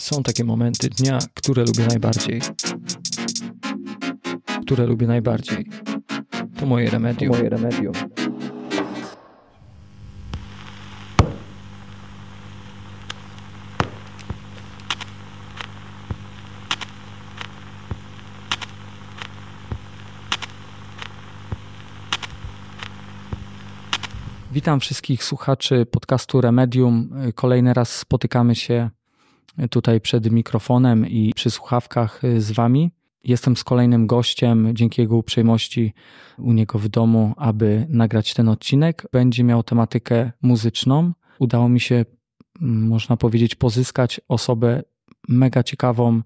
Są takie momenty dnia, które lubię najbardziej. Które lubię najbardziej. To moje remedium. To moje remedium. Witam wszystkich słuchaczy podcastu Remedium. Kolejny raz spotykamy się tutaj przed mikrofonem i przy słuchawkach y, z Wami. Jestem z kolejnym gościem, dzięki jego uprzejmości u niego w domu, aby nagrać ten odcinek. Będzie miał tematykę muzyczną. Udało mi się, mm, można powiedzieć, pozyskać osobę mega ciekawą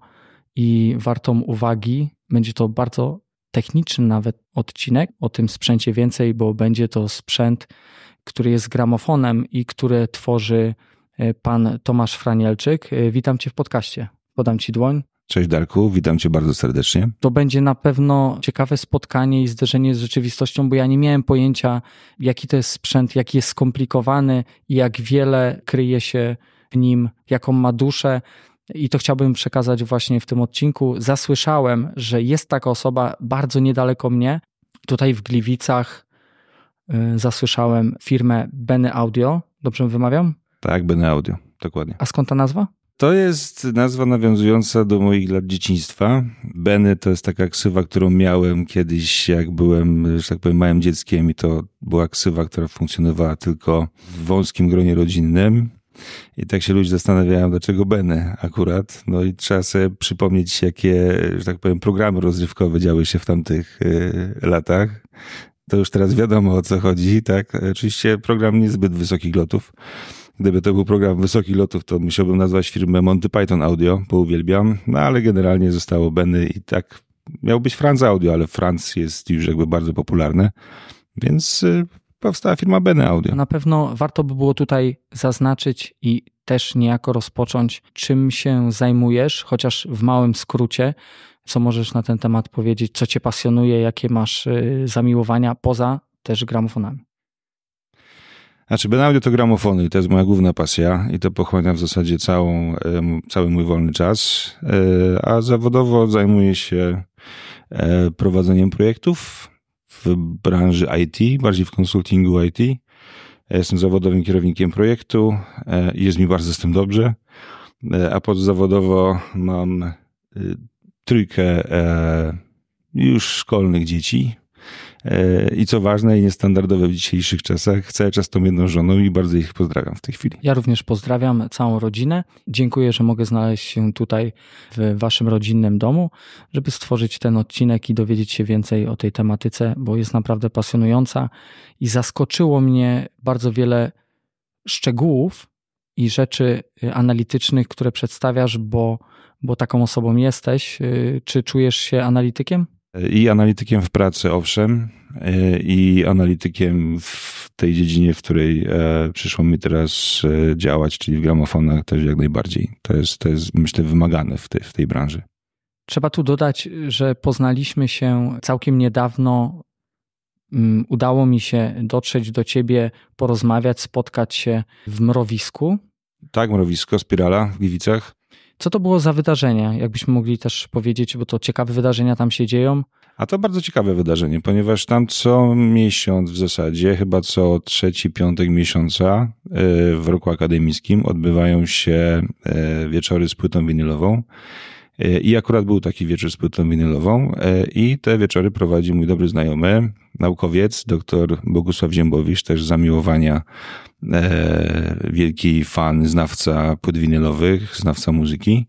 i wartą uwagi. Będzie to bardzo techniczny nawet odcinek, o tym sprzęcie więcej, bo będzie to sprzęt, który jest gramofonem i który tworzy E, pan Tomasz Franielczyk. E, witam cię w podcaście. Podam ci dłoń. Cześć Darku, witam cię bardzo serdecznie. To będzie na pewno ciekawe spotkanie i zderzenie z rzeczywistością, bo ja nie miałem pojęcia, jaki to jest sprzęt, jaki jest skomplikowany i jak wiele kryje się w nim, jaką ma duszę. I to chciałbym przekazać właśnie w tym odcinku. Zasłyszałem, że jest taka osoba bardzo niedaleko mnie, tutaj w Gliwicach. E, zasłyszałem firmę Beny Audio. Dobrze wymawiam? Tak, Bene Audio, dokładnie. A skąd ta nazwa? To jest nazwa nawiązująca do moich lat dzieciństwa. Beny to jest taka ksywa, którą miałem kiedyś, jak byłem, że tak powiem, małym dzieckiem i to była ksywa, która funkcjonowała tylko w wąskim gronie rodzinnym. I tak się ludzie zastanawiają, dlaczego Beny akurat. No i trzeba sobie przypomnieć, jakie, że tak powiem, programy rozrywkowe działy się w tamtych y, latach. To już teraz wiadomo o co chodzi, tak? Oczywiście program niezbyt wysokich lotów Gdyby to był program wysokich lotów, to musiałbym nazwać firmę Monty Python Audio, bo uwielbiam, no ale generalnie zostało Benny i tak miał być Franz Audio, ale Franz jest już jakby bardzo popularny, więc y, powstała firma Benny Audio. Na pewno warto by było tutaj zaznaczyć i też niejako rozpocząć, czym się zajmujesz, chociaż w małym skrócie, co możesz na ten temat powiedzieć, co cię pasjonuje, jakie masz y, zamiłowania poza też gramofonami. Znaczy, Benaudio to gramofony i to jest moja główna pasja i to pochłania w zasadzie całą, cały mój wolny czas, e, a zawodowo zajmuję się e, prowadzeniem projektów w branży IT, bardziej w konsultingu IT. E, jestem zawodowym kierownikiem projektu i jest mi bardzo z tym dobrze, a podzawodowo mam y, trójkę już szkolnych dzieci, E, i co ważne i niestandardowe w dzisiejszych czasach. Cały czas tą jedną żoną i bardzo ich pozdrawiam w tej chwili. Ja również pozdrawiam całą rodzinę. Dziękuję, że mogę znaleźć się tutaj w waszym rodzinnym domu, żeby stworzyć ten odcinek i dowiedzieć się więcej o tej tematyce, bo jest naprawdę pasjonująca i zaskoczyło mnie bardzo wiele szczegółów i rzeczy y, analitycznych, które przedstawiasz, bo, bo taką osobą jesteś. Y, czy czujesz się analitykiem? I analitykiem w pracy, owszem, e, i analitykiem w tej dziedzinie, w której e, przyszło mi teraz e, działać, czyli w gramofonach też jak najbardziej. To jest, to jest myślę, wymagane w tej, w tej branży. Trzeba tu dodać, że poznaliśmy się całkiem niedawno. Mm, udało mi się dotrzeć do ciebie, porozmawiać, spotkać się w mrowisku. Tak, mrowisko, spirala w Gliwicach. Co to było za wydarzenia? Jakbyśmy mogli też powiedzieć, bo to ciekawe wydarzenia tam się dzieją. A to bardzo ciekawe wydarzenie, ponieważ tam co miesiąc w zasadzie, chyba co trzeci piątek miesiąca e, w roku akademickim odbywają się e, wieczory z płytą winylową. E, I akurat był taki wieczór z płytą winylową e, i te wieczory prowadzi mój dobry znajomy, naukowiec, dr Bogusław Ziębowicz, też zamiłowania e, wielki fan, znawca płyt winylowych, znawca muzyki.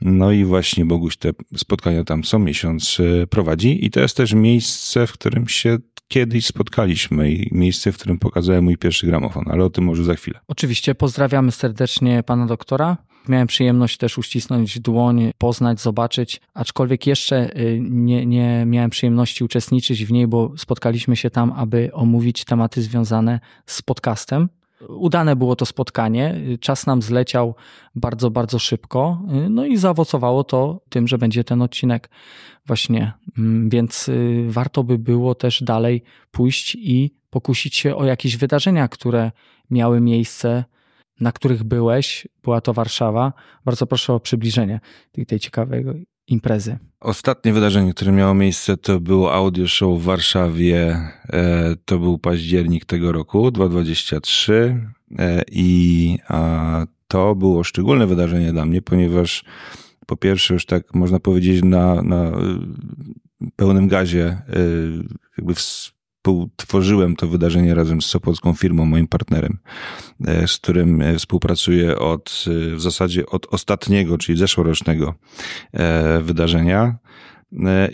No i właśnie Boguś te spotkania tam co miesiąc prowadzi i to jest też miejsce, w którym się kiedyś spotkaliśmy i miejsce, w którym pokazałem mój pierwszy gramofon, ale o tym może za chwilę. Oczywiście pozdrawiamy serdecznie pana doktora. Miałem przyjemność też uścisnąć dłoń, poznać, zobaczyć, aczkolwiek jeszcze y, nie, nie miałem przyjemności uczestniczyć w niej, bo spotkaliśmy się tam, aby omówić tematy związane z podcastem. Udane było to spotkanie, y, czas nam zleciał bardzo, bardzo szybko, y, no i zaowocowało to tym, że będzie ten odcinek właśnie. Mm, więc warto by było też dalej pójść i pokusić się o jakieś wydarzenia, które miały miejsce na których byłeś, była to Warszawa. Bardzo proszę o przybliżenie tej, tej ciekawej imprezy. Ostatnie wydarzenie, które miało miejsce, to było audio show w Warszawie. E, to był październik tego roku, 2023. E, I to było szczególne wydarzenie dla mnie, ponieważ po pierwsze, już tak można powiedzieć, na, na e, pełnym gazie jakby w, współtworzyłem to wydarzenie razem z sopolską firmą, moim partnerem, e, z którym e, współpracuję od e, w zasadzie od ostatniego, czyli zeszłorocznego wydarzenia.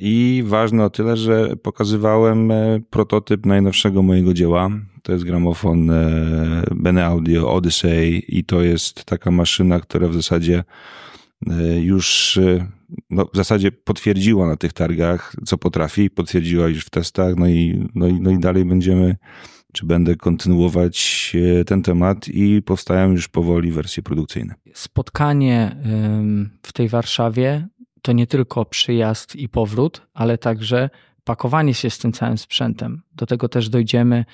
I ważne o tyle, że pokazywałem prototyp najnowszego mojego dzieła. To jest gramofon Bene Audio Odyssey i to jest taka maszyna, która w zasadzie E, już e, no, w zasadzie potwierdziła na tych targach, co potrafi, potwierdziła już w testach, no i, no i, no i dalej będziemy, czy będę kontynuować e, ten temat i powstają już powoli wersje produkcyjne. Spotkanie w tej Warszawie to nie tylko przyjazd i powrót, ale także pakowanie się z tym całym sprzętem. Do tego też dojdziemy,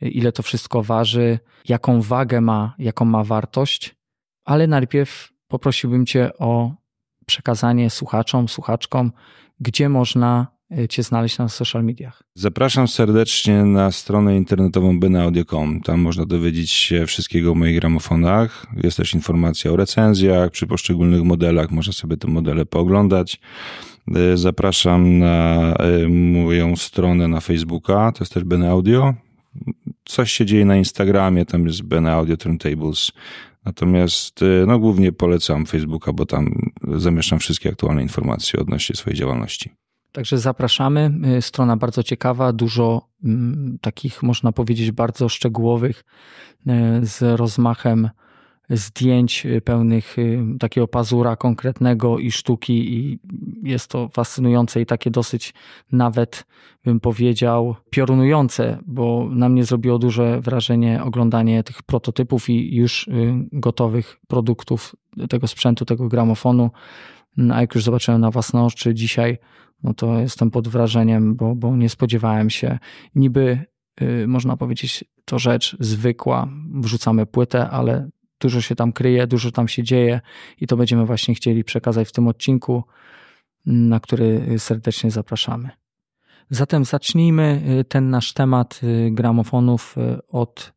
ile to wszystko waży, jaką wagę ma, jaką ma wartość, ale najpierw poprosiłbym Cię o przekazanie słuchaczom, słuchaczkom, gdzie można e, Cię znaleźć na social mediach. Zapraszam serdecznie na stronę internetową benaudio.com. Tam można dowiedzieć się wszystkiego o moich gramofonach. Jest też informacja o recenzjach, przy poszczególnych modelach. Można sobie te modele pooglądać. E, zapraszam na e, moją stronę na Facebooka, to jest też Ben Audio. Coś się dzieje na Instagramie, tam jest Ben Audio Turntables. Natomiast y, no, głównie polecam Facebooka, bo tam zamieszczam wszystkie aktualne informacje odnośnie swojej działalności. Także zapraszamy. Y, strona bardzo ciekawa, dużo mm, takich, można powiedzieć, bardzo szczegółowych, y, z rozmachem zdjęć y, pełnych y, takiego pazura konkretnego i sztuki, i jest to fascynujące i takie dosyć nawet bym powiedział piorunujące, bo na mnie zrobiło duże wrażenie oglądanie tych prototypów i już y, gotowych produktów tego sprzętu, tego gramofonu. No, a jak już zobaczyłem na własne oczy dzisiaj, no to jestem pod wrażeniem, bo, bo nie spodziewałem się. Niby można powiedzieć, to rzecz zwykła. Wrzucamy płytę, ale dużo się tam kryje, dużo tam się dzieje i to będziemy właśnie chcieli przekazać w tym odcinku, na który y, serdecznie zapraszamy. Zatem zacznijmy y, ten nasz temat y, gramofonów od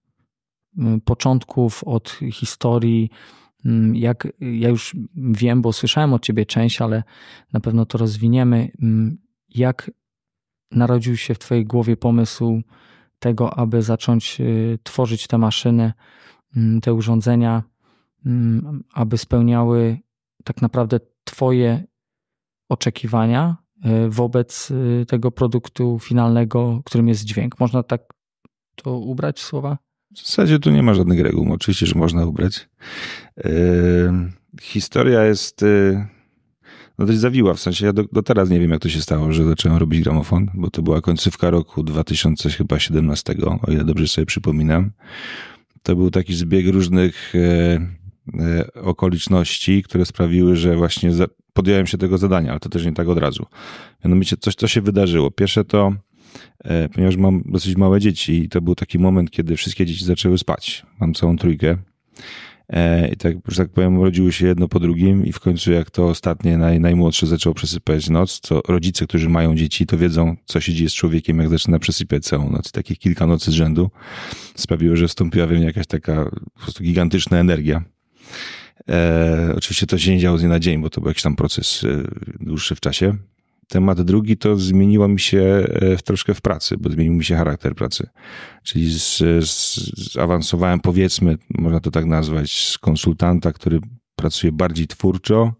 początków, od historii. Mm, jak ja już wiem, bo słyszałem od ciebie część, ale na pewno to rozwiniemy. Mm, jak narodził się w twojej głowie pomysł tego, aby zacząć tworzyć tę maszynę? Mm, te urządzenia, mm, aby spełniały tak naprawdę Twoje oczekiwania y, wobec y, tego produktu finalnego, którym jest dźwięk. Można tak to ubrać słowa? W zasadzie tu nie ma żadnych reguł. Oczywiście, że można ubrać. Yy, historia jest yy, no dość zawiła. W sensie ja do, do, teraz nie wiem, jak to się stało, że zacząłem robić gramofon, bo to była końcówka roku 2017, o ile dobrze sobie przypominam. To był taki zbieg różnych e, e, okoliczności, które sprawiły, że właśnie podjąłem się tego zadania, ale to też nie tak od razu. Mianowicie coś, co się wydarzyło. Pierwsze to, e, ponieważ mam dosyć małe dzieci i to był taki moment, kiedy wszystkie dzieci zaczęły spać. Mam całą trójkę. E, I tak, że tak powiem, rodziło się jedno po drugim i w końcu jak to ostatnie, naj, najmłodsze zaczęło przesypać noc, co rodzice, którzy mają dzieci, to wiedzą, co się dzieje z człowiekiem, jak zaczyna przesypiać całą noc. Takich kilka nocy z rzędu sprawiło, że wstąpiła we mnie jakaś taka po prostu gigantyczna energia. E, oczywiście to się nie działo z dnia na dzień, bo to był jakiś tam proces e, dłuższy w czasie, Temat drugi to zmieniła mi się e, troszkę w pracy, bo zmienił mi się charakter pracy. Czyli z, z, zaawansowałem, powiedzmy, można to tak nazwać, z konsultanta, który pracuje bardziej twórczo,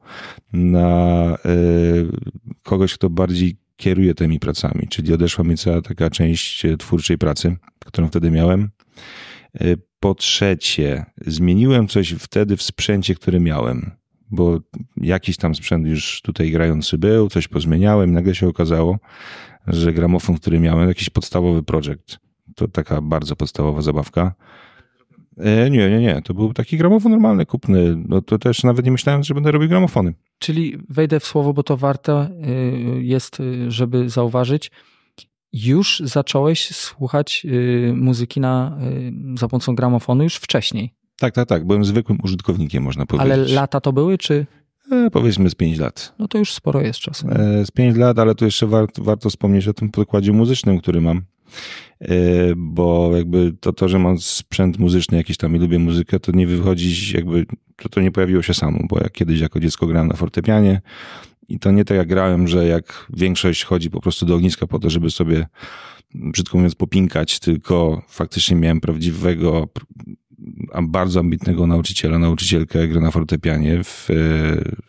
na y, kogoś, kto bardziej kieruje tymi pracami. Czyli odeszła mi cała taka część e, twórczej pracy, którą wtedy miałem. Po trzecie, zmieniłem coś wtedy w sprzęcie, który miałem bo jakiś tam sprzęt już tutaj grający był, coś pozmieniałem, nagle się okazało, że gramofon, który miałem, jakiś podstawowy projekt. To taka bardzo podstawowa zabawka. E, nie, nie, nie. To był taki gramofon normalny, kupny. No to też nawet nie myślałem, że będę robił gramofony. Czyli wejdę w słowo, bo to warto y, jest, y, żeby zauważyć. Już zacząłeś słuchać y, muzyki na, za pomocą gramofonu już wcześniej. Tak, tak, tak. Byłem zwykłym użytkownikiem, można powiedzieć. Ale lata to były, czy? E, powiedzmy z 5 lat. No to już sporo jest czasu. E, z 5 lat, ale tu jeszcze wart, warto wspomnieć o tym podkładzie muzycznym, który mam. E, bo jakby to, to, że mam sprzęt muzyczny jakiś tam i lubię muzykę, to nie wychodzi, jakby to, to nie pojawiło się samo, bo jak kiedyś jako dziecko grałem na fortepianie i to nie tak jak grałem, że jak większość chodzi po prostu do ogniska po to, żeby sobie brzydko mówiąc, popinkać, tylko faktycznie miałem prawdziwego bardzo ambitnego nauczyciela, nauczycielkę gry na fortepianie w, e,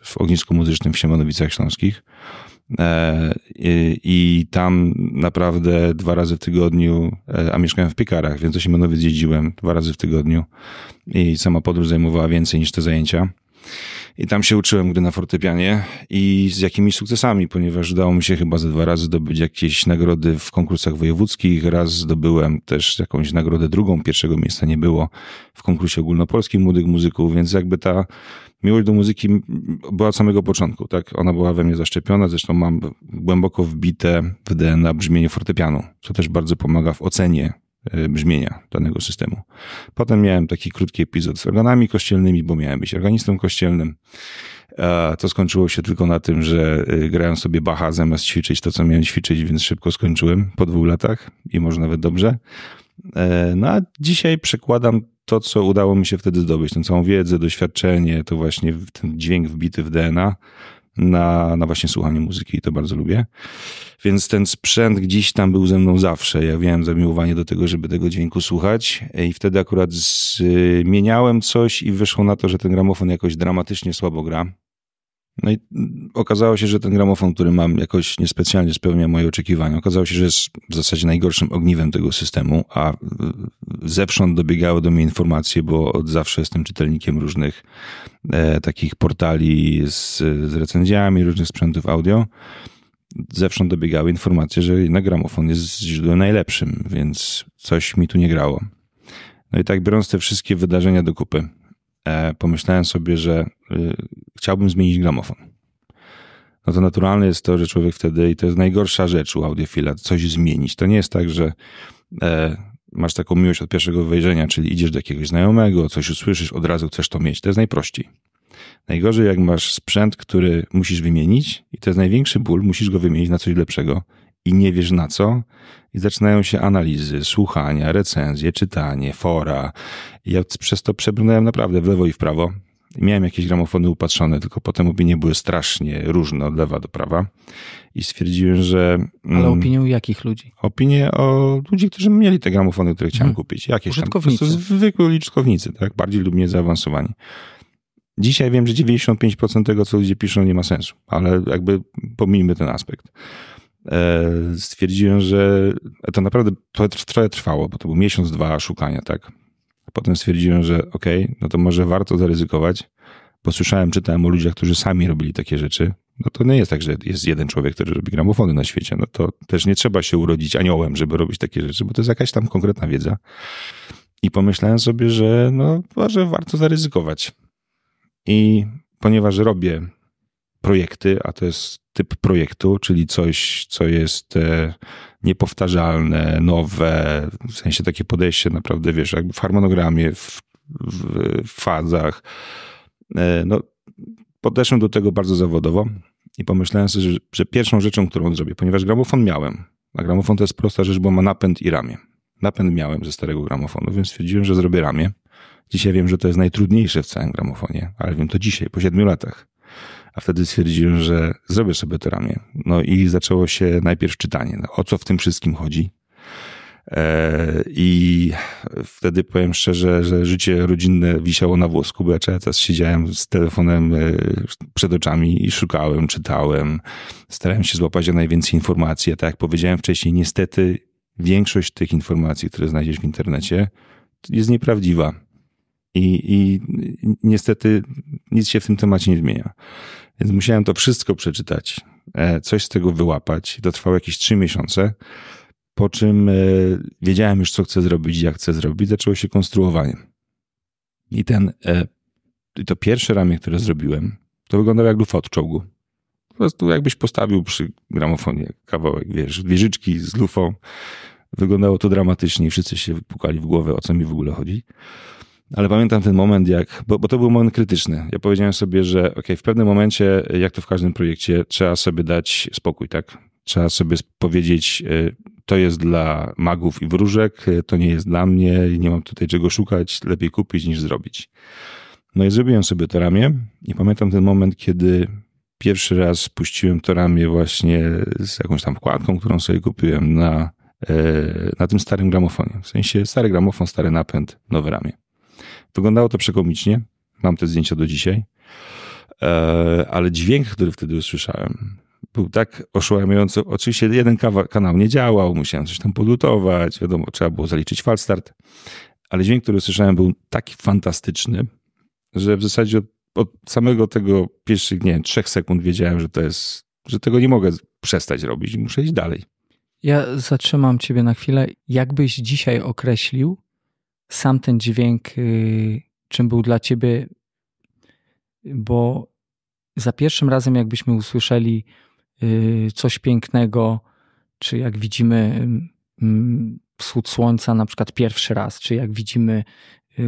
w ognisku muzycznym w Siemanowicach Śląskich. E, I, I tam naprawdę dwa razy w tygodniu, e, a mieszkałem w Piekarach, więc do Siemanowic jeździłem dwa razy w tygodniu i sama podróż zajmowała więcej niż te zajęcia. I tam się uczyłem gry na fortepianie i z jakimiś sukcesami, ponieważ udało mi się chyba ze dwa razy zdobyć jakieś nagrody w konkursach wojewódzkich. Raz zdobyłem też jakąś nagrodę drugą, pierwszego miejsca nie było w konkursie ogólnopolskim młodych muzyków, więc jakby ta miłość do muzyki była od samego początku, tak? Ona była we mnie zaszczepiona, zresztą mam głęboko wbite w DNA brzmienie fortepianu, co też bardzo pomaga w ocenie Y, brzmienia danego systemu. Potem miałem taki krótki epizod z organami kościelnymi, bo miałem być organistą kościelnym. To skończyło się tylko na tym, że y, grałem sobie Bacha zamiast ćwiczyć to, co miałem ćwiczyć, więc szybko skończyłem po dwóch latach i może nawet dobrze. E, no a dzisiaj przekładam to, co udało mi się wtedy zdobyć, tę całą wiedzę, doświadczenie, to właśnie ten dźwięk wbity w DNA na, na właśnie słuchanie muzyki i to bardzo lubię. Więc ten sprzęt gdzieś tam był ze mną zawsze. Ja miałem zamiłowanie do tego, żeby tego dźwięku słuchać i wtedy akurat zmieniałem coś i wyszło na to, że ten gramofon jakoś dramatycznie słabo gra. No i okazało się, że ten gramofon, który mam, jakoś niespecjalnie spełnia moje oczekiwania. Okazało się, że jest w zasadzie najgorszym ogniwem tego systemu, a e, zewsząd dobiegały do mnie informacje, bo od zawsze jestem czytelnikiem różnych e, takich portali z, z recenzjami różnych sprzętów audio zewsząd dobiegały informacje, że jednak gramofon jest źródłem najlepszym, więc coś mi tu nie grało. No i tak biorąc te wszystkie wydarzenia do kupy, E, pomyślałem sobie, że y, chciałbym zmienić gramofon. No to naturalne jest to, że człowiek wtedy, i to jest najgorsza rzecz u audiofila, coś zmienić. To nie jest tak, że e, masz taką miłość od pierwszego wejrzenia, czyli idziesz do jakiegoś znajomego, coś usłyszysz, od razu chcesz to mieć. To jest najprościej. Najgorzej, jak masz sprzęt, który musisz wymienić, i to jest największy ból, musisz go wymienić na coś lepszego, i nie wiesz na co, i zaczynają się analizy, słuchania, recenzje, czytanie, fora. I ja przez to przebrnąłem naprawdę w lewo i w prawo. Miałem jakieś gramofony upatrzone, tylko potem opinie były strasznie różne od lewa do prawa. I stwierdziłem, że. Ale mm, opinię u jakich ludzi? Opinie o ludzi, którzy mieli te gramofony, które chciałem hmm. kupić. Jakieś użytkownicy. użytkownicy, tak? Bardziej lub mniej zaawansowani. Dzisiaj wiem, że 95% tego, co ludzie piszą, nie ma sensu, ale jakby pomijmy ten aspekt. E, stwierdziłem, że to naprawdę trochę trwało, bo to był miesiąc, dwa szukania, tak? Potem stwierdziłem, że okej, okay, no to może warto zaryzykować, bo słyszałem, czytałem o ludziach, którzy sami robili takie rzeczy. No to nie jest tak, że jest jeden człowiek, który robi gramofony na świecie. No to też nie trzeba się urodzić aniołem, żeby robić takie rzeczy, bo to jest jakaś tam konkretna wiedza. I pomyślałem sobie, że no, może warto zaryzykować. I ponieważ robię projekty, a to jest typ projektu, czyli coś, co jest e, niepowtarzalne, nowe, w sensie takie podejście naprawdę, wiesz, jakby w harmonogramie, w, w, w fazach. E, no, podeszłem do tego bardzo zawodowo i pomyślałem sobie, że, że pierwszą rzeczą, którą zrobię, ponieważ gramofon miałem, a gramofon to jest prosta rzecz, bo ma napęd i ramię. Napęd miałem ze starego gramofonu, więc stwierdziłem, że zrobię ramię. Dzisiaj wiem, że to jest najtrudniejsze w całym gramofonie, ale wiem to dzisiaj, po siedmiu latach a wtedy stwierdziłem, że zrobię sobie to ramię. No i zaczęło się najpierw czytanie, no, o co w tym wszystkim chodzi. E, I wtedy powiem szczerze, że życie rodzinne wisiało na włosku, bo ja cały czas siedziałem z telefonem e, przed oczami i szukałem, czytałem. Starałem się złapać jak najwięcej informacji. A tak jak powiedziałem wcześniej, niestety większość tych informacji, które znajdziesz w internecie, jest nieprawdziwa. I, I niestety nic się w tym temacie nie zmienia. Więc musiałem to wszystko przeczytać, e, coś z tego wyłapać. To trwało jakieś trzy miesiące. Po czym e, wiedziałem już, co chcę zrobić, jak chcę zrobić. Zaczęło się konstruowanie. I ten, e, to pierwsze ramię, które zrobiłem, to wyglądało jak lufa od czołgu. Po prostu jakbyś postawił przy gramofonie kawałek, wiesz, wieżyczki z lufą. Wyglądało to dramatycznie i wszyscy się pukali w głowę, o co mi w ogóle chodzi ale pamiętam ten moment, jak, bo, bo, to był moment krytyczny. Ja powiedziałem sobie, że ok, w pewnym momencie, jak to w każdym projekcie, trzeba sobie dać spokój, tak? Trzeba sobie powiedzieć, y, to jest dla magów i wróżek, y, to nie jest dla mnie, nie mam tutaj czego szukać, lepiej kupić niż zrobić. No i zrobiłem sobie to ramię i pamiętam ten moment, kiedy pierwszy raz puściłem to ramię właśnie z jakąś tam wkładką, którą sobie kupiłem na, y, na tym starym gramofonie. W sensie stary gramofon, stary napęd, nowe ramię. Wyglądało to przekomicznie. Mam te zdjęcia do dzisiaj. E, ale dźwięk, który wtedy usłyszałem, był tak oszałamiający. Oczywiście jeden kanał nie działał, musiałem coś tam podlutować, wiadomo, trzeba było zaliczyć falstart, ale dźwięk, który usłyszałem, był taki fantastyczny, że w zasadzie od, od, samego tego pierwszych, nie wiem, trzech sekund wiedziałem, że to jest, że tego nie mogę przestać robić, i muszę iść dalej. Ja zatrzymam ciebie na chwilę. Jakbyś dzisiaj określił sam ten dźwięk, y, czym był dla ciebie, bo za pierwszym razem, jakbyśmy usłyszeli y, coś pięknego, czy jak widzimy y, mm, wschód słońca, na przykład pierwszy raz, czy jak widzimy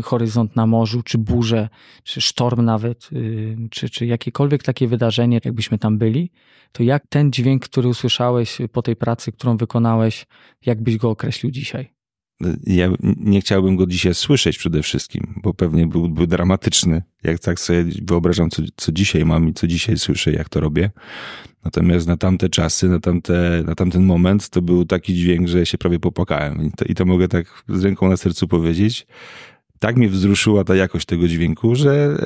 horyzont na morzu, czy burzę, czy sztorm nawet, czy, czy jakiekolwiek takie wydarzenie, jakbyśmy tam byli, to jak ten dźwięk, który usłyszałeś po tej pracy, którą wykonałeś, jak byś go określił dzisiaj? Y, ja nie chciałbym go dzisiaj słyszeć przede wszystkim, bo pewnie byłby dramatyczny, jak tak sobie wyobrażam, co, co dzisiaj mam i co dzisiaj słyszę, jak to robię. Natomiast na tamte czasy, na, tamte, na tamten moment to był taki dźwięk, że się prawie popłakałem. I to, i to mogę tak z ręką na sercu powiedzieć tak mnie wzruszyła ta jakość tego dźwięku, że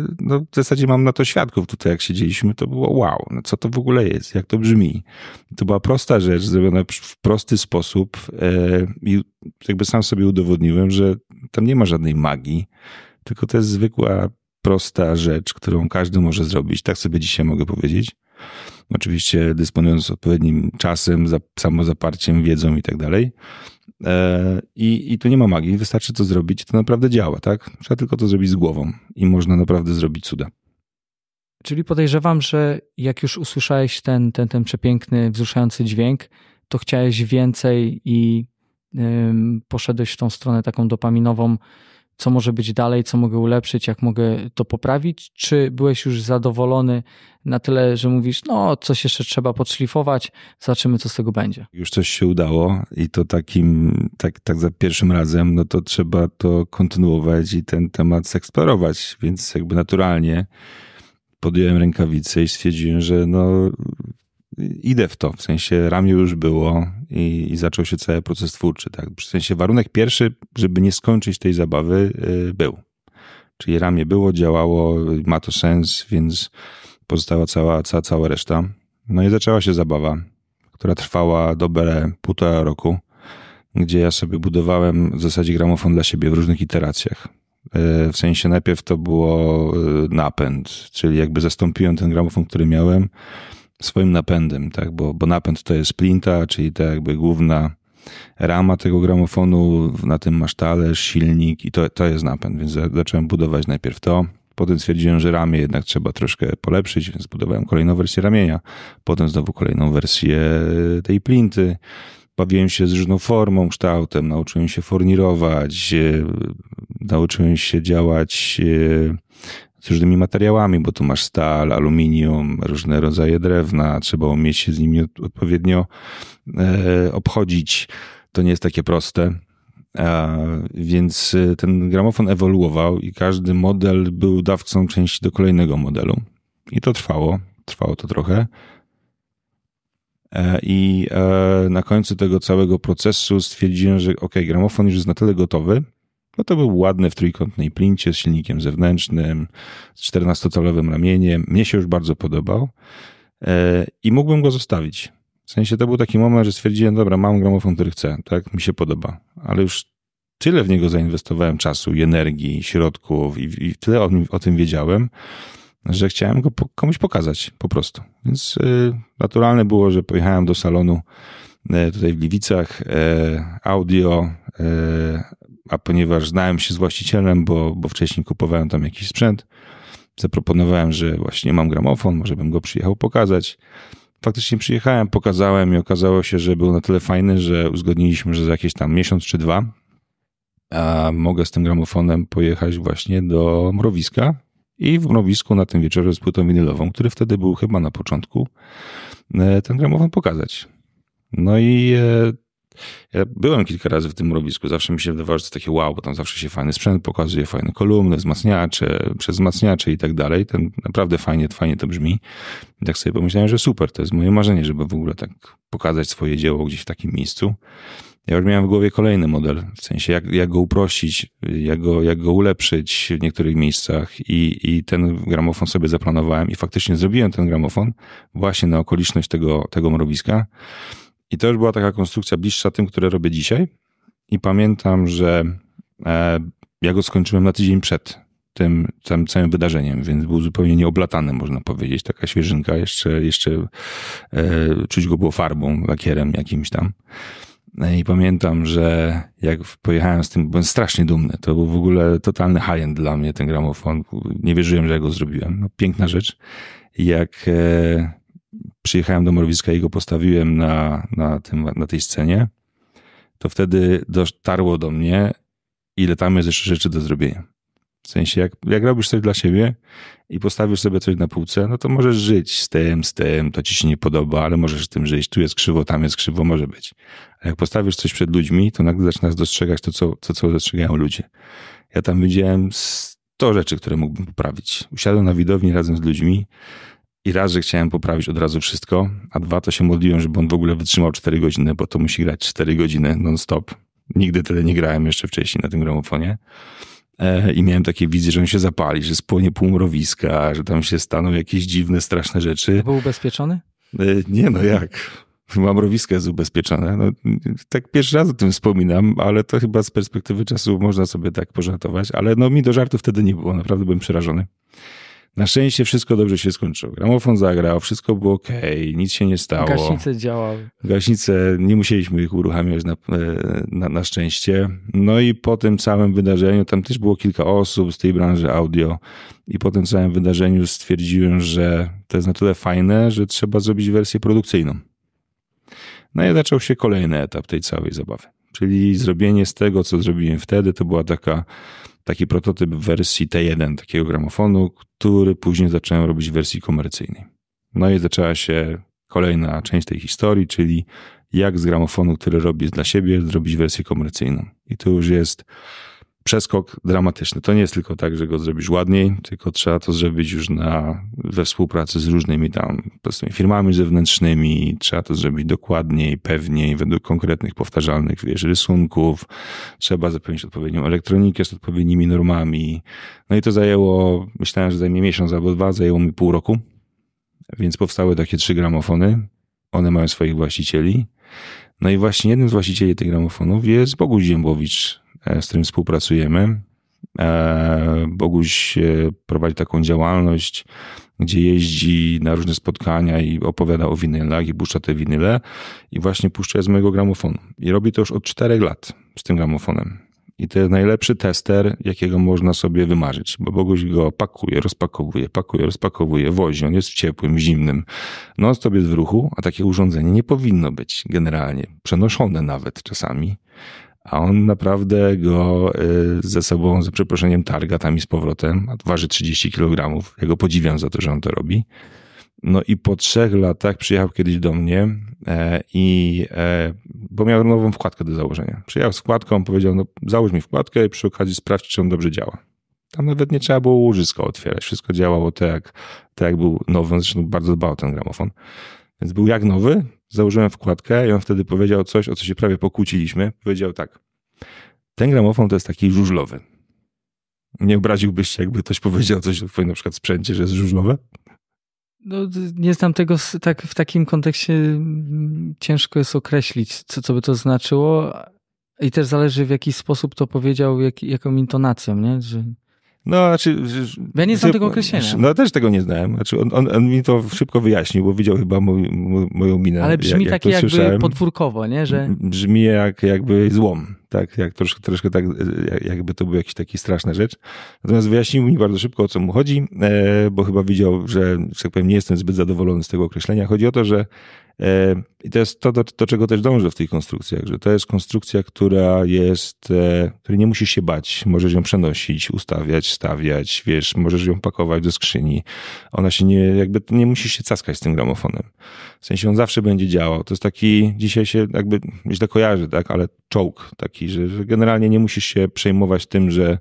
e, no, w zasadzie mam na to świadków. Tutaj jak siedzieliśmy, to było wow, no co to w ogóle jest, jak to brzmi. To była prosta rzecz, zrobiona w prosty sposób e, i jakby sam sobie udowodniłem, że tam nie ma żadnej magii, tylko to jest zwykła, prosta rzecz, którą każdy może zrobić. Tak sobie dzisiaj mogę powiedzieć. Oczywiście dysponując odpowiednim czasem, samozaparciem, wiedzą i tak dalej. E, I, I tu nie ma magii, wystarczy to zrobić, to naprawdę działa, tak? Trzeba tylko to zrobić z głową i można naprawdę zrobić cuda. Czyli podejrzewam, że jak już usłyszałeś ten, ten, ten przepiękny, wzruszający dźwięk, to chciałeś więcej i yy, poszedłeś w tą stronę taką dopaminową, co może być dalej, co mogę ulepszyć, jak mogę to poprawić? Czy byłeś już zadowolony na tyle, że mówisz, no coś jeszcze trzeba podszlifować, zobaczymy co z tego będzie? Już coś się udało i to takim, tak, tak za pierwszym razem, no to trzeba to kontynuować i ten temat zeksplorować, więc jakby naturalnie podjąłem rękawice i stwierdziłem, że no idę w to, w sensie ramię już było i, i, zaczął się cały proces twórczy. Tak? W sensie warunek pierwszy, żeby nie skończyć tej zabawy, y, był. Czyli ramię było, działało, ma to sens, więc pozostała cała, cała, cała reszta. No i zaczęła się zabawa, która trwała dobre półtora roku, gdzie ja sobie budowałem w zasadzie gramofon dla siebie w różnych iteracjach. Y, w sensie najpierw to było y, napęd, czyli jakby zastąpiłem ten gramofon, który miałem swoim napędem, tak? bo, bo napęd to jest plinta, czyli ta jakby główna rama tego gramofonu, na tym masz talerz, silnik i to, to jest napęd, więc zacząłem budować najpierw to, Potem stwierdziłem, że ramię jednak trzeba troszkę polepszyć, więc budowałem kolejną wersję ramienia. Potem znowu kolejną wersję tej plinty. Bawiłem się z różną formą, kształtem, nauczyłem się fornirować, e, nauczyłem się działać e, z różnymi materiałami, bo tu masz stal, aluminium, różne rodzaje drewna, trzeba umieć się z nimi odpowiednio e, obchodzić. To nie jest takie proste. Więc e, ten gramofon ewoluował i każdy model był dawcą części do kolejnego modelu. I to trwało, trwało to trochę. E, I na końcu tego całego procesu stwierdziłem, że ok, gramofon już jest na tyle gotowy, no to był ładny w trójkątnej plincie z silnikiem zewnętrznym, z 14-calowym ramieniem. Mnie się już bardzo podobał e, i mógłbym go zostawić. W sensie to był taki moment, że stwierdziłem, dobra, mam gramofon, który chcę, tak, mi się podoba, ale już tyle w niego zainwestowałem czasu i energii, środków i, i tyle o, o, tym wiedziałem, że chciałem go po, komuś pokazać po prostu. Więc y, naturalne było, że pojechałem do salonu y, tutaj w Gliwicach, y, audio, a ponieważ znałem się z właścicielem, bo, bo wcześniej kupowałem tam jakiś sprzęt, zaproponowałem, że właśnie mam gramofon, może bym go przyjechał pokazać. Faktycznie przyjechałem, pokazałem i okazało się, że był na tyle fajny, że uzgodniliśmy, że za jakieś tam miesiąc czy dwa a mogę z tym gramofonem pojechać właśnie do mrowiska. I w mrowisku na tym wieczorze z płytą winylową, który wtedy był chyba na początku, e, ten gramofon pokazać. No i e, ja byłem kilka razy w tym robisko, zawsze mi się wydawało, że to takie wow, bo tam zawsze się fajny sprzęt pokazuje, fajne kolumny, wzmacniacze, przez i tak dalej. Ten naprawdę fajnie, fajnie to brzmi. I tak sobie pomyślałem, że super, to jest moje marzenie, żeby w ogóle tak pokazać swoje dzieło gdzieś w takim miejscu. Ja już miałem w głowie kolejny model, w sensie jak, jak go uprościć, jak go, jak go ulepszyć w niektórych miejscach i, i ten gramofon sobie zaplanowałem i faktycznie zrobiłem ten gramofon właśnie na okoliczność tego, tego mrowiska. I to już była taka konstrukcja bliższa tym, które robię dzisiaj. I pamiętam, że e, ja go skończyłem na tydzień przed tym, tym całym wydarzeniem, więc był zupełnie nieoblatany, można powiedzieć. Taka świeżynka, jeszcze, jeszcze e, czuć go było farbą, lakierem jakimś tam. E, I pamiętam, że jak pojechałem z tym, byłem strasznie dumny. To był w ogóle totalny high-end dla mnie ten gramofon. Nie wierzyłem, że ja go zrobiłem. No, piękna rzecz. Jak e, przyjechałem do Morwiska i go postawiłem na, na, tym, na tej scenie, to wtedy dotarło do mnie, ile tam jest jeszcze rzeczy do zrobienia. W sensie, jak, jak robisz coś dla siebie i postawisz sobie coś na półce, no to możesz żyć z tym, z tym, to ci się nie podoba, ale możesz z tym żyć. Tu jest krzywo, tam jest krzywo, może być. Ale jak postawisz coś przed ludźmi, to nagle zaczynasz dostrzegać to, co, co, co dostrzegają ludzie. Ja tam widziałem 100 rzeczy, które mógłbym poprawić. Usiadłem na widowni razem z ludźmi, i raz, że chciałem poprawić od razu wszystko, a dwa, to się modliłem, żeby on w ogóle wytrzymał 4 godziny, bo to musi grać 4 godziny non-stop. Nigdy tyle nie grałem jeszcze wcześniej na tym gramofonie. E, I miałem takie wizje, że on się zapali, że spłonie pół mrowiska, że tam się staną jakieś dziwne, straszne rzeczy. Był ubezpieczony? E, nie, no jak. Chyba mrowiska jest ubezpieczone. No, tak pierwszy raz o tym wspominam, ale to chyba z perspektywy czasu można sobie tak pożartować. Ale no mi do żartu wtedy nie było. Naprawdę byłem przerażony. Na szczęście wszystko dobrze się skończyło. Gramofon zagrał, wszystko było ok, nic się nie stało. Gaśnice działały. Gaśnice, nie musieliśmy ich uruchamiać na, e, na, na szczęście. No i po tym całym wydarzeniu, tam też było kilka osób z tej branży audio i po tym całym wydarzeniu stwierdziłem, że to jest na tyle fajne, że trzeba zrobić wersję produkcyjną. No i zaczął się kolejny etap tej całej zabawy. Czyli zrobienie z tego, co zrobiłem wtedy, to była taka taki prototyp w wersji T1 takiego gramofonu, który później zacząłem robić w wersji komercyjnej. No i zaczęła się kolejna część tej historii, czyli jak z gramofonu, który robisz dla siebie, zrobić wersję komercyjną. I tu już jest przeskok dramatyczny. To nie jest tylko tak, że go zrobisz ładniej, tylko trzeba to zrobić już na, we współpracy z różnymi tam firmami zewnętrznymi, trzeba to zrobić dokładniej, pewniej, według konkretnych, powtarzalnych wiesz, rysunków, trzeba zapewnić odpowiednią elektronikę z odpowiednimi normami. No i to zajęło, myślałem, że zajmie miesiąc albo dwa, zajęło mi pół roku, więc powstały takie trzy gramofony, one mają swoich właścicieli. No i właśnie jednym z właścicieli tych gramofonów jest Bogu Ziembowicz, E, z którym współpracujemy. E, Boguś e, prowadzi taką działalność, gdzie jeździ na różne spotkania i opowiada o winylach i puszcza te winyle i właśnie puszcza je z mojego gramofonu. I robi to już od czterech lat z tym gramofonem. I to jest najlepszy tester, jakiego można sobie wymarzyć, bo Boguś go pakuje, rozpakowuje, pakuje, rozpakowuje, wozi. On jest w ciepłym, zimnym. No, sobie jest w ruchu, a takie urządzenie nie powinno być generalnie przenoszone nawet czasami a on naprawdę go y, ze sobą, ze przeproszeniem, targa tam i z powrotem, a waży 30 kg. Ja go podziwiam za to, że on to robi. No i po trzech latach przyjechał kiedyś do mnie e, i e, bo miał nową wkładkę do założenia. Przyjechał z wkładką, powiedział, no załóż mi wkładkę i przy okazji sprawdź, czy on dobrze działa. Tam nawet nie trzeba było łóżysko otwierać. Wszystko działało tak, jak, tak jak był nowy. Zresztą bardzo dbał o ten gramofon. Więc był jak nowy, założyłem wkładkę i on wtedy powiedział coś, o co się prawie pokłóciliśmy. Powiedział tak, ten gramofon to jest taki żużlowy. Nie obraziłbyś się, jakby ktoś powiedział coś o twoim na przykład sprzęcie, że jest żużlowe? No, nie znam tego tak, w takim kontekście. Mm, ciężko jest określić, co, co by to znaczyło. I też zależy, w jaki sposób to powiedział, jak, jaką intonacją, nie? Że... No, znaczy... Ja nie znam tego określenia. No, też tego nie znałem. Znaczy, on, on, on mi to szybko wyjaśnił, bo widział chyba mój, moją minę. Ale brzmi jak, takie jak jakby podwórkowo, nie? Że... Brzmi jak jakby złom, tak? Jak troszkę, troszkę tak, e, jakby to był jakiś taki straszna rzecz. Natomiast wyjaśnił mi bardzo szybko, o co mu chodzi, e, bo chyba widział, że, że tak powiem, nie jestem zbyt zadowolony z tego określenia. Chodzi o to, że i to jest to, do, do, czego też dążę w tych konstrukcjach, że to jest konstrukcja, która jest, e, której nie musisz się bać. Możesz ją przenosić, ustawiać, stawiać, wiesz, możesz ją pakować do skrzyni. Ona się nie, jakby nie musisz się caskać z tym gramofonem. W sensie on zawsze będzie działał. To jest taki, dzisiaj się jakby źle kojarzy, tak, ale czołg taki, że, że generalnie nie musisz się przejmować tym, że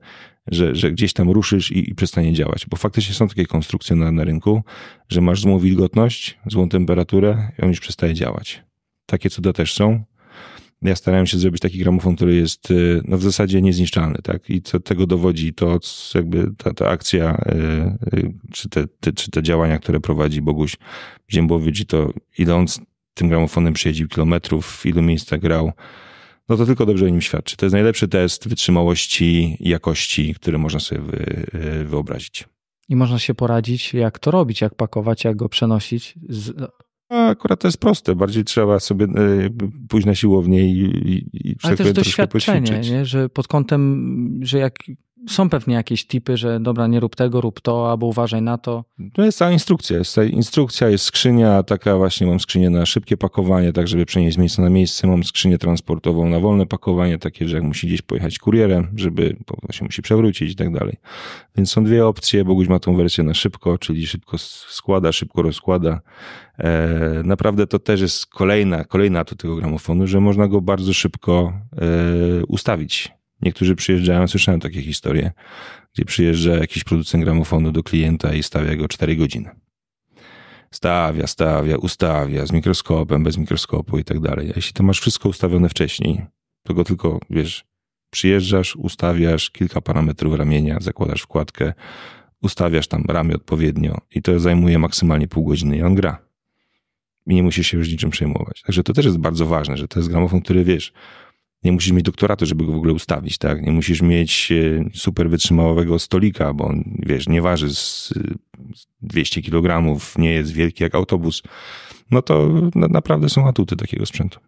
że, że gdzieś tam ruszysz i, i przestanie działać. Bo faktycznie są takie konstrukcje na, na rynku, że masz złą wilgotność, złą temperaturę i on już przestaje działać. Takie cuda też są. Ja starałem się zrobić taki gramofon, który jest y, no, w zasadzie niezniszczalny, tak? I co tego dowodzi, to jakby ta, ta akcja, yy, yy, czy, te, te, czy te działania, które prowadzi Boguś Ziembowicz, i to idąc tym gramofonem przejeździł kilometrów, w ilu miejscach grał, no to tylko dobrze o nim świadczy. To jest najlepszy test wytrzymałości i jakości, który można sobie e, wyobrazić. I można się poradzić, jak to robić, jak pakować, jak go przenosić. Z... A akurat to jest proste. Bardziej trzeba sobie e, pójść na siłownię i, i, i Ale też doświadczenie, nie? że pod kątem, że jak są pewnie jakieś tipy, że dobra, nie rób tego, rób to, albo uważaj na to. To jest cała instrukcja. Jest ta instrukcja, jest skrzynia, taka właśnie mam skrzynię na szybkie pakowanie, tak żeby przenieść z miejsca na miejsce. Mam skrzynię transportową na wolne pakowanie, takie, że jak musi gdzieś pojechać kurierem, żeby bo się musi przewrócić i tak dalej. Więc są dwie opcje. Boguś ma tą wersję na szybko, czyli szybko składa, szybko rozkłada. E, naprawdę to też jest kolejna, kolejna atut tego gramofonu, że można go bardzo szybko e, ustawić Niektórzy przyjeżdżają, słyszałem takie historie, gdzie przyjeżdża jakiś producent gramofonu do klienta i stawia go 4 godziny. Stawia, stawia, ustawia z mikroskopem, bez mikroskopu i tak dalej. A jeśli to masz wszystko ustawione wcześniej, to go tylko, wiesz, przyjeżdżasz, ustawiasz kilka parametrów ramienia, zakładasz wkładkę, ustawiasz tam ramię odpowiednio i to zajmuje maksymalnie pół godziny i on gra. I nie musisz się już niczym przejmować. Także to też jest bardzo ważne, że to jest gramofon, który wiesz, nie musisz mieć doktoratu, żeby go w ogóle ustawić, tak? Nie musisz mieć e, super wytrzymałego stolika, bo on, wiesz, nie waży z 200 kg, nie jest wielki jak autobus. No to naprawdę są atuty takiego sprzętu.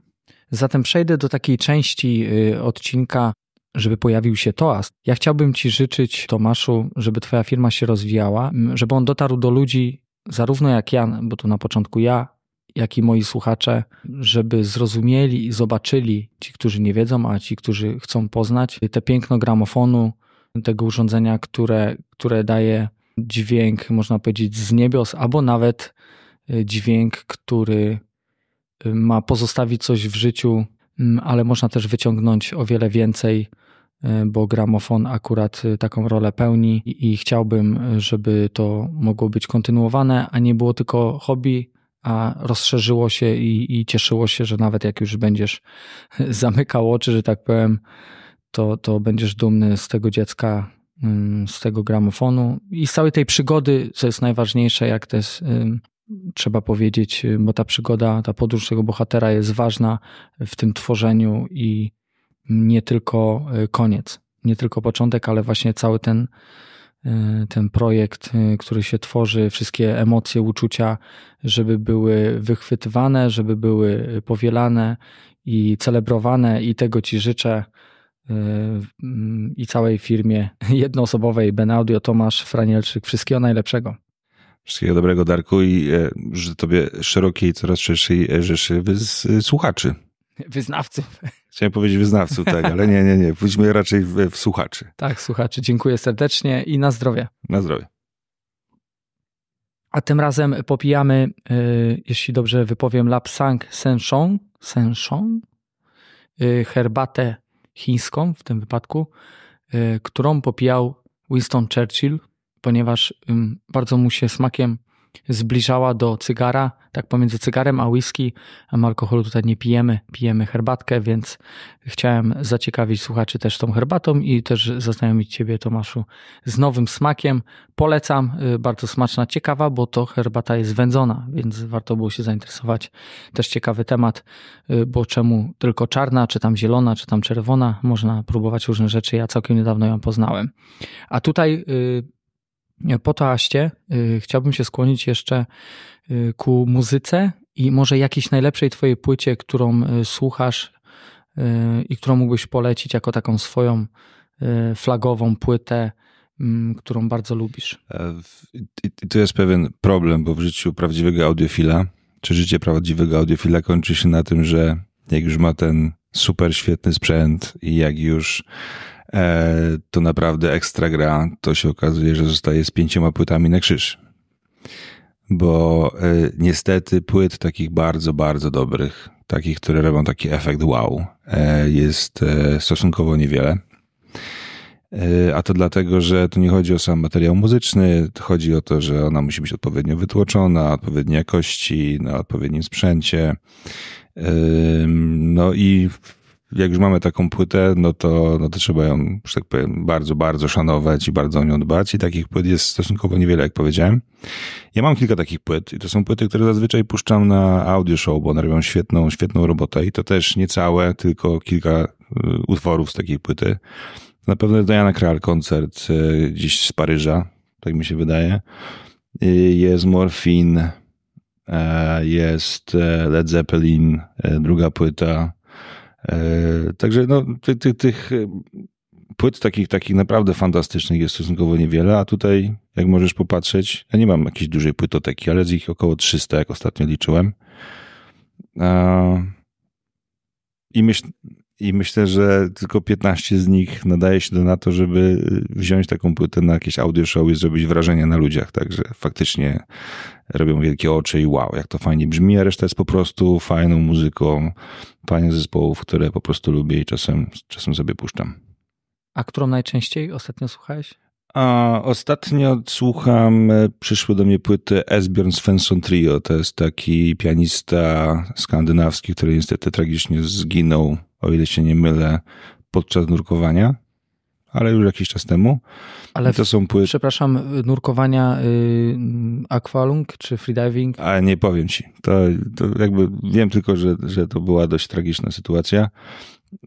Zatem przejdę do takiej części y, odcinka, żeby pojawił się toast. Ja chciałbym Ci życzyć, Tomaszu, żeby Twoja firma się rozwijała, żeby on dotarł do ludzi, zarówno jak ja, bo tu na początku ja, jak i moi słuchacze, żeby zrozumieli i zobaczyli, ci, którzy nie wiedzą, a ci, którzy chcą poznać, te piękno gramofonu, tego urządzenia, które, które daje dźwięk, można powiedzieć, z niebios, albo nawet y, dźwięk, który y, ma pozostawić coś w życiu, mm, ale można też wyciągnąć o wiele więcej, y, bo gramofon akurat taką rolę pełni i chciałbym, żeby to mogło być kontynuowane, a nie było tylko hobby, a rozszerzyło się i, i cieszyło się, że nawet jak już będziesz zamykał oczy, że tak powiem, to, to będziesz dumny z tego dziecka, mm, z tego gramofonu i z całej tej przygody, co jest najważniejsze, jak to jest, trzeba powiedzieć, bo ta przygoda, ta podróż tego bohatera jest ważna w tym tworzeniu i nie tylko y, koniec, nie tylko początek, ale właśnie cały ten Y, ten projekt, y, który się tworzy, wszystkie emocje, uczucia, żeby były wychwytywane, żeby były powielane i celebrowane, i tego Ci życzę. Y, mm, I całej firmie jednoosobowej Ben Audio, Tomasz Franielczyk. Wszystkiego najlepszego. Wszystkiego dobrego, Darku, i że Tobie szerokiej, coraz szerszej e, rzeszy e, słuchaczy. Wyznawców. Chciałem powiedzieć wyznawców, tak, ale nie, nie, nie. Pójdźmy raczej w, w słuchaczy. Tak, słuchaczy. Dziękuję serdecznie i na zdrowie. Na zdrowie. A tym razem popijamy, y, jeśli dobrze wypowiem, Lapsang Senchong, Senchong yy, herbatę chińską w tym wypadku, y, którą popijał Winston Churchill, ponieważ bardzo mu się smakiem zbliżała do cygara, tak pomiędzy cygarem a whisky. Alkoholu tutaj nie pijemy, pijemy herbatkę, więc chciałem zaciekawić słuchaczy też tą herbatą i też zaznajomić Ciebie, Tomaszu, z nowym smakiem. Polecam, y, bardzo smaczna, ciekawa, bo to herbata jest wędzona, więc warto było się zainteresować. Też ciekawy temat, y, bo czemu tylko czarna, czy tam zielona, czy tam czerwona, można próbować różne rzeczy. Ja całkiem niedawno ją poznałem. A tutaj y, po toaście y, chciałbym się skłonić jeszcze y, ku muzyce i może jakiejś najlepszej Twojej płycie, którą y, słuchasz i którą mógłbyś polecić jako taką swoją flagową płytę, mm, którą bardzo lubisz. E, I tu jest pewien problem, bo w życiu prawdziwego audiofila, czy życie prawdziwego audiofila kończy się na tym, że jak już ma ten super świetny sprzęt i jak już E, to naprawdę ekstra gra. To się okazuje, że zostaje z pięcioma płytami na krzyż. Bo e, niestety płyt takich bardzo, bardzo dobrych, takich, które robią taki efekt wow, e, jest stosunkowo niewiele. A to dlatego, że tu nie chodzi o sam materiał muzyczny, chodzi o to, że ona musi być odpowiednio wytłoczona, odpowiedniej jakości, na odpowiednim sprzęcie. No i jak już mamy taką płytę, no to, no to trzeba ją, że tak powiem, bardzo, bardzo szanować i bardzo o nią dbać. I takich płyt jest stosunkowo niewiele, jak powiedziałem. Ja mam kilka takich płyt i to są płyty, które zazwyczaj puszczam na audio show, bo one robią świetną, świetną robotę i to też nie całe, tylko kilka y, utworów z takiej płyty. Na pewno jest Diana Kral koncert y, gdzieś z Paryża, tak mi się wydaje. Y, jest Morfin, jest Led Zeppelin, druga płyta, E, także no, ty, ty, tych e, płyt takich, takich naprawdę fantastycznych jest stosunkowo niewiele, a tutaj, jak możesz popatrzeć, ja nie mam jakiejś dużej płytoteki, ale z ich około 300, jak ostatnio liczyłem. I myślę, i myślę, że tylko 15 z nich nadaje się do na to, żeby y, wziąć taką płytę na jakieś audio show i zrobić wrażenie na ludziach. Także faktycznie robią wielkie oczy i wow, jak to fajnie brzmi, a reszta jest po prostu fajną muzyką, fajnych zespołów, które po prostu lubię i czasem, czasem sobie puszczam. A którą najczęściej ostatnio słuchałeś? A ostatnio słucham, e, przyszły do mnie płyty Esbjorn Svensson Trio. To jest taki pianista skandynawski, który niestety tragicznie zginął o ile się nie mylę, podczas nurkowania, ale już jakiś czas temu. Ale to są płyty. Przepraszam, nurkowania y, aqualung czy freediving? A nie powiem ci. To, to, jakby wiem tylko, że, że to była dość tragiczna sytuacja.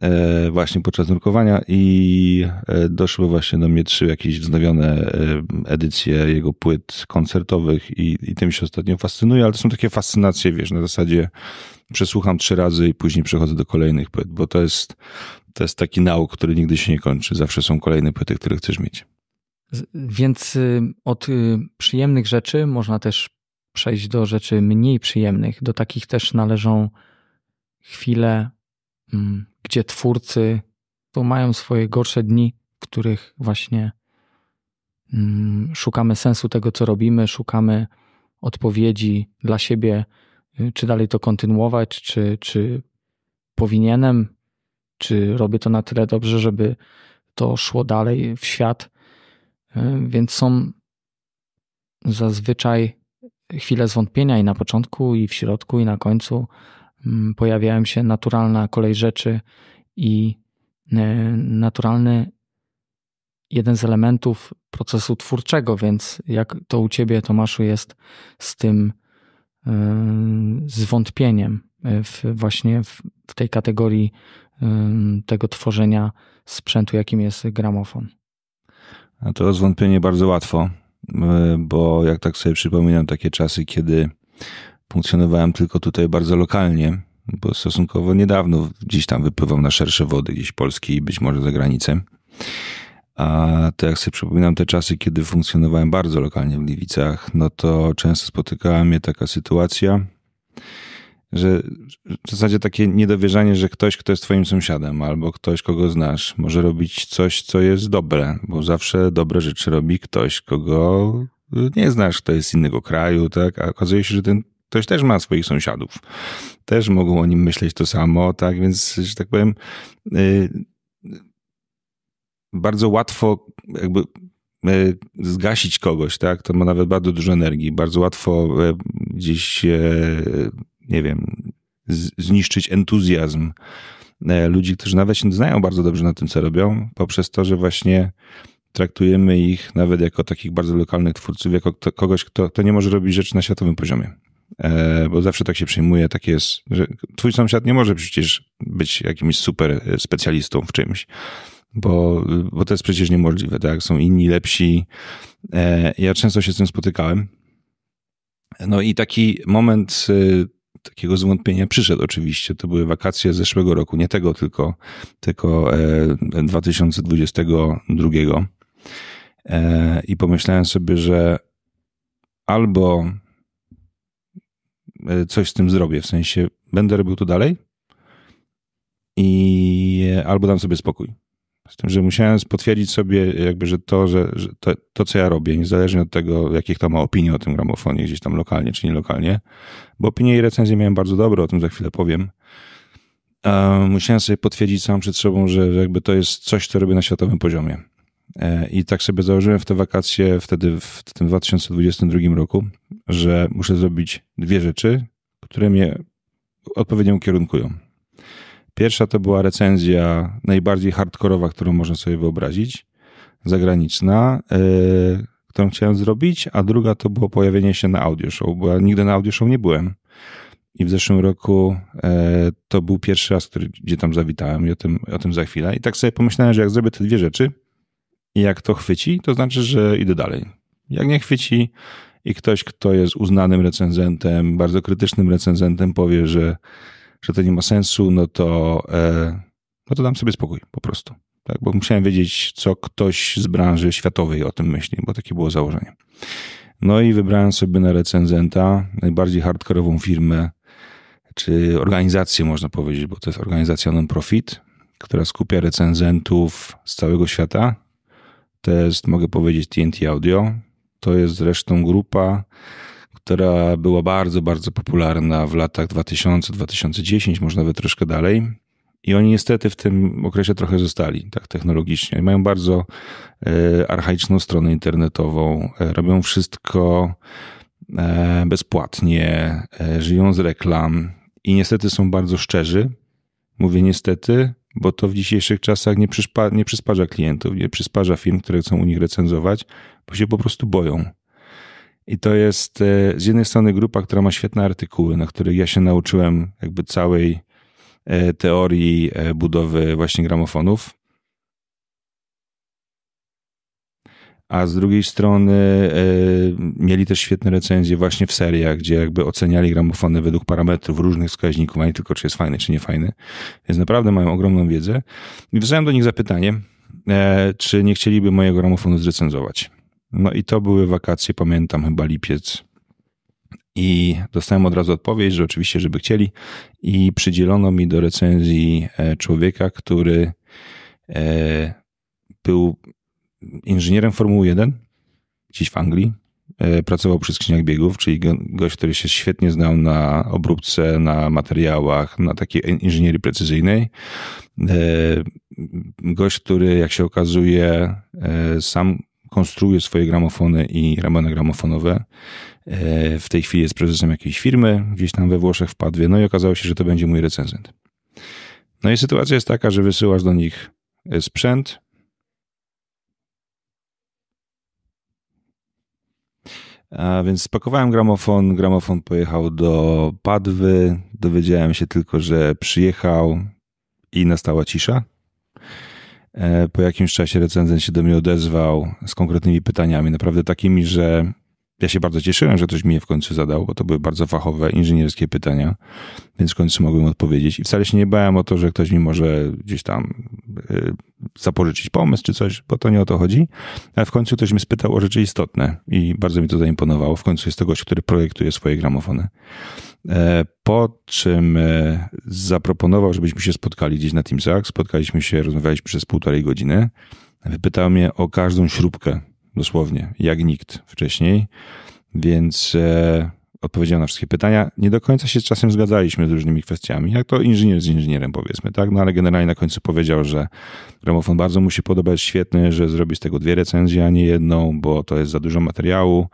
E, właśnie podczas nurkowania i e, doszły właśnie do mnie trzy jakieś wznowione e, edycje jego płyt koncertowych i, i tym się ostatnio fascynuje, ale to są takie fascynacje, wiesz, na zasadzie przesłucham trzy razy i później przechodzę do kolejnych płyt, bo to jest, to jest taki nauk, który nigdy się nie kończy. Zawsze są kolejne płyty, które chcesz mieć. Więc y, od y, przyjemnych rzeczy można też przejść do rzeczy mniej przyjemnych. Do takich też należą chwile, mm, gdzie twórcy to mają swoje gorsze dni, w których właśnie mm, szukamy sensu tego, co robimy, szukamy odpowiedzi dla siebie, czy dalej to kontynuować, czy, czy powinienem, czy robię to na tyle dobrze, żeby to szło dalej w świat. E, więc są zazwyczaj chwile zwątpienia i na początku, i w środku, i na końcu mm, pojawiają się naturalna kolej rzeczy i e, naturalny jeden z elementów procesu twórczego, więc jak to u ciebie, Tomaszu, jest z tym z wątpieniem e, w, właśnie w, w tej kategorii tego tworzenia sprzętu, jakim jest gramofon. A to zwątpienie bardzo łatwo, e, bo jak tak sobie przypominam takie czasy, kiedy funkcjonowałem tylko tutaj bardzo lokalnie, bo stosunkowo niedawno gdzieś tam wypływam na szersze wody, gdzieś Polski i być może za granicę. A to jak sobie przypominam te czasy, kiedy funkcjonowałem bardzo lokalnie w Gliwicach, no to często spotykała mnie taka sytuacja, że w zasadzie takie niedowierzanie, że ktoś, kto jest twoim sąsiadem albo ktoś, kogo znasz, może robić coś, co jest dobre, bo zawsze dobre rzeczy robi ktoś, kogo nie znasz, kto jest z innego kraju, tak? A okazuje się, że ten ktoś też ma swoich sąsiadów. Też mogą o nim myśleć to samo, tak? Więc, że tak powiem, y, bardzo łatwo jakby e, zgasić kogoś, tak? To ma nawet bardzo dużo energii. Bardzo łatwo e, gdzieś, e, nie wiem, zniszczyć entuzjazm ludzi, którzy nawet się znają bardzo dobrze na tym, co robią, poprzez to, że właśnie traktujemy ich nawet jako takich bardzo lokalnych twórców, jako kogoś, kto, kto nie może robić rzeczy na światowym poziomie. E, bo zawsze tak się przyjmuje, tak jest, że twój sąsiad nie może przecież być jakimś super specjalistą w czymś bo, bo to jest przecież niemożliwe, tak? Są inni, lepsi. E, ja często się z tym spotykałem. No i taki moment e, takiego zwątpienia przyszedł oczywiście. To były wakacje zeszłego roku, nie tego tylko, tylko 2022. E, I pomyślałem sobie, że albo coś z tym zrobię, w sensie będę robił to dalej i albo dam sobie spokój. Z tym, że musiałem potwierdzić sobie, jakby, że to, że, że to, to, co ja robię, niezależnie od tego, jakich tam ma opinie o tym gramofonie, gdzieś tam lokalnie czy nielokalnie, bo opinie i recenzje miałem bardzo dobre, o tym za chwilę powiem. musiałem sobie potwierdzić sam przed sobą, że, że jakby to jest coś, co robię na światowym poziomie. E, I tak sobie założyłem w te wakacje wtedy, w tym 2022 roku, że muszę zrobić dwie rzeczy, które mnie odpowiednio ukierunkują. Pierwsza to była recenzja najbardziej hardkorowa, którą można sobie wyobrazić, zagraniczna, yy, którą chciałem zrobić, a druga to było pojawienie się na audio show, bo ja nigdy na audio show nie byłem. I w zeszłym roku e, to był pierwszy raz, który, gdzie tam zawitałem i o tym, o tym za chwilę. I tak sobie pomyślałem, że jak zrobię te dwie rzeczy i jak to chwyci, to znaczy, że idę dalej. Jak nie chwyci i ktoś, kto jest uznanym recenzentem, bardzo krytycznym recenzentem powie, że że to nie ma sensu, no to, e, no to dam sobie spokój po prostu. Tak, bo musiałem wiedzieć, co ktoś z branży światowej o tym myśli, bo takie było założenie. No i wybrałem sobie na recenzenta najbardziej hardkorową firmę, czy organizację można powiedzieć, bo to jest organizacja non-profit, która skupia recenzentów z całego świata. To jest, mogę powiedzieć, TNT Audio. To jest zresztą grupa, która była bardzo, bardzo popularna w latach 2000-2010, może nawet troszkę dalej. I oni niestety w tym okresie trochę zostali, tak technologicznie. mają bardzo e, archaiczną stronę internetową, e, robią wszystko e, bezpłatnie, żyją z reklam i niestety są bardzo szczerzy. Mówię niestety, bo to w dzisiejszych czasach nie, przyszpa, nie przysparza klientów, nie przysparza firm, które chcą u nich recenzować, bo się po prostu boją. I to jest e, z jednej strony grupa, która ma świetne artykuły, na których ja się nauczyłem jakby całej e, teorii e, budowy właśnie gramofonów. A z drugiej strony mieli też świetne recenzje właśnie w seriach, gdzie jakby oceniali gramofony według parametrów różnych wskaźników, a nie tylko czy jest fajny, czy nie fajny. Więc naprawdę mają ogromną wiedzę. I wysłałem do nich zapytanie, czy nie chcieliby mojego gramofonu zrecenzować. No i to były wakacje, pamiętam chyba lipiec. I dostałem od razu odpowiedź, że oczywiście, żeby chcieli, i przydzielono mi do recenzji e, człowieka, który e, był inżynierem Formuły 1, gdzieś w Anglii. E, pracował przy skrzyniach biegów, czyli gość, który się świetnie znał na obróbce, na materiałach, na takiej inżynierii precyzyjnej. Gość, który, jak się okazuje, sam konstruuje swoje gramofony i ramiona gramofonowe. E, w tej chwili jest prezesem jakiejś firmy, gdzieś tam we Włoszech w Padwie, no i okazało się, że to będzie mój recenzent. No i sytuacja jest taka, że wysyłasz do nich e, sprzęt. A więc spakowałem gramofon, gramofon pojechał do Padwy, dowiedziałem się tylko, że przyjechał i nastała cisza. E, po jakimś czasie recenzent się do mnie odezwał z konkretnymi pytaniami, naprawdę takimi, że ja się bardzo cieszyłem, że ktoś mi je w końcu zadał, bo to były bardzo fachowe, inżynierskie pytania, więc w końcu mogłem odpowiedzieć. I wcale się nie bałem o to, że ktoś mi może gdzieś tam y, zapożyczyć pomysł czy coś, bo to nie o to chodzi. Ale w końcu ktoś mnie spytał o rzeczy istotne i bardzo mi to zaimponowało. W końcu jest to gość, który projektuje swoje gramofony. E, po czym e, zaproponował, żebyśmy się spotkali gdzieś na Teamsach. Spotkaliśmy się, rozmawialiśmy przez półtorej godziny. Wypytał mnie o każdą śrubkę dosłownie, jak nikt wcześniej, więc e, odpowiedział na wszystkie pytania. Nie do końca się czasem zgadzaliśmy z różnymi kwestiami, jak to inżynier z inżynierem powiedzmy, tak? No ale generalnie na końcu powiedział, że gramofon bardzo mu się podoba, jest świetny, że zrobi z tego dwie recenzje, a nie jedną, bo to jest za dużo materiału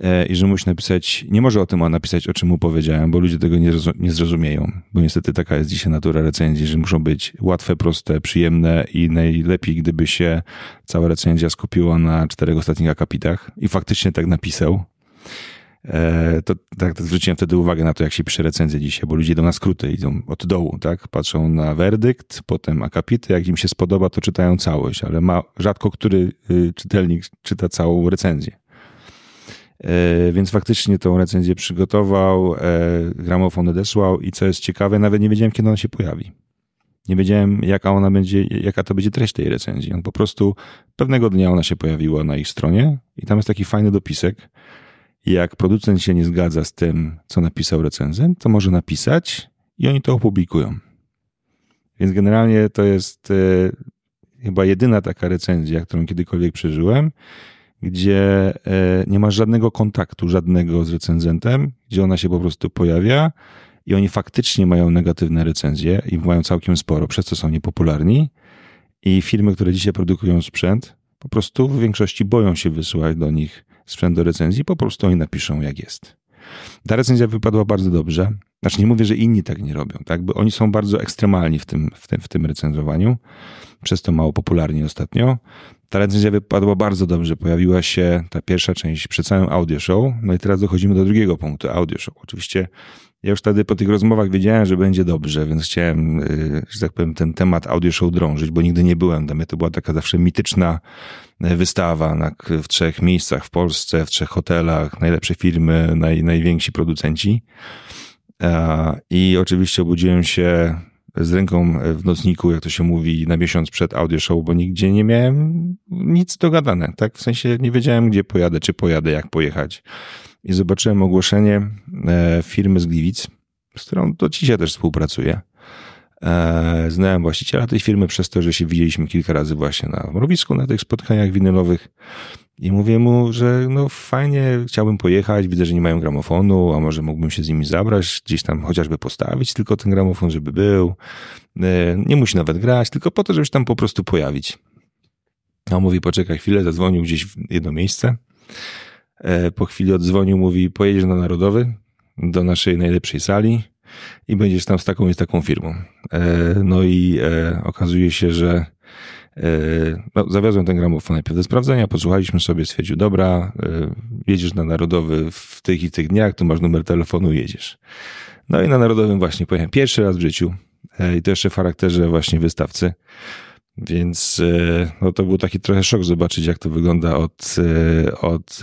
E, i że musi napisać, nie może o tym napisać, o czym mu powiedziałem, bo ludzie tego nie, zrozumieją. Bo niestety taka jest dzisiaj natura recenzji, że muszą być łatwe, proste, przyjemne i najlepiej, gdyby się cała recenzja skupiła na czterech ostatnich akapitach i faktycznie tak napisał. E, to tak zwróciłem wtedy uwagę na to, jak się pisze recenzje dzisiaj, bo ludzie idą na skróty, idą od dołu, tak? Patrzą na werdykt, potem akapity, jak im się spodoba, to czytają całość, ale ma, rzadko który y, czytelnik czyta całą recenzję. E, więc faktycznie tą recenzję przygotował, e, gramofon odesłał i co jest ciekawe, nawet nie wiedziałem, kiedy ona się pojawi. Nie wiedziałem, jaka ona będzie, jaka to będzie treść tej recenzji. On po prostu pewnego dnia ona się pojawiła na ich stronie i tam jest taki fajny dopisek. Jak producent się nie zgadza z tym, co napisał recenzent, to może napisać i oni to opublikują. Więc generalnie to jest e, chyba jedyna taka recenzja, którą kiedykolwiek przeżyłem, gdzie e, nie masz żadnego kontaktu, żadnego z recenzentem, gdzie ona się po prostu pojawia i oni faktycznie mają negatywne recenzje i mają całkiem sporo, przez co są niepopularni. I firmy, które dzisiaj produkują sprzęt, po prostu w większości boją się wysyłać do nich sprzęt do recenzji, po prostu oni napiszą jak jest. Ta recenzja wypadła bardzo dobrze. Znaczy nie mówię, że inni tak nie robią, tak? bo oni są bardzo ekstremalni w tym, w tym, w tym recenzowaniu, przez to mało popularni ostatnio. Ta recenzja wypadła bardzo dobrze. Pojawiła się ta pierwsza część przed całym audio show, no i teraz dochodzimy do drugiego punktu, audio show. Oczywiście ja już wtedy po tych rozmowach wiedziałem, że będzie dobrze, więc chciałem, y, że tak powiem, ten temat audio show drążyć, bo nigdy nie byłem dla mnie To była taka zawsze mityczna y, wystawa na, w trzech miejscach w Polsce, w trzech hotelach, najlepsze firmy, naj, najwięksi producenci. E, I oczywiście obudziłem się z ręką w nocniku, jak to się mówi, na miesiąc przed audio show, bo nigdzie nie miałem nic dogadane, tak? W sensie nie wiedziałem, gdzie pojadę, czy pojadę, jak pojechać. I zobaczyłem ogłoszenie e, firmy z Gliwic, z którą do dzisiaj też współpracuję. E, znałem właściciela tej firmy przez to, że się widzieliśmy kilka razy właśnie na mrowisku, na tych spotkaniach winylowych. I mówię mu, że no fajnie, chciałbym pojechać, widzę, że nie mają gramofonu, a może mógłbym się z nimi zabrać, gdzieś tam chociażby postawić tylko ten gramofon, żeby był. E, nie musi nawet grać, tylko po to, żeby się tam po prostu pojawić. A on mówi, poczekaj chwilę, zadzwonił gdzieś w jedno miejsce. E, po chwili odzwonił, mówi, pojedziesz na Narodowy, do naszej najlepszej sali i będziesz tam z taką i z taką firmą. E, no i okazuje się, że Yy, no, zawiozłem ten gramofon najpierw do sprawdzenia, posłuchaliśmy sobie, stwierdził, dobra, yy, jedziesz na Narodowy w tych i tych dniach, tu masz numer telefonu, jedziesz. No i na Narodowym właśnie pojechałem pierwszy raz w życiu yy, i to jeszcze w charakterze właśnie wystawcy. Więc e, no, to był taki trochę szok zobaczyć, jak to wygląda od, e, od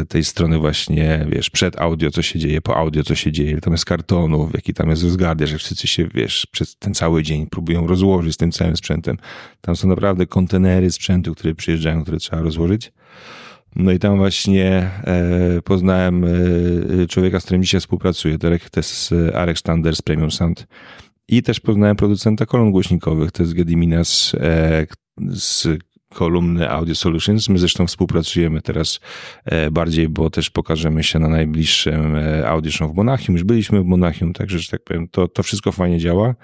e, tej strony właśnie, wiesz, przed audio, co się dzieje, po audio, co się dzieje, tam jest kartonów, jaki tam jest rozgardia, jak wszyscy się, wiesz, przez ten cały dzień próbują rozłożyć z tym całym sprzętem. Tam są naprawdę kontenery sprzętu, które przyjeżdżają, które trzeba rozłożyć. No i tam właśnie e, poznałem e, człowieka, z którym dzisiaj współpracuję, Derek, to jest Arek Stander z Premium Sound i też poznałem producenta kolumn głośnikowych, to jest Gedimina z, e, z kolumny Audio Solutions. My zresztą współpracujemy teraz e, bardziej, bo też pokażemy się na najbliższym e, Audio Show w Monachium. Już byliśmy w Monachium, także, że tak powiem, to, to wszystko fajnie działa.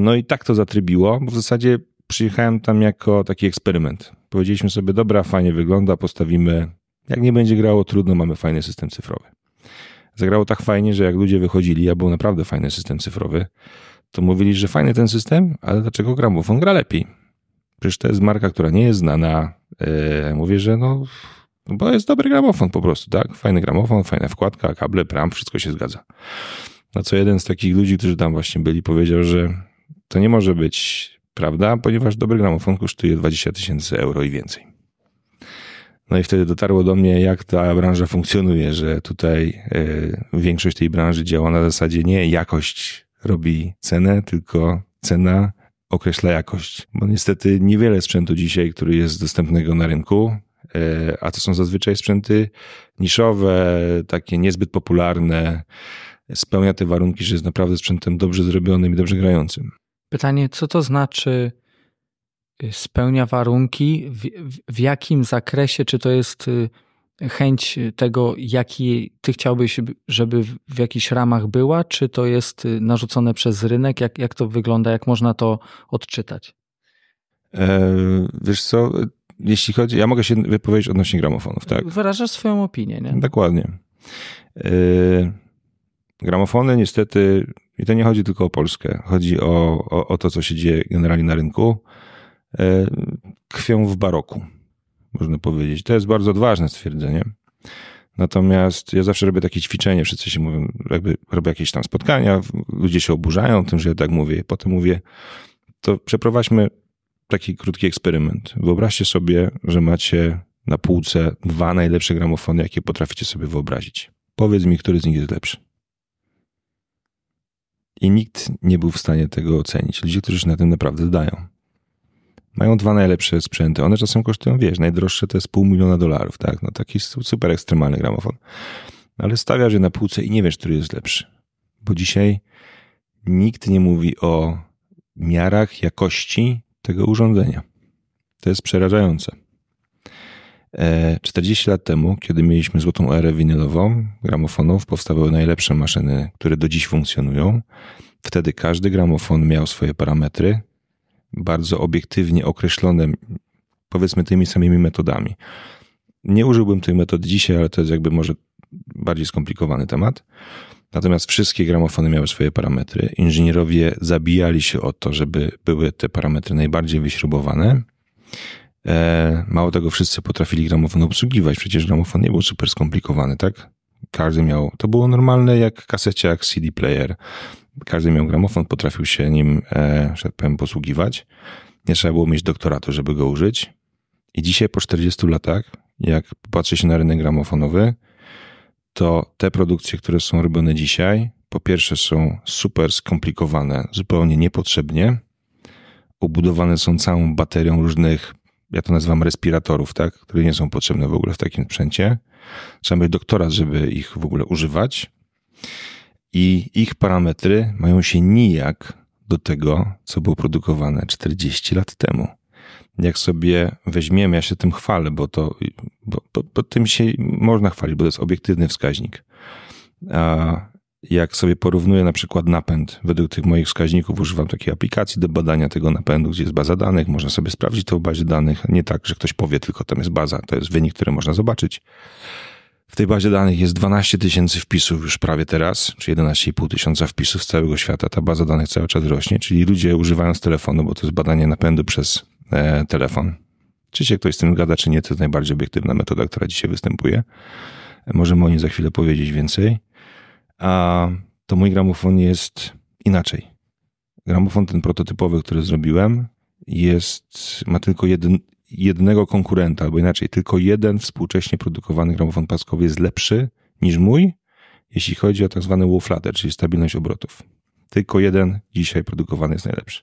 No i tak to zatrybiło, bo w zasadzie przyjechałem tam jako taki eksperyment. Powiedzieliśmy sobie, dobra, fajnie wygląda, postawimy. Jak nie będzie grało, trudno, mamy fajny system cyfrowy zagrało tak fajnie, że jak ludzie wychodzili, a był naprawdę fajny system cyfrowy, to mówili, że fajny ten system, ale dlaczego gramofon gra lepiej? Przecież to jest marka, która nie jest znana. Yy, mówię, że no, no, bo jest dobry gramofon po prostu, tak? Fajny gramofon, fajna wkładka, kable, pram, wszystko się zgadza. No co jeden z takich ludzi, którzy tam właśnie byli, powiedział, że to nie może być prawda, ponieważ dobry gramofon kosztuje 20 tysięcy euro i więcej. No i wtedy dotarło do mnie, jak ta branża funkcjonuje, że tutaj e, większość tej branży działa na zasadzie nie jakość robi cenę, tylko cena określa jakość. Bo niestety niewiele sprzętu dzisiaj, który jest dostępnego na rynku, e, a to są zazwyczaj sprzęty niszowe, takie niezbyt popularne, spełnia te warunki, że jest naprawdę sprzętem dobrze zrobionym i dobrze grającym. Pytanie, co to znaczy Y, spełnia warunki, w, w, jakim zakresie, czy to jest y, chęć y, tego, jaki ty chciałbyś, żeby w jakichś ramach była, czy to jest narzucone przez rynek? Jak, jak to wygląda, jak można to odczytać? E, wiesz co, jeśli chodzi, ja mogę się wypowiedzieć odnośnie gramofonów, tak? Wyrażasz swoją opinię, nie? Dokładnie. E, gramofony niestety, i to nie chodzi tylko o Polskę, chodzi o, o, o to, co się dzieje generalnie na rynku E, krwią w baroku, można powiedzieć. To jest bardzo odważne stwierdzenie. Natomiast ja zawsze robię takie ćwiczenie, wszyscy się mówią, jakby robię jakieś tam spotkania, ludzie się oburzają tym, że ja tak mówię. Potem mówię, to przeprowadźmy taki krótki eksperyment. Wyobraźcie sobie, że macie na półce dwa najlepsze gramofony, jakie potraficie sobie wyobrazić. Powiedz mi, który z nich jest lepszy. I nikt nie był w stanie tego ocenić. Ludzie, którzy się na tym naprawdę zdają. Mają dwa najlepsze sprzęty. One czasem kosztują, wiesz, najdroższe to jest pół miliona dolarów, tak? No taki super ekstremalny gramofon. Ale stawiasz je na półce i nie wiesz, który jest lepszy. Bo dzisiaj nikt nie mówi o miarach jakości tego urządzenia. To jest przerażające. 40 e, lat temu, kiedy mieliśmy złotą erę winylową, gramofonów, powstawały najlepsze maszyny, które do dziś funkcjonują. Wtedy każdy gramofon miał swoje parametry, bardzo obiektywnie określone, powiedzmy tymi samymi metodami. Nie użyłbym tej metody dzisiaj, ale to jest jakby może bardziej skomplikowany temat. Natomiast wszystkie gramofony miały swoje parametry. Inżynierowie zabijali się o to, żeby były te parametry najbardziej wyśrubowane. E, mało tego, wszyscy potrafili gramofon obsługiwać. Przecież gramofon nie był super skomplikowany, tak? Każdy miał. To było normalne jak kasecie, jak CD player. Każdy miał gramofon, potrafił się nim, e, że tak powiem, posługiwać. Nie trzeba było mieć doktoratu, żeby go użyć. I dzisiaj po 40 latach, jak patrzy się na rynek gramofonowy, to te produkcje, które są robione dzisiaj, po pierwsze są super skomplikowane, zupełnie niepotrzebnie. Obudowane są całą baterią różnych, ja to nazywam respiratorów, tak? które nie są potrzebne w ogóle w takim sprzęcie. Trzeba mieć doktora, żeby ich w ogóle używać i ich parametry mają się nijak do tego, co było produkowane 40 lat temu. Jak sobie weźmiemy, ja się tym chwalę, bo to bo, bo, bo tym się można chwalić, bo to jest obiektywny wskaźnik. A jak sobie porównuję na przykład napęd według tych moich wskaźników, używam takiej aplikacji do badania tego napędu, gdzie jest baza danych, można sobie sprawdzić to w bazie danych, nie tak, że ktoś powie tylko tam jest baza, to jest wynik, który można zobaczyć. W tej bazie danych jest 12 tysięcy wpisów już prawie teraz, czy 11,5 tysiąca wpisów z całego świata. Ta baza danych cały czas rośnie, czyli ludzie z telefonu, bo to jest badanie napędu przez e, telefon. Czy się ktoś z tym gada, czy nie, to jest najbardziej obiektywna metoda, która dzisiaj występuje. Możemy o niej za chwilę powiedzieć więcej. A to mój gramofon jest inaczej. Gramofon ten prototypowy, który zrobiłem, jest, ma tylko jeden, jednego konkurenta, albo inaczej, tylko jeden współcześnie produkowany gramofon paskowy jest lepszy niż mój, jeśli chodzi o tak zwany wall flutter, czyli stabilność obrotów. Tylko jeden dzisiaj produkowany jest najlepszy.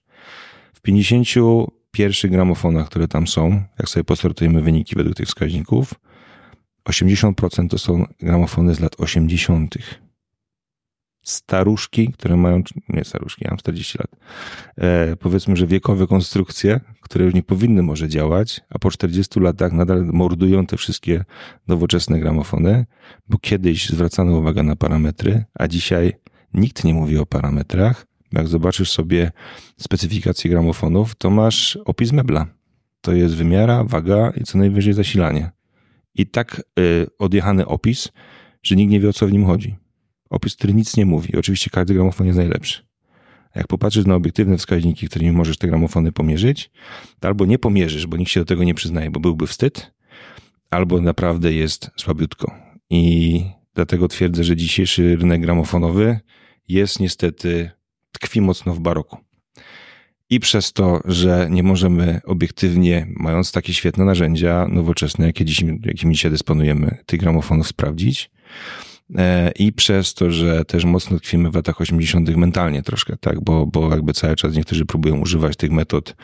W 51 gramofonach, które tam są, jak sobie posortujemy wyniki według tych wskaźników, 80% to są gramofony z lat 80 staruszki, które mają, nie staruszki, ja mam 40 lat, e, powiedzmy, że wiekowe konstrukcje, które już nie powinny może działać, a po 40 latach nadal mordują te wszystkie nowoczesne gramofony, bo kiedyś zwracano uwagę na parametry, a dzisiaj nikt nie mówi o parametrach. Jak zobaczysz sobie specyfikację gramofonów, to masz opis mebla. To jest wymiara, waga i co najwyżej zasilanie. I tak y, odjechany opis, że nikt nie wie o co w nim chodzi opis, który nic nie mówi. Oczywiście każdy gramofon jest najlepszy. Jak popatrzysz na obiektywne wskaźniki, którymi możesz te gramofony pomierzyć, to albo nie pomierzysz, bo nikt się do tego nie przyznaje, bo byłby wstyd, albo naprawdę jest słabiutko. I dlatego twierdzę, że dzisiejszy rynek gramofonowy jest niestety, tkwi mocno w baroku. I przez to, że nie możemy obiektywnie, mając takie świetne narzędzia nowoczesne, jakie dziś, jakimi dzisiaj dysponujemy, tych gramofonów sprawdzić, E, i przez to, że też mocno tkwimy w latach 80. mentalnie troszkę, tak, bo, bo jakby cały czas niektórzy próbują używać tych metod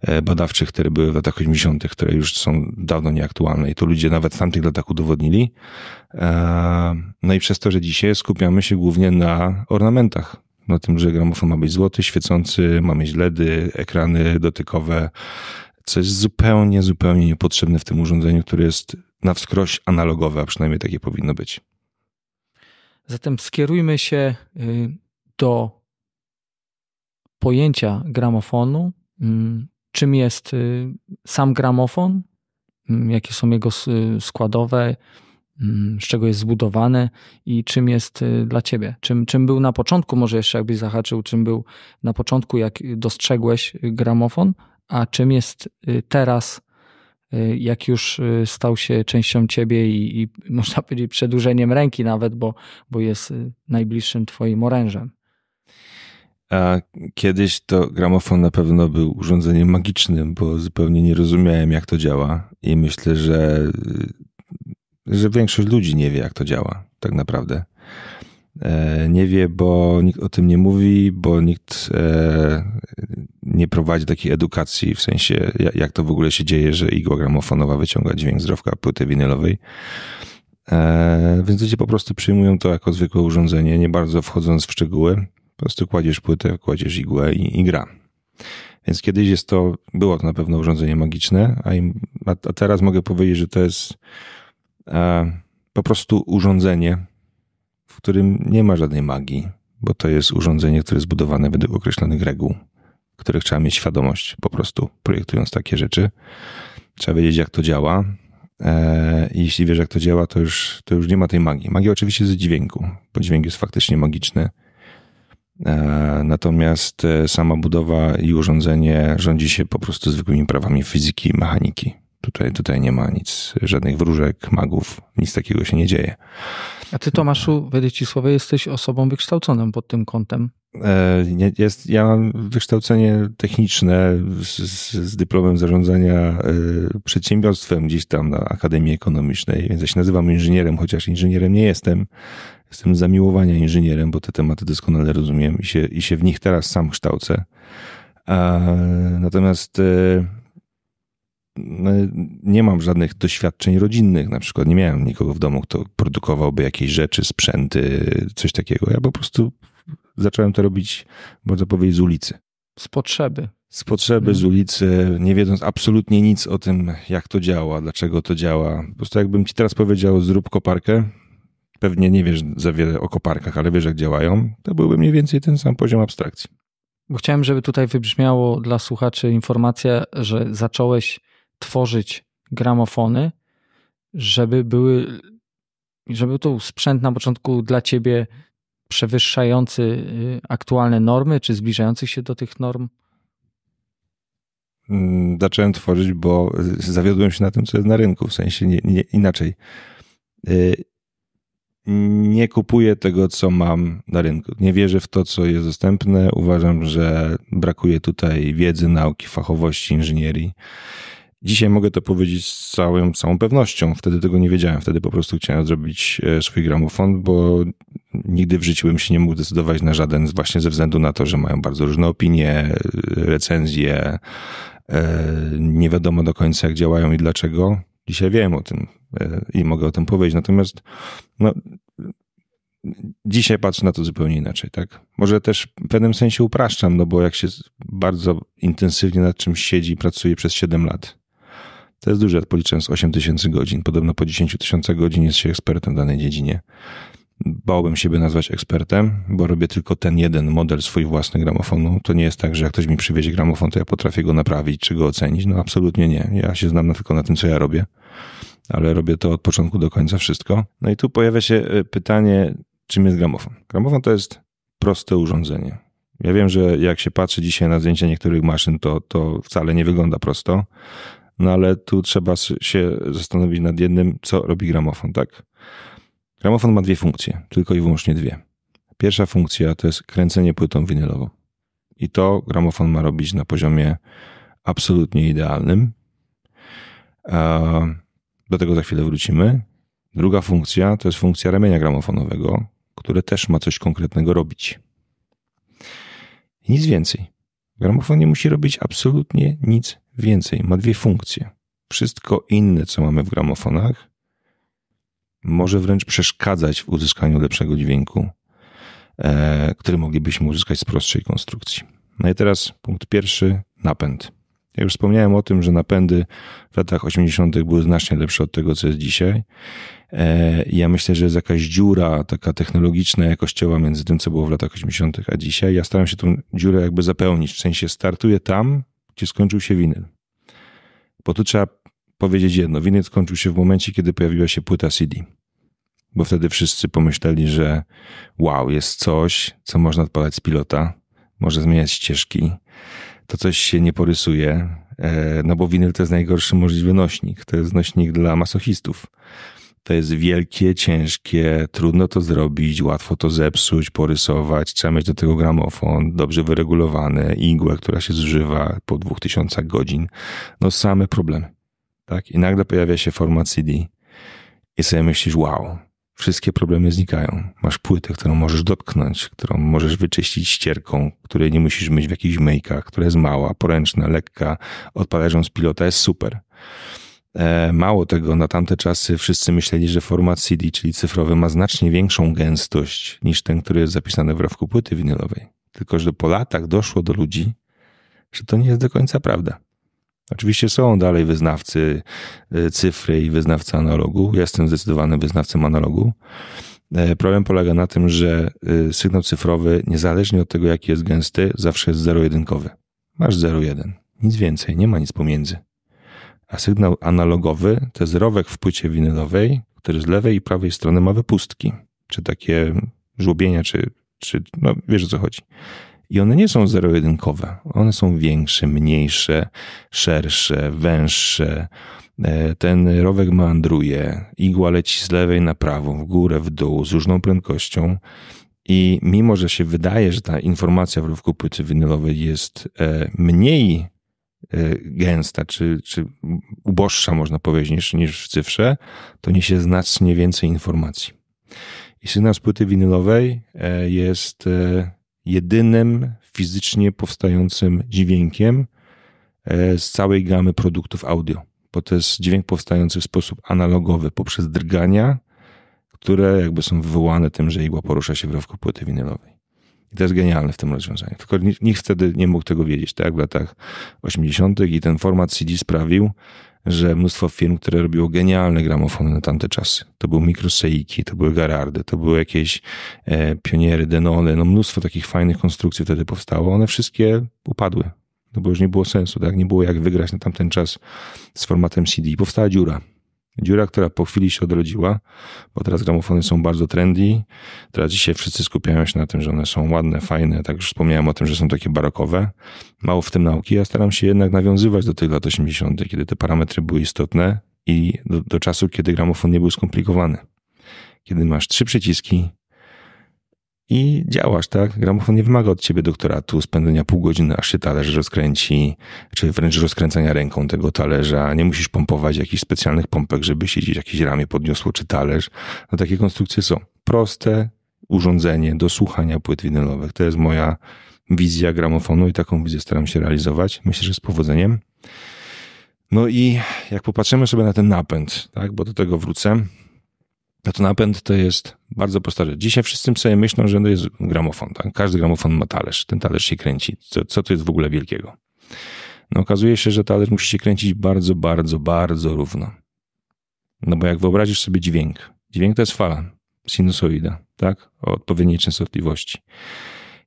e, badawczych, które były w latach 80., które już są dawno nieaktualne i to ludzie nawet w tamtych latach udowodnili. E, no i przez to, że dzisiaj skupiamy się głównie na ornamentach, na tym, że gramofon ma być złoty, świecący, ma mieć LEDy, ekrany dotykowe, co jest zupełnie, zupełnie niepotrzebne w tym urządzeniu, które jest na wskroś analogowe, a przynajmniej takie powinno być. Zatem skierujmy się y, do pojęcia gramofonu, mm, czym jest y, sam gramofon, mm, jakie są jego składowe, mm, z czego jest zbudowany i czym jest y, dla ciebie. Czym, czym był na początku, może jeszcze jakbyś zahaczył, czym był na początku, jak dostrzegłeś gramofon, a czym jest teraz Y, jak już y, stał się częścią ciebie i, i można powiedzieć przedłużeniem ręki nawet, bo, bo jest y, najbliższym twoim orężem. A kiedyś to gramofon na pewno był urządzeniem magicznym, bo zupełnie nie rozumiałem, jak to działa. I myślę, że, że większość ludzi nie wie, jak to działa, tak naprawdę. E, nie wie, bo nikt o tym nie mówi, bo nikt e, nie prowadzi takiej edukacji, w sensie jak to w ogóle się dzieje, że igła gramofonowa wyciąga dźwięk z płyty winylowej. E, więc ludzie po prostu przyjmują to jako zwykłe urządzenie, nie bardzo wchodząc w szczegóły. Po prostu kładziesz płytę, kładziesz igłę i, i gra. Więc kiedyś jest to, było to na pewno urządzenie magiczne, a, im, a teraz mogę powiedzieć, że to jest po prostu urządzenie, w którym nie ma żadnej magii, bo to jest urządzenie, które jest zbudowane według określonych reguł, których trzeba mieć świadomość po prostu, projektując takie rzeczy. Trzeba wiedzieć, jak to działa. E, I jeśli wiesz, jak to działa, to już, to już nie ma tej magii. Magia oczywiście jest z dźwięku, bo dźwięk jest faktycznie magiczny. E, natomiast e, sama budowa i urządzenie rządzi się po prostu zwykłymi prawami fizyki i mechaniki. Tutaj, tutaj nie ma nic, żadnych wróżek, magów, nic takiego się nie dzieje. A ty, Tomaszu, wejdę ci słowo, jesteś osobą wykształconą pod tym kątem. E, jest, ja mam wykształcenie techniczne z, z, dyplomem zarządzania e, przedsiębiorstwem gdzieś tam na Akademii Ekonomicznej, więc ja się nazywam inżynierem, chociaż inżynierem nie jestem. Jestem z zamiłowania inżynierem, bo te tematy doskonale rozumiem i się, i się w nich teraz sam kształcę. E, natomiast no, nie mam żadnych doświadczeń rodzinnych, na przykład nie miałem nikogo w domu, kto produkowałby jakieś rzeczy, sprzęty, coś takiego. Ja po prostu zacząłem to robić, można powiedzieć, z ulicy. Z potrzeby. Z potrzeby, mhm. z ulicy, nie wiedząc absolutnie nic o tym, jak to działa, dlaczego to działa. Po prostu jakbym ci teraz powiedział, zrób koparkę, pewnie nie wiesz za wiele o koparkach, ale wiesz, jak działają, to byłby mniej więcej ten sam poziom abstrakcji. Bo chciałem, żeby tutaj wybrzmiało dla słuchaczy informacja, że zacząłeś tworzyć gramofony, żeby były, żeby to sprzęt na początku dla ciebie przewyższający y, aktualne normy, czy zbliżający się do tych norm? Mm, zacząłem tworzyć, bo zawiodłem się na tym, co jest na rynku, w sensie nie, nie, inaczej. Y, nie kupuję tego, co mam na rynku. Nie wierzę w to, co jest dostępne. Uważam, że brakuje tutaj wiedzy, nauki, fachowości, inżynierii. Dzisiaj mogę to powiedzieć z całym, całą pewnością. Wtedy tego nie wiedziałem. Wtedy po prostu chciałem zrobić e, swój gramofon, bo nigdy w życiu bym się nie mógł decydować na żaden, właśnie ze względu na to, że mają bardzo różne opinie, e, recenzje, e, nie wiadomo do końca jak działają i dlaczego. Dzisiaj wiem o tym i mogę o tym powiedzieć. Natomiast no, dzisiaj patrzę na to zupełnie inaczej, tak? Może też w pewnym sensie upraszczam, no bo jak się bardzo intensywnie nad czymś siedzi, pracuje przez 7 lat, to jest duże, z 8 tysięcy godzin. Podobno po 10 tysiącach godzin jest się ekspertem w danej dziedzinie. Bałbym siebie nazwać ekspertem, bo robię tylko ten jeden model swój własny gramofonu. To nie jest tak, że jak ktoś mi przywiezie gramofon, to ja potrafię go naprawić czy go ocenić. No absolutnie nie. Ja się znam tylko na tym, co ja robię, ale robię to od początku do końca wszystko. No i tu pojawia się y, pytanie, czym jest gramofon? Gramofon to jest proste urządzenie. Ja wiem, że jak się patrzy dzisiaj na zdjęcia niektórych maszyn, to, to wcale nie wygląda prosto, no ale tu trzeba się zastanowić nad jednym, co robi gramofon, tak? Gramofon ma dwie funkcje, tylko i wyłącznie dwie. Pierwsza funkcja to jest kręcenie płytą winylową. I to gramofon ma robić na poziomie absolutnie idealnym. Do tego za chwilę wrócimy. Druga funkcja to jest funkcja ramienia gramofonowego, które też ma coś konkretnego robić. nic więcej. Gramofon nie musi robić absolutnie nic więcej. Ma dwie funkcje. Wszystko inne, co mamy w gramofonach, może wręcz przeszkadzać w uzyskaniu lepszego dźwięku, e, który moglibyśmy uzyskać z prostszej konstrukcji. No i teraz punkt pierwszy napęd. Ja już wspomniałem o tym, że napędy w latach 80. były znacznie lepsze od tego, co jest dzisiaj. E, ja myślę, że jest jakaś dziura taka technologiczna, jakościowa między tym, co było w latach 80., a dzisiaj. Ja staram się tą dziurę jakby zapełnić. W sensie startuję tam, gdzie skończył się winyl. Bo tu trzeba powiedzieć jedno. Winyl skończył się w momencie, kiedy pojawiła się płyta CD. Bo wtedy wszyscy pomyśleli, że wow, jest coś, co można odpalać z pilota, może zmieniać ścieżki, to coś się nie porysuje, e, no bo winyl to jest najgorszy możliwy nośnik. To jest nośnik dla masochistów. To jest wielkie, ciężkie, trudno to zrobić, łatwo to zepsuć, porysować. Trzeba mieć do tego gramofon dobrze wyregulowany, igłę, która się zużywa po 2000 godzin. No same problemy. Tak? I nagle pojawia się format CD i sobie myślisz, wow, wszystkie problemy znikają. Masz płytę, którą możesz dotknąć, którą możesz wyczyścić ścierką, której nie musisz mieć w jakichś myjkach, która jest mała, poręczna, lekka, odpalasz z pilota, jest super. E, mało tego, na tamte czasy wszyscy myśleli, że format CD, czyli cyfrowy, ma znacznie większą gęstość niż ten, który jest zapisany w rowku płyty winylowej. Tylko, że po latach doszło do ludzi, że to nie jest do końca prawda. Oczywiście są dalej wyznawcy e, cyfry i wyznawcy analogu. jestem zdecydowanym wyznawcą analogu. E, problem polega na tym, że sygnał cyfrowy, niezależnie od tego, jaki jest gęsty, zawsze jest zero-jedynkowy. Masz 0,1. jeden, Nic więcej, nie ma nic pomiędzy a sygnał analogowy to jest rowek w płycie winylowej, który z lewej i prawej strony ma wypustki, czy takie żłobienia, czy, czy no wiesz o co chodzi. I one nie są zero-jedynkowe. One są większe, mniejsze, szersze, węższe. E, ten rowek meandruje, igła leci z lewej na prawą, w górę, w dół, z różną prędkością. I mimo, że się wydaje, że ta informacja w rowku płyty winylowej jest e, mniej Y, gęsta, czy, czy uboższa, można powiedzieć, niż, niż w cyfrze, to niesie znacznie więcej informacji. I sygnał z płyty winylowej e, jest e, jedynym fizycznie powstającym dźwiękiem e, z całej gamy produktów audio, bo to jest dźwięk powstający w sposób analogowy poprzez drgania, które jakby są wywołane tym, że igła porusza się w rowku płyty winylowej. I to jest genialne w tym rozwiązaniu. Tylko nikt wtedy nie mógł tego wiedzieć, tak? W latach 80. i ten format CD sprawił, że mnóstwo firm, które robiło genialne gramofony na tamte czasy. To były microseiki, to były Garardy, to były jakieś e, pioniery, Denone, no mnóstwo takich fajnych konstrukcji wtedy powstało. One wszystkie upadły, no bo już nie było sensu, tak? Nie było jak wygrać na tamten czas z formatem CD. Powstała dziura. Dziura, która po chwili się odrodziła, bo teraz gramofony są bardzo trendy. Teraz dzisiaj wszyscy skupiają się na tym, że one są ładne, fajne. Tak już wspomniałem o tym, że są takie barokowe. Mało w tym nauki. Ja staram się jednak nawiązywać do tych lat 80., kiedy te parametry były istotne i do, do czasu, kiedy gramofon nie był skomplikowany. Kiedy masz trzy przyciski, i działasz, tak? Gramofon nie wymaga od ciebie doktoratu, spędzenia pół godziny, aż się talerz rozkręci, czy wręcz rozkręcania ręką tego talerza. Nie musisz pompować jakichś specjalnych pompek, żeby się gdzieś jakieś ramię podniosło, czy talerz. No takie konstrukcje są proste urządzenie do słuchania płyt winylowych. To jest moja wizja gramofonu i taką wizję staram się realizować. Myślę, że z powodzeniem. No i jak popatrzymy sobie na ten napęd, tak, bo do tego wrócę, no to napęd to jest bardzo prosta Dzisiaj wszyscy sobie myślą, że to jest gramofon. Tak? Każdy gramofon ma talerz. Ten talerz się kręci. Co, co to jest w ogóle wielkiego? No okazuje się, że talerz musi się kręcić bardzo, bardzo, bardzo równo. No bo jak wyobrazisz sobie dźwięk. Dźwięk to jest fala, sinusoida, tak? O odpowiedniej częstotliwości.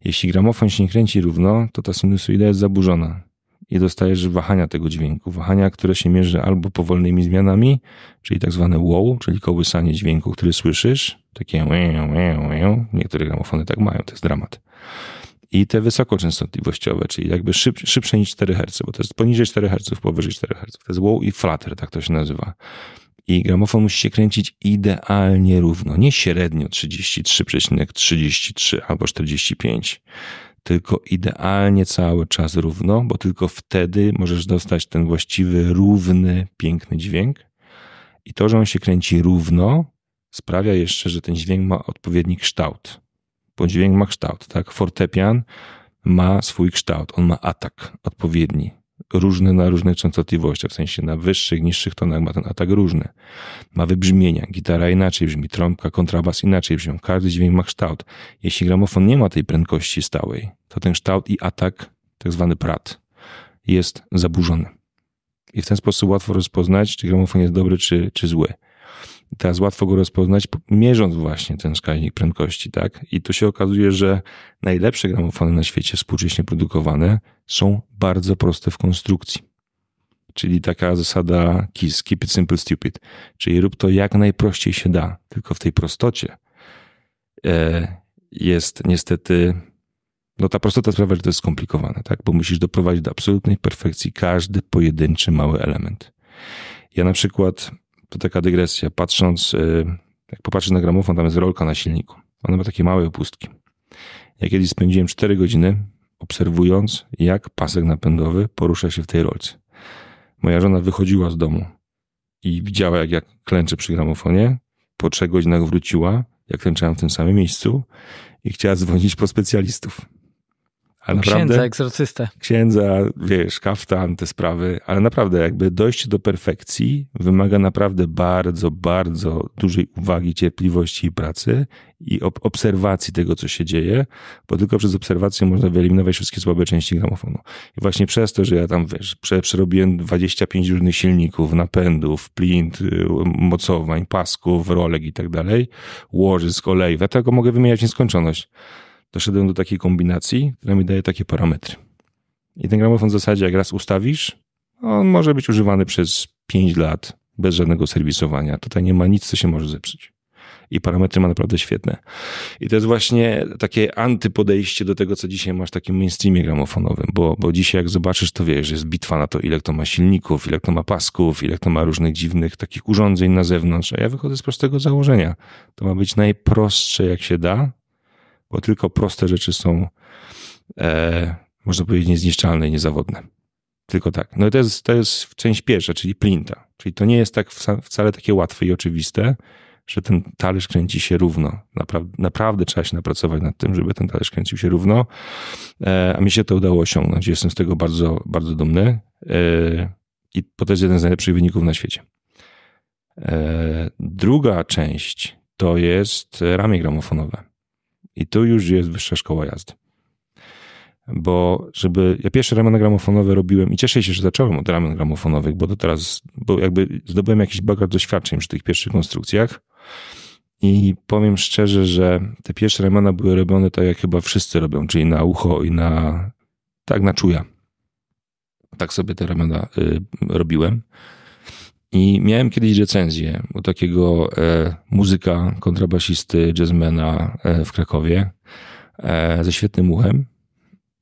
Jeśli gramofon się nie kręci równo, to ta sinusoida jest zaburzona i dostajesz wahania tego dźwięku. Wahania, które się mierzy albo powolnymi zmianami, czyli tak zwane wow, czyli kołysanie dźwięku, który słyszysz, takie niektóre gramofony tak mają, to jest dramat. I te wysokoczęstotliwościowe, czyli jakby szyb, szybsze niż 4 Hz, bo to jest poniżej 4 Hz, powyżej 4 Hz. To jest wow i flutter, tak to się nazywa. I gramofon musi się kręcić idealnie równo, nie średnio 33,33 33, albo 45 tylko idealnie cały czas równo, bo tylko wtedy możesz dostać ten właściwy, równy, piękny dźwięk. I to, że on się kręci równo, sprawia jeszcze, że ten dźwięk ma odpowiedni kształt. Bo dźwięk ma kształt, tak? Fortepian ma swój kształt, on ma atak odpowiedni różny na różnych częstotliwościach, w sensie na wyższych, niższych tonach ma ten atak różny. Ma wybrzmienia, gitara inaczej brzmi, trąbka, kontrabas inaczej brzmi każdy dźwięk ma kształt. Jeśli gramofon nie ma tej prędkości stałej, to ten kształt i atak, tak zwany prat, jest zaburzony. I w ten sposób łatwo rozpoznać, czy gramofon jest dobry, czy, czy zły. Teraz łatwo go rozpoznać, mierząc właśnie ten wskaźnik prędkości, tak? I tu się okazuje, że najlepsze gramofony na świecie współcześnie produkowane są bardzo proste w konstrukcji. Czyli taka zasada KISS, keep it simple, stupid. Czyli rób to jak najprościej się da, tylko w tej prostocie e, jest niestety no ta prostota sprawia, że to jest skomplikowane, tak? Bo musisz doprowadzić do absolutnej perfekcji każdy pojedynczy mały element. Ja na przykład to taka dygresja. Patrząc, y, jak popatrzysz na gramofon, tam jest rolka na silniku. Ona ma takie małe opustki. Ja kiedyś spędziłem 4 godziny obserwując, jak pasek napędowy porusza się w tej rolce. Moja żona wychodziła z domu i widziała, jak ja klęczę przy gramofonie. Po trzech godzinach wróciła, jak klęczałem w tym samym miejscu i chciała dzwonić po specjalistów. Ale księdza, egzorcystę. Księdza, wiesz, kaftan, te sprawy, ale naprawdę jakby dojście do perfekcji wymaga naprawdę bardzo, bardzo dużej uwagi, cierpliwości i pracy i ob obserwacji tego, co się dzieje, bo tylko przez obserwację można wyeliminować wszystkie słabe części gramofonu. I właśnie przez to, że ja tam, wiesz, przerobiłem 25 różnych silników, napędów, plint, y, mocowań, pasków, rolek i tak dalej, łożysk, olejów, we tego mogę wymieniać nieskończoność doszedłem do takiej kombinacji, która mi daje takie parametry. I ten gramofon w zasadzie, jak raz ustawisz, on może być używany przez 5 lat bez żadnego serwisowania. Tutaj nie ma nic, co się może zepsuć. I parametry ma naprawdę świetne. I to jest właśnie takie antypodejście do tego, co dzisiaj masz w takim mainstreamie gramofonowym, bo, bo dzisiaj jak zobaczysz, to wiesz, jest bitwa na to, ile kto ma silników, ile kto ma pasków, ile kto ma różnych dziwnych takich urządzeń na zewnątrz. A ja wychodzę z prostego założenia. To ma być najprostsze, jak się da, bo tylko proste rzeczy są, e, można powiedzieć, niezniszczalne i niezawodne. Tylko tak. No i to jest, to jest część pierwsza, czyli plinta. Czyli to nie jest tak wcale takie łatwe i oczywiste, że ten talerz kręci się równo. Naprawdę, naprawdę trzeba się napracować nad tym, żeby ten talerz kręcił się równo. E, a mi się to udało osiągnąć. Jestem z tego bardzo, bardzo dumny. E, I to jest jeden z najlepszych wyników na świecie. E, druga część to jest ramię gramofonowe. I tu już jest wyższa szkoła jazdy. Bo żeby. Ja pierwsze ramen gramofonowe robiłem i cieszę się, że zacząłem od reman gramofonowych, bo to teraz, bo jakby zdobyłem jakiś bagaż doświadczeń przy tych pierwszych konstrukcjach. I powiem szczerze, że te pierwsze ramena były robione tak, jak chyba wszyscy robią, czyli na ucho i na. tak, na czuja. Tak sobie te ramena y, robiłem. I miałem kiedyś recenzję u takiego e, muzyka, kontrabasisty, jazzmana e, w Krakowie e, ze świetnym uchem.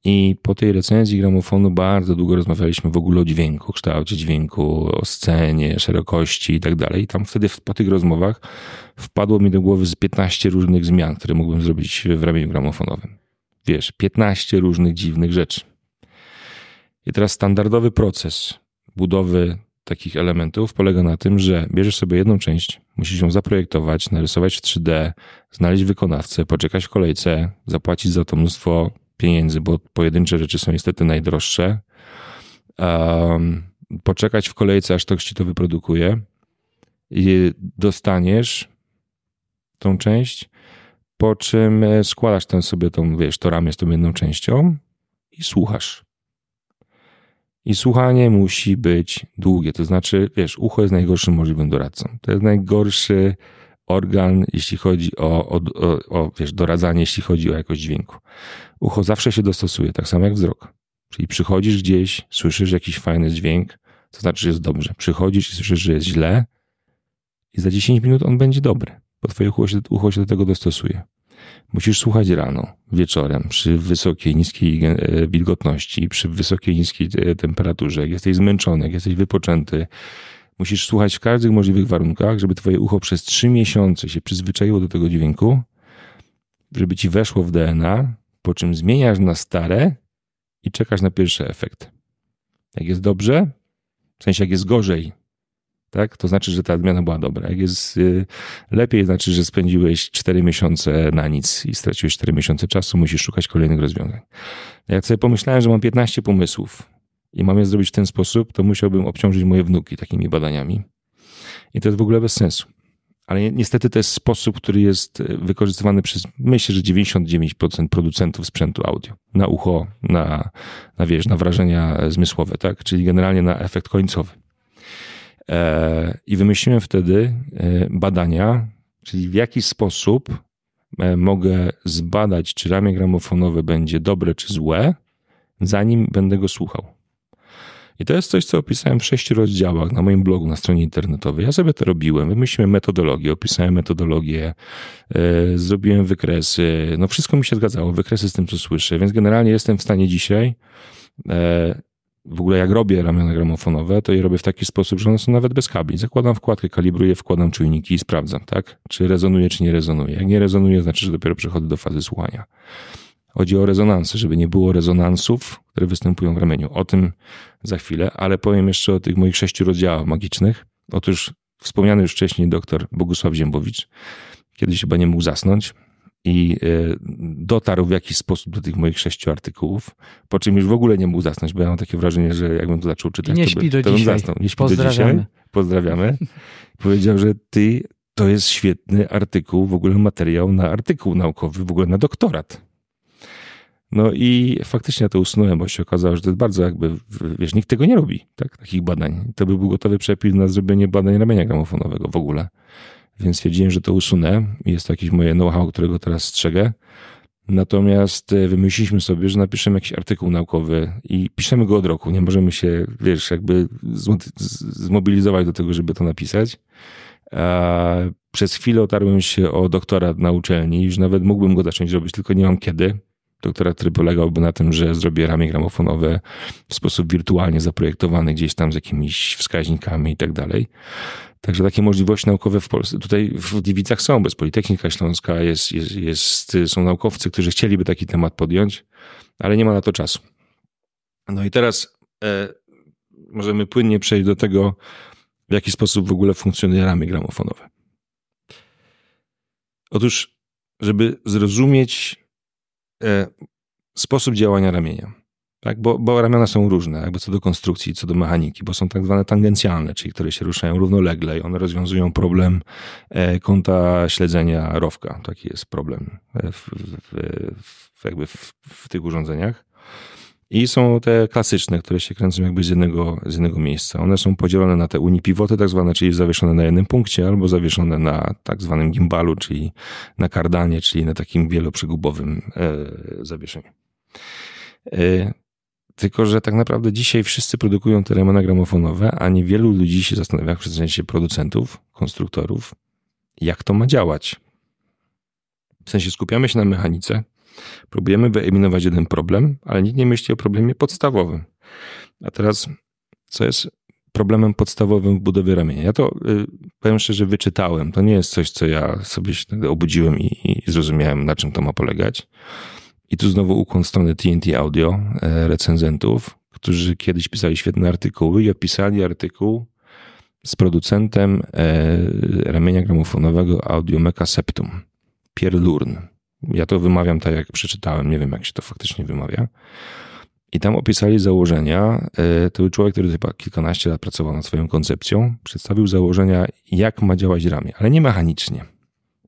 I po tej recenzji gramofonu bardzo długo rozmawialiśmy w ogóle o dźwięku, kształcie dźwięku, o scenie, szerokości i tak dalej. I tam wtedy po tych rozmowach wpadło mi do głowy z 15 różnych zmian, które mógłbym zrobić w ramieniu gramofonowym. Wiesz, 15 różnych dziwnych rzeczy. I teraz standardowy proces budowy takich elementów polega na tym, że bierzesz sobie jedną część, musisz ją zaprojektować, narysować w 3D, znaleźć wykonawcę, poczekać w kolejce, zapłacić za to mnóstwo pieniędzy, bo pojedyncze rzeczy są niestety najdroższe. Um, poczekać w kolejce, aż ktoś ci to wyprodukuje. I dostaniesz tą część, po czym e, składasz ten sobie tą, wiesz, to ramię z tą jedną częścią i słuchasz. I słuchanie musi być długie. To znaczy, wiesz, ucho jest najgorszym możliwym doradcą. To jest najgorszy organ, jeśli chodzi o, o, o, o wiesz, doradzanie, jeśli chodzi o jakość dźwięku. Ucho zawsze się dostosuje, tak samo jak wzrok. Czyli przychodzisz gdzieś, słyszysz jakiś fajny dźwięk, to znaczy, że jest dobrze. Przychodzisz i słyszysz, że jest źle i za 10 minut on będzie dobry, bo twoje ucho się, ucho się do tego dostosuje. Musisz słuchać rano, wieczorem, przy wysokiej, niskiej e, wilgotności, przy wysokiej, niskiej e, temperaturze. Jak jesteś zmęczony, jak jesteś wypoczęty, musisz słuchać w każdych możliwych warunkach, żeby twoje ucho przez trzy miesiące się przyzwyczaiło do tego dźwięku, żeby ci weszło w DNA, po czym zmieniasz na stare i czekasz na pierwszy efekt. Jak jest dobrze, w sensie jak jest gorzej, tak? To znaczy, że ta odmiana była dobra. Jak jest y, lepiej, znaczy, że spędziłeś 4 miesiące na nic i straciłeś 4 miesiące czasu, musisz szukać kolejnych rozwiązań. Jak sobie pomyślałem, że mam 15 pomysłów i mam je zrobić w ten sposób, to musiałbym obciążyć moje wnuki takimi badaniami. I to jest w ogóle bez sensu. Ale niestety to jest sposób, który jest y, wykorzystywany przez, myślę, że 99% producentów sprzętu audio. Na ucho, na, na, wiesz, na wrażenia zmysłowe, tak? Czyli generalnie na efekt końcowy. E, I wymyśliłem wtedy e, badania, czyli w jaki sposób e, mogę zbadać, czy ramię gramofonowe będzie dobre czy złe, zanim będę go słuchał. I to jest coś, co opisałem w sześciu rozdziałach na moim blogu, na stronie internetowej. Ja sobie to robiłem, wymyśliłem metodologię, opisałem metodologię, yy, zrobiłem wykresy. No wszystko mi się zgadzało, wykresy z tym, co słyszę, więc generalnie jestem w stanie dzisiaj w ogóle jak robię ramiona gramofonowe, to je robię w taki sposób, że one są nawet bez kabli. Zakładam wkładkę, kalibruję, wkładam czujniki i sprawdzam, tak? Czy rezonuje, czy nie rezonuje. Jak nie rezonuje, znaczy, że dopiero przechodzę do fazy słuchania. Chodzi o rezonansy, żeby nie było rezonansów, które występują w ramieniu. O tym za chwilę, ale powiem jeszcze o tych moich sześciu rozdziałach magicznych. Otóż wspomniany już wcześniej doktor Bogusław Ziembowicz kiedyś chyba nie mógł zasnąć, i y, dotarł w jakiś sposób do tych moich sześciu artykułów, po czym już w ogóle nie mógł zasnąć, bo ja mam takie wrażenie, że jakbym to zaczął czytać, nie to, do by, to bym zasnął. Nie śpi Pozdrawiamy. do dzisiaj. Pozdrawiamy. Powiedział, że ty, to jest świetny artykuł, w ogóle materiał na artykuł naukowy, w ogóle na doktorat. No i faktycznie ja to usunąłem, bo się okazało, że to jest bardzo jakby, wiesz, nikt tego nie robi, tak, takich badań. To by był gotowy przepis na zrobienie badań ramienia gramofonowego w ogóle więc stwierdziłem, że to usunę. Jest to jakieś moje know-how, którego teraz strzegę. Natomiast e, wymyśliliśmy sobie, że napiszemy jakiś artykuł naukowy i piszemy go od roku. Nie możemy się, wiesz, jakby zmobilizować do tego, żeby to napisać. Przez chwilę otarłem się o doktorat na uczelni. Już nawet mógłbym go zacząć robić, tylko nie mam kiedy. Doktorat, który polegałby na tym, że zrobię ramię gramofonowe w sposób wirtualnie zaprojektowany gdzieś tam z jakimiś wskaźnikami i tak dalej. Także takie możliwości naukowe w Polsce, tutaj w Gliwicach są, bez Politechnika Śląska, jest, jest, jest, są naukowcy, którzy chcieliby taki temat podjąć, ale nie ma na to czasu. No i teraz e, możemy płynnie przejść do tego, w jaki sposób w ogóle funkcjonują ramy gramofonowe. Otóż, żeby zrozumieć e, sposób działania ramienia, tak? Bo, bo, ramiona są różne, jakby co do konstrukcji, co do mechaniki, bo są tak zwane tangencjalne, czyli które się ruszają równolegle i one rozwiązują problem e, kąta śledzenia rowka. Taki jest problem e, w, w, w jakby w, w, tych urządzeniach. I są te klasyczne, które się kręcą jakby z jednego, z jednego miejsca. One są podzielone na te unipiwoty tak zwane, czyli zawieszone na jednym punkcie, albo zawieszone na tak zwanym gimbalu, czyli na kardanie, czyli na takim wieloprzygubowym e, zawieszeniu. E, tylko, że tak naprawdę dzisiaj wszyscy produkują te remona gramofonowe, a niewielu ludzi się zastanawia, w sensie producentów, konstruktorów, jak to ma działać. W sensie skupiamy się na mechanice, próbujemy wyeliminować jeden problem, ale nikt nie myśli o problemie podstawowym. A teraz, co jest problemem podstawowym w budowie ramienia? Ja to y, powiem szczerze, wyczytałem. To nie jest coś, co ja sobie się tak obudziłem i, i zrozumiałem, na czym to ma polegać. I tu znowu ukłon stronę TNT Audio, e, recenzentów, którzy kiedyś pisali świetne artykuły i opisali artykuł z producentem e, ramienia gramofonowego Audiomeka Septum, Pierre Lurn. Ja to wymawiam tak, jak przeczytałem, nie wiem, jak się to faktycznie wymawia. I tam opisali założenia. E, to był człowiek, który chyba kilkanaście lat pracował nad swoją koncepcją. Przedstawił założenia, jak ma działać ramię, ale nie mechanicznie.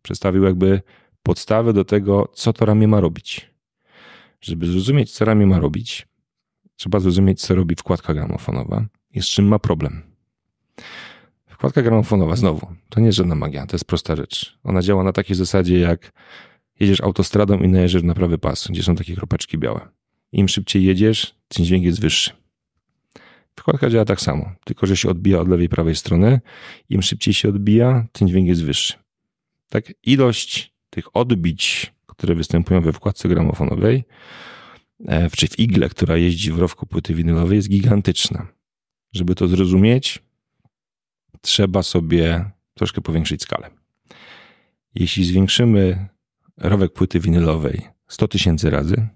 Przedstawił jakby podstawę do tego, co to ramię ma robić. Żeby zrozumieć, co Rami ma robić, trzeba zrozumieć, co robi wkładka gramofonowa i z czym ma problem. Wkładka gramofonowa, znowu, to nie jest żadna magia, to jest prosta rzecz. Ona działa na takiej zasadzie, jak jedziesz autostradą i najeżdżasz na prawy pas, gdzie są takie kropeczki białe. Im szybciej jedziesz, tym dźwięk jest wyższy. Wkładka działa tak samo, tylko że się odbija od lewej, prawej strony. Im szybciej się odbija, tym dźwięk jest wyższy. Tak, ilość tych odbić które występują we wkładce gramofonowej, e, czy w igle, która jeździ w rowku płyty winylowej, jest gigantyczna. Żeby to zrozumieć, trzeba sobie troszkę powiększyć skalę. Jeśli zwiększymy rowek płyty winylowej 100 tysięcy razy,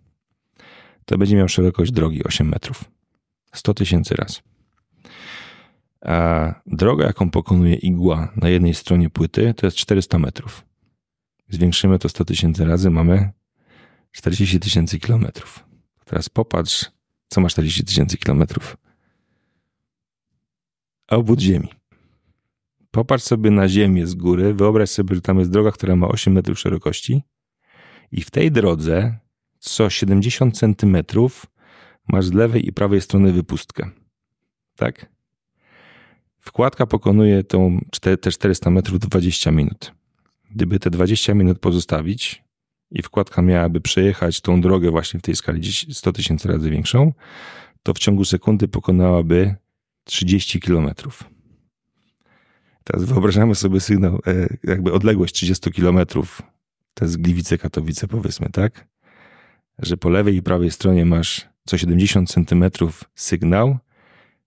to będzie miał szerokość drogi 8 metrów. 100 tysięcy razy. A droga, jaką pokonuje igła na jednej stronie płyty, to jest 400 metrów zwiększymy to 100 tysięcy razy, mamy 40 tysięcy kilometrów. Teraz popatrz, co ma 40 tysięcy kilometrów. Obwód Ziemi. Popatrz sobie na Ziemię z góry, wyobraź sobie, że tam jest droga, która ma 8 metrów szerokości i w tej drodze co 70 centymetrów masz z lewej i prawej strony wypustkę. Tak? Wkładka pokonuje tą, te 400 metrów 20 minut. Gdyby te 20 minut pozostawić i wkładka miałaby przejechać tą drogę właśnie w tej skali 100 tysięcy razy większą, to w ciągu sekundy pokonałaby 30 kilometrów. Teraz wyobrażamy sobie sygnał, e, jakby odległość 30 kilometrów, to jest Gliwice-Katowice powiedzmy, tak? Że po lewej i prawej stronie masz co 70 centymetrów sygnał,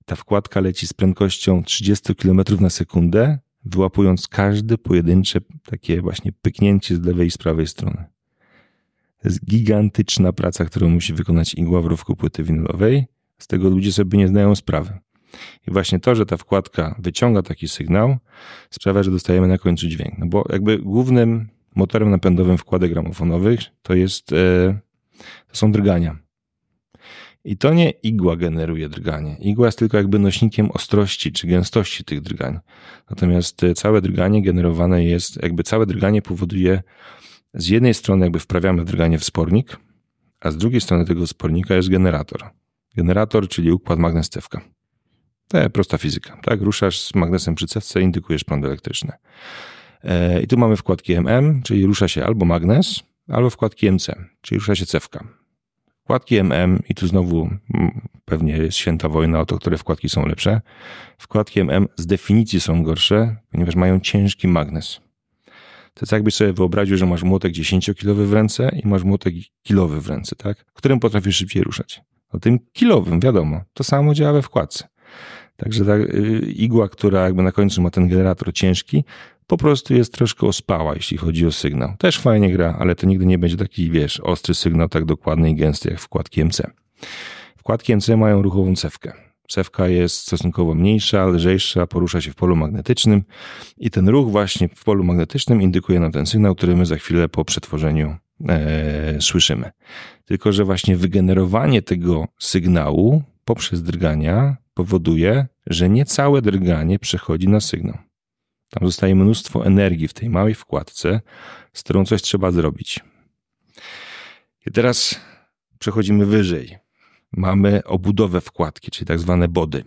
ta wkładka leci z prędkością 30 km na sekundę, wyłapując każde pojedyncze takie właśnie pyknięcie z lewej i z prawej strony. To jest gigantyczna praca, którą musi wykonać igła w rówku płyty winylowej. Z tego ludzie sobie nie znają sprawy. I właśnie to, że ta wkładka wyciąga taki sygnał, sprawia, że dostajemy na końcu dźwięk. No bo jakby głównym motorem napędowym wkładek gramofonowych to jest e, to są drgania. I to nie igła generuje drganie. Igła jest tylko jakby nośnikiem ostrości czy gęstości tych drgań. Natomiast e, całe drganie generowane jest, jakby całe drganie powoduje, z jednej strony jakby wprawiamy drganie w spornik, a z drugiej strony tego spornika jest generator. Generator, czyli układ magnescewka. To jest prosta fizyka. Tak, ruszasz z magnesem przy cewce, indykujesz prąd elektryczny. E, I tu mamy wkładki MM, czyli rusza się albo magnes, albo wkładki MC, czyli rusza się cewka. Wkładki MM, i tu znowu mm, pewnie jest święta wojna o to, które wkładki są lepsze. Wkładki MM z definicji są gorsze, ponieważ mają ciężki magnes. To jest jakbyś sobie wyobraził, że masz młotek 10-kilowy w ręce i masz młotek kilowy w ręce, tak? Którym potrafisz szybciej ruszać. O no, tym kilowym, wiadomo. To samo działa we wkładce. Także ta y, igła, która jakby na końcu ma ten generator ciężki, po prostu jest troszkę ospała, jeśli chodzi o sygnał. Też fajnie gra, ale to nigdy nie będzie taki, wiesz, ostry sygnał tak dokładny i gęsty jak wkładki MC. Wkładki MC mają ruchową cewkę. Cewka jest stosunkowo mniejsza, lżejsza, porusza się w polu magnetycznym i ten ruch właśnie w polu magnetycznym indykuje nam ten sygnał, który my za chwilę po przetworzeniu e, słyszymy. Tylko, że właśnie wygenerowanie tego sygnału poprzez drgania powoduje, że nie całe drganie przechodzi na sygnał. Tam zostaje mnóstwo energii w tej małej wkładce, z którą coś trzeba zrobić. I teraz przechodzimy wyżej. Mamy obudowę wkładki, czyli tak zwane body.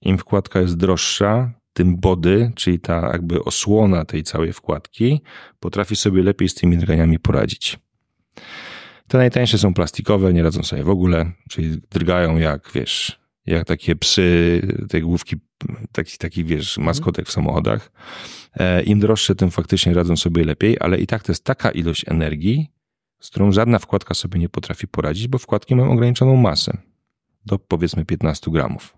Im wkładka jest droższa, tym body, czyli ta jakby osłona tej całej wkładki, potrafi sobie lepiej z tymi drganiami poradzić. Te najtańsze są plastikowe, nie radzą sobie w ogóle, czyli drgają jak, wiesz, jak takie psy, te główki taki taki, wiesz, mhm. maskotek w samochodach. E, Im droższe, tym faktycznie radzą sobie lepiej, ale i tak to jest taka ilość energii, z którą żadna wkładka sobie nie potrafi poradzić, bo wkładki mają ograniczoną masę do powiedzmy 15 gramów.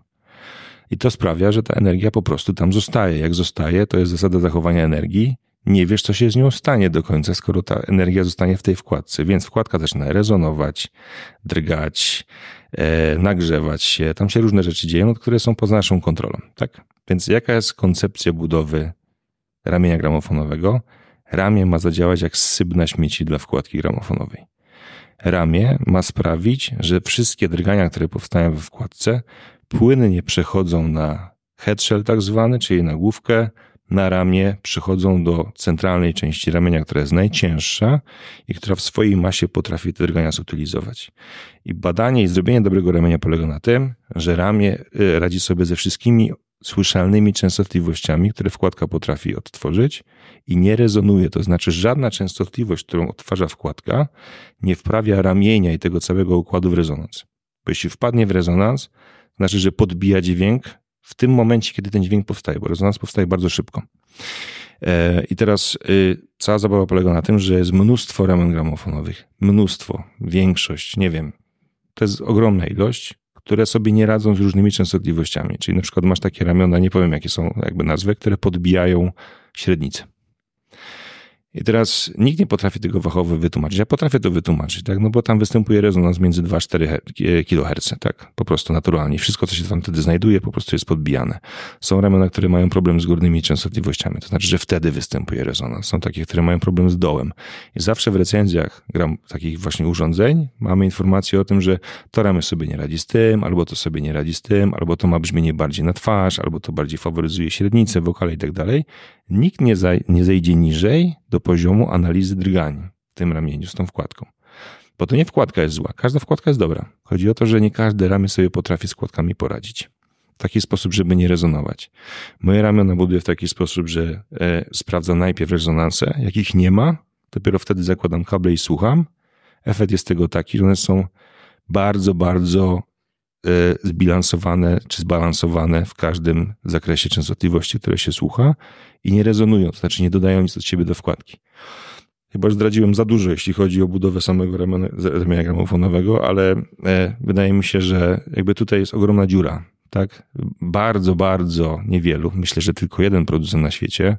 I to sprawia, że ta energia po prostu tam zostaje. Jak zostaje, to jest zasada zachowania energii. Nie wiesz, co się z nią stanie do końca, skoro ta energia zostanie w tej wkładce. Więc wkładka zaczyna rezonować, drgać, E, nagrzewać się. Tam się różne rzeczy dzieją, no, które są poza naszą kontrolą. Tak? Więc jaka jest koncepcja budowy ramienia gramofonowego? Ramię ma zadziałać jak sybna śmieci dla wkładki gramofonowej. Ramię ma sprawić, że wszystkie drgania, które powstają we wkładce, płynnie przechodzą na headshell tak zwany, czyli na główkę, na ramię przychodzą do centralnej części ramienia, która jest najcięższa i która w swojej masie potrafi te drgania zutylizować. I badanie i zrobienie dobrego ramienia polega na tym, że ramię y, radzi sobie ze wszystkimi słyszalnymi częstotliwościami, które wkładka potrafi odtworzyć i nie rezonuje. To znaczy, żadna częstotliwość, którą odtwarza wkładka, nie wprawia ramienia i tego całego układu w rezonans. Bo jeśli wpadnie w rezonans, znaczy, że podbija dźwięk w tym momencie, kiedy ten dźwięk powstaje, bo rezonans powstaje bardzo szybko. E, I teraz y, cała zabawa polega na tym, że jest mnóstwo ramen gramofonowych. Mnóstwo, większość, nie wiem. To jest ogromna ilość, które sobie nie radzą z różnymi częstotliwościami. Czyli na przykład masz takie ramiona, nie powiem jakie są jakby nazwy, które podbijają średnicę. I teraz nikt nie potrafi tego wachowy wytłumaczyć. Ja potrafię to wytłumaczyć, tak? No bo tam występuje rezonans między 2-4 kHz, e, tak? Po prostu naturalnie. Wszystko, co się tam wtedy znajduje, po prostu jest podbijane. Są ramiona, które mają problem z górnymi częstotliwościami. To znaczy, że wtedy występuje rezonans. Są takie, które mają problem z dołem. I zawsze w recenzjach gram takich właśnie urządzeń mamy informację o tym, że to ramię sobie nie radzi z tym, albo to sobie nie radzi z tym, albo to ma brzmienie bardziej na twarz, albo to bardziej faworyzuje średnicę, wokale i tak dalej nikt nie, zaj nie zejdzie niżej do poziomu analizy drgań w tym ramieniu z tą wkładką. Bo to nie wkładka jest zła, każda wkładka jest dobra. Chodzi o to, że nie każde ramię sobie potrafi z kładkami poradzić. W taki sposób, żeby nie rezonować. Moje ramiona buduję w taki sposób, że e, sprawdza najpierw rezonanse. Jakich nie ma, dopiero wtedy zakładam kable i słucham. Efekt jest tego taki, że one są bardzo, bardzo e, zbilansowane czy zbalansowane w każdym zakresie częstotliwości, które się słucha i nie rezonują, to znaczy nie dodają nic od siebie do wkładki. Chyba zdradziłem za dużo, jeśli chodzi o budowę samego ramienia gramofonowego, ale e, wydaje mi się, że jakby tutaj jest ogromna dziura. Tak? Bardzo, bardzo niewielu, myślę, że tylko jeden producent na świecie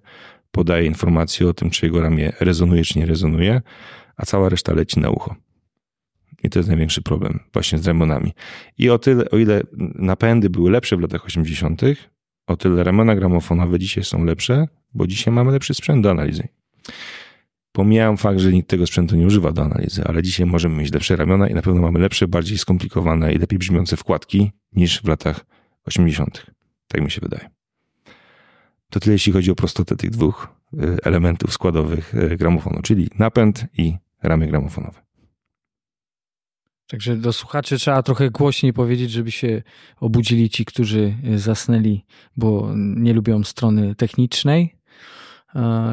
podaje informacje o tym, czy jego ramię rezonuje, czy nie rezonuje, a cała reszta leci na ucho. I to jest największy problem właśnie z ramionami. I o tyle, o ile napędy były lepsze w latach 80., o tyle ramiona gramofonowe dzisiaj są lepsze, bo dzisiaj mamy lepszy sprzęt do analizy. Pomijam fakt, że nikt tego sprzętu nie używa do analizy, ale dzisiaj możemy mieć lepsze ramiona i na pewno mamy lepsze, bardziej skomplikowane i lepiej brzmiące wkładki niż w latach 80. Tak mi się wydaje. To tyle, jeśli chodzi o prostotę tych dwóch y, elementów składowych y, gramofonu, czyli napęd i ramię gramofonowe. Także do słuchaczy trzeba trochę głośniej powiedzieć, żeby się obudzili ci, którzy e, zasnęli, bo nie lubią strony technicznej,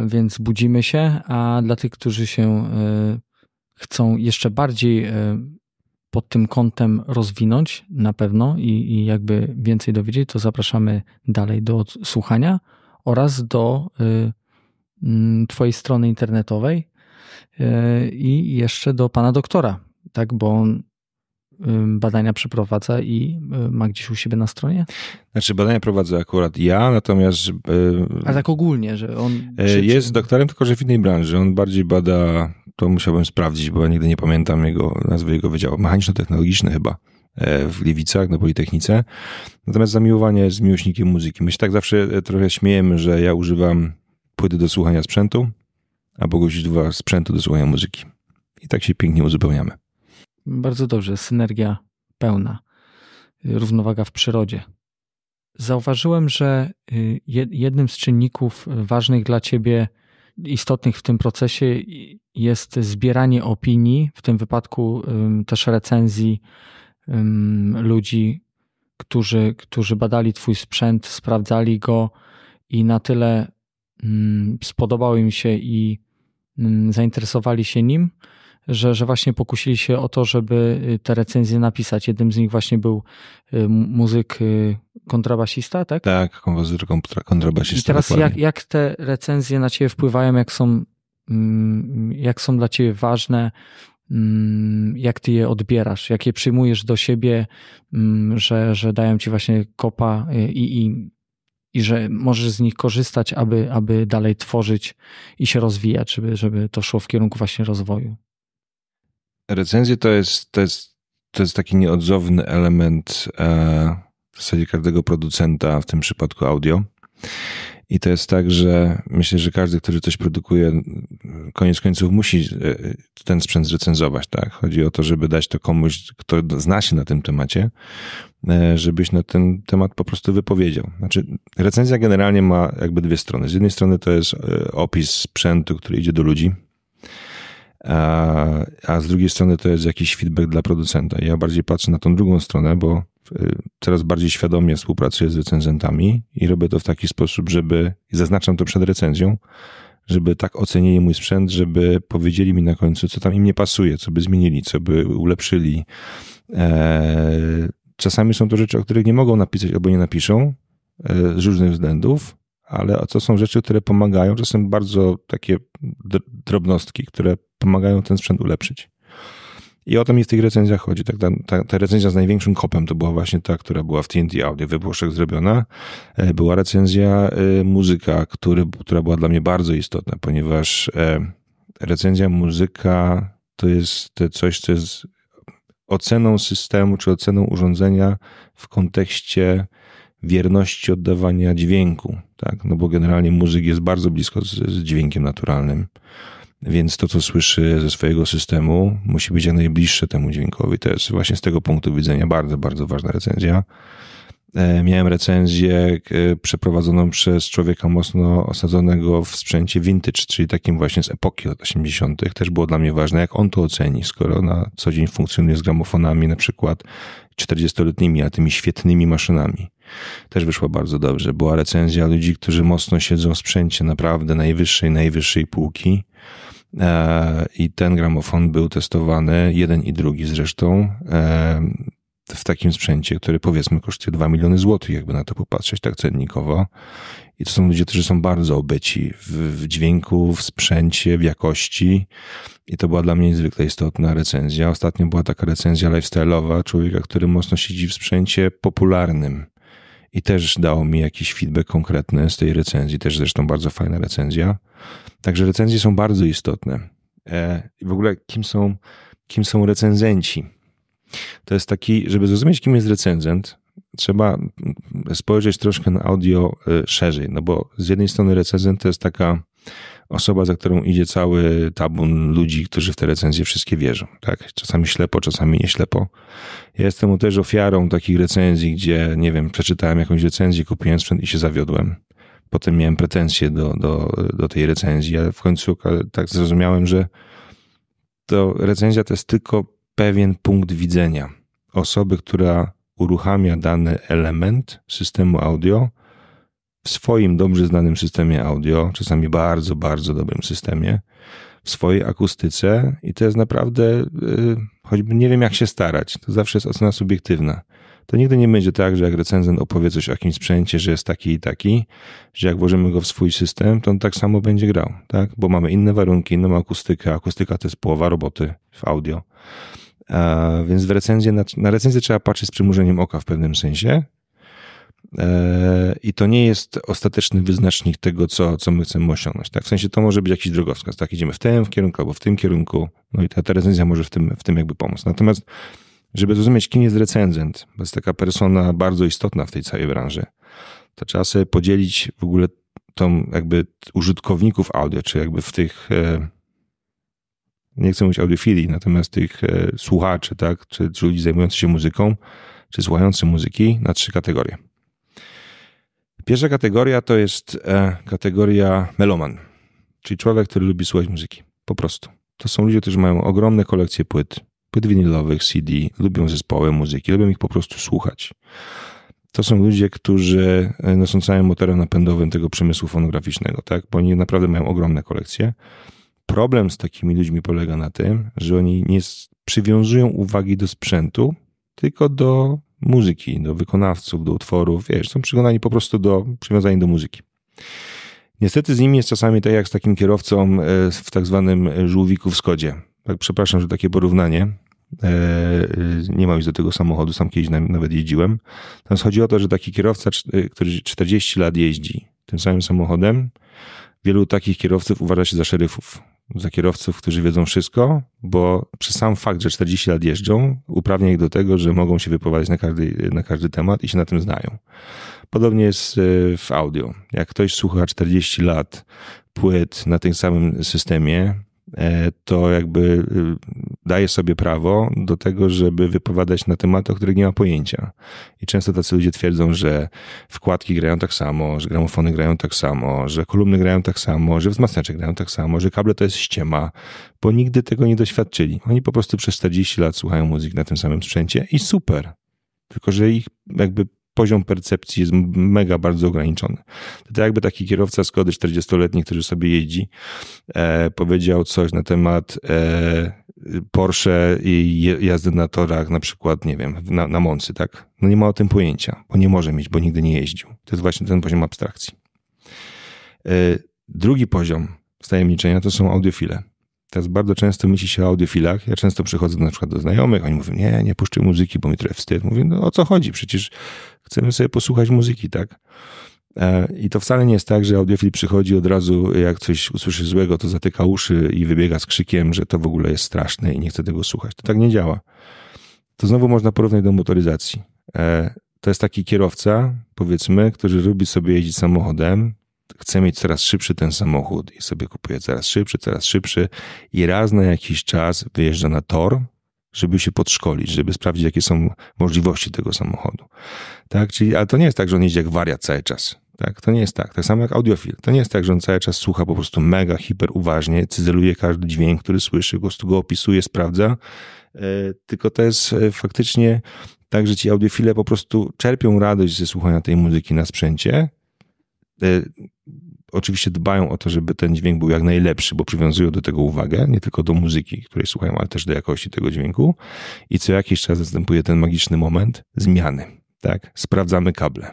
więc budzimy się, a dla tych, którzy się e, chcą jeszcze bardziej e, pod tym kątem rozwinąć na pewno i, i jakby więcej dowiedzieć, to zapraszamy dalej do słuchania oraz do mm, Twojej strony internetowej i jeszcze do pana doktora, tak? Bo on badania przeprowadza i y, ma gdzieś u siebie na stronie? Znaczy badania prowadzę akurat ja, natomiast... Y, Ale tak ogólnie, że on... Y, jest doktorem, tylko że w innej branży. On bardziej bada, to musiałbym sprawdzić, bo ja nigdy nie pamiętam jego nazwy jego wydziału. Mechaniczno-technologiczny chyba e, w Gliwicach na Politechnice. Natomiast zamiłowanie jest miłośnikiem muzyki. My się tak zawsze e, trochę śmiejemy, że ja używam płyty do słuchania sprzętu, a Boguś używa sprzętu do słuchania muzyki. I tak się pięknie uzupełniamy bardzo dobrze, synergia pełna, równowaga w przyrodzie. Zauważyłem, że y, jednym z czynników ważnych dla ciebie, istotnych w tym procesie jest zbieranie opinii, w tym wypadku też recenzji ludzi, którzy, którzy badali Twój sprzęt, sprawdzali go i na tyle spodobał im się i zainteresowali się nim, że, że właśnie pokusili się o to, żeby y, te recenzje napisać. Jednym z nich właśnie był y, muzyk y, kontrabasista, tak? Tak, kompozytor kontrabasista. I teraz jak, jak te recenzje na ciebie wpływają, jak są, mm, jak są dla ciebie ważne, mm, jak ty je odbierasz, jak je przyjmujesz do siebie, mm, że, że dają ci właśnie kopa i, i, i że możesz z nich korzystać, aby, aby dalej tworzyć i się rozwijać, żeby, żeby to szło w kierunku właśnie rozwoju recenzje to jest, to jest, to jest taki nieodzowny element e, w zasadzie każdego producenta, w tym przypadku audio. I to jest tak, że myślę, że każdy, który coś produkuje, koniec końców musi e, ten sprzęt zrecenzować, tak? Chodzi o to, żeby dać to komuś, kto zna się na tym temacie, e, żebyś na ten temat po prostu wypowiedział. Znaczy, recenzja generalnie ma jakby dwie strony. Z jednej strony to jest e, opis sprzętu, który idzie do ludzi, a, a z drugiej strony to jest jakiś feedback dla producenta. Ja bardziej patrzę na tą drugą stronę, bo y, coraz bardziej świadomie współpracuję z recenzentami i robię to w taki sposób, żeby, zaznaczam to przed recenzją, żeby tak ocenili mój sprzęt, żeby powiedzieli mi na końcu, co tam im nie pasuje, co by zmienili, co by ulepszyli. E, czasami są to rzeczy, o których nie mogą napisać albo nie napiszą e, z różnych względów, ale to są rzeczy, które pomagają, czasem bardzo takie drobnostki, które pomagają ten sprzęt ulepszyć. I o to mi w tych recenzjach chodzi. Tak, ta, ta, recenzja z największym kopem to była właśnie ta, która była w TNT Audio we Włoszech zrobiona. E, była recenzja y, muzyka, który, która była dla mnie bardzo istotna, ponieważ y, recenzja muzyka to jest coś, co jest oceną systemu czy oceną urządzenia w kontekście wierności oddawania dźwięku, tak? no bo generalnie muzyk jest bardzo blisko z, z dźwiękiem naturalnym, więc to, co słyszy ze swojego systemu, musi być jak najbliższe temu dźwiękowi. To jest właśnie z tego punktu widzenia bardzo, bardzo ważna recenzja. E, miałem recenzję e, przeprowadzoną przez człowieka mocno osadzonego w sprzęcie vintage, czyli takim właśnie z epoki od 80. Też było dla mnie ważne, jak on to oceni, skoro na co dzień funkcjonuje z gramofonami na przykład 40-letnimi, a tymi świetnymi maszynami. Też wyszła bardzo dobrze. Była recenzja ludzi, którzy mocno siedzą w sprzęcie naprawdę najwyższej, najwyższej półki. E, I ten gramofon był testowany, jeden i drugi zresztą, e, w takim sprzęcie, który powiedzmy kosztuje 2 miliony złotych, jakby na to popatrzeć tak cennikowo. I to są ludzie, którzy są bardzo obyci w, w dźwięku, w sprzęcie, w jakości. I to była dla mnie niezwykle istotna recenzja. Ostatnio była taka recenzja lifestyle'owa człowieka, który mocno siedzi w sprzęcie popularnym. I też dało mi jakiś feedback konkretny z tej recenzji. Też zresztą bardzo fajna recenzja. Także recenzje są bardzo istotne. E, I w ogóle kim są, kim są recenzenci? To jest taki, żeby zrozumieć, kim jest recenzent, trzeba spojrzeć troszkę na audio y, szerzej, no bo z jednej strony recenzent to jest taka osoba, za którą idzie cały tabun ludzi, którzy w te recenzje wszystkie wierzą. Tak? Czasami ślepo, czasami nie ślepo. Ja jestem też ofiarą takich recenzji, gdzie, nie wiem, przeczytałem jakąś recenzję, kupiłem sprzęt i się zawiodłem. Potem miałem pretensje do, do, do tej recenzji, ale w końcu tak zrozumiałem, że to recenzja to jest tylko pewien punkt widzenia osoby, która uruchamia dany element systemu audio w swoim dobrze znanym systemie audio, czasami bardzo, bardzo dobrym systemie, w swojej akustyce i to jest naprawdę, y, choćby nie wiem jak się starać, to zawsze jest ocena subiektywna. To nigdy nie będzie tak, że jak recenzent opowie coś o jakimś sprzęcie, że jest taki i taki, że jak włożymy go w swój system, to on tak samo będzie grał, tak? Bo mamy inne warunki, inną akustykę. Akustyka to jest połowa roboty w audio. E, więc w recenzję, na, na recenzję trzeba patrzeć z przymurzeniem oka w pewnym sensie. E, I to nie jest ostateczny wyznacznik tego, co, co my chcemy osiągnąć. Tak? W sensie to może być jakiś drogowskaz. Tak? Idziemy w tym w kierunku albo w tym kierunku. No i ta, ta recenzja może w tym, w tym jakby pomóc. Natomiast żeby zrozumieć, kim jest recenzent, to jest taka persona bardzo istotna w tej całej branży, to trzeba sobie podzielić w ogóle tą jakby użytkowników audio, czy jakby w tych e, nie chcę mówić audiofilii, natomiast tych e, słuchaczy, tak, czy, czy ludzi zajmujących się muzyką, czy słuchających muzyki na trzy kategorie. Pierwsza kategoria to jest e, kategoria meloman, czyli człowiek, który lubi słuchać muzyki, po prostu. To są ludzie, którzy mają ogromne kolekcje płyt, płyt winylowych, CD, lubią zespoły muzyki, lubią ich po prostu słuchać. To są ludzie, którzy e, no, są całym motorem napędowym tego przemysłu fonograficznego, tak? Bo oni naprawdę mają ogromne kolekcje. Problem z takimi ludźmi polega na tym, że oni nie przywiązują uwagi do sprzętu, tylko do muzyki, do wykonawców, do utworów. Wiesz, są przyglądani po prostu do, przywiązani do muzyki. Niestety z nimi jest czasami tak jak z takim kierowcą e, w tak zwanym e, żółwiku w Skodzie. Tak, przepraszam, że takie porównanie. E, nie mam już do tego samochodu, sam kiedyś nawet jeździłem. Natomiast chodzi o to, że taki kierowca, który 40 lat jeździ tym samym samochodem, wielu takich kierowców uważa się za szeryfów za kierowców, którzy wiedzą wszystko, bo przez sam fakt, że 40 lat jeżdżą, uprawnia ich do tego, że mogą się wypowiadać na każdy, na każdy temat i się na tym znają. Podobnie jest e, w audio. Jak ktoś słucha 40 lat płyt na tym samym systemie, E, to jakby y, daje sobie prawo do tego, żeby wypowiadać na temat o których nie ma pojęcia. I często tacy ludzie twierdzą, że wkładki grają tak samo, że gramofony grają tak samo, że kolumny grają tak samo, że wzmacniacze grają tak samo, że kable to jest ściema, bo nigdy tego nie doświadczyli. Oni po prostu przez 40 lat słuchają muzyki na tym samym sprzęcie i super. Tylko, że ich jakby poziom percepcji jest mega bardzo ograniczony. To tak jakby taki kierowca Skody 40-letni, który sobie jeździ, e, powiedział coś na temat e, Porsche i jazdy na torach, na przykład, nie wiem, na, na Moncy, tak? No nie ma o tym pojęcia, bo nie może mieć, bo nigdy nie jeździł. To jest właśnie ten poziom abstrakcji. E, drugi poziom stajemniczenia to są audiofile. Teraz bardzo często myśli się o audiofilach. Ja często przychodzę na przykład do znajomych, oni mówią, nie, nie puszczę muzyki, bo mi trochę wstyd. Mówię, no o co chodzi? Przecież chcemy sobie posłuchać muzyki, tak? E, I to wcale nie jest tak, że audiofil przychodzi od razu, jak coś usłyszy złego, to zatyka uszy i wybiega z krzykiem, że to w ogóle jest straszne i nie chce tego słuchać. To tak nie działa. To znowu można porównać do motoryzacji. E, to jest taki kierowca, powiedzmy, który lubi sobie jeździć samochodem, chce mieć coraz szybszy ten samochód i sobie kupuje coraz szybszy, coraz szybszy i raz na jakiś czas wyjeżdża na tor, żeby się podszkolić, żeby sprawdzić, jakie są możliwości tego samochodu. Tak? Czyli, ale to nie jest tak, że on jeździ jak wariat cały czas. Tak? To nie jest tak. Tak samo jak audiofil. To nie jest tak, że on cały czas słucha po prostu mega, hiper uważnie, cyzeluje każdy dźwięk, który słyszy, po prostu go opisuje, sprawdza. E, tylko to jest e, faktycznie tak, że ci audiofile po prostu czerpią radość ze słuchania tej muzyki na sprzęcie. E, oczywiście dbają o to, żeby ten dźwięk był jak najlepszy, bo przywiązują do tego uwagę, nie tylko do muzyki, której słuchają, ale też do jakości tego dźwięku. I co jakiś czas następuje ten magiczny moment zmiany, tak? Sprawdzamy kable.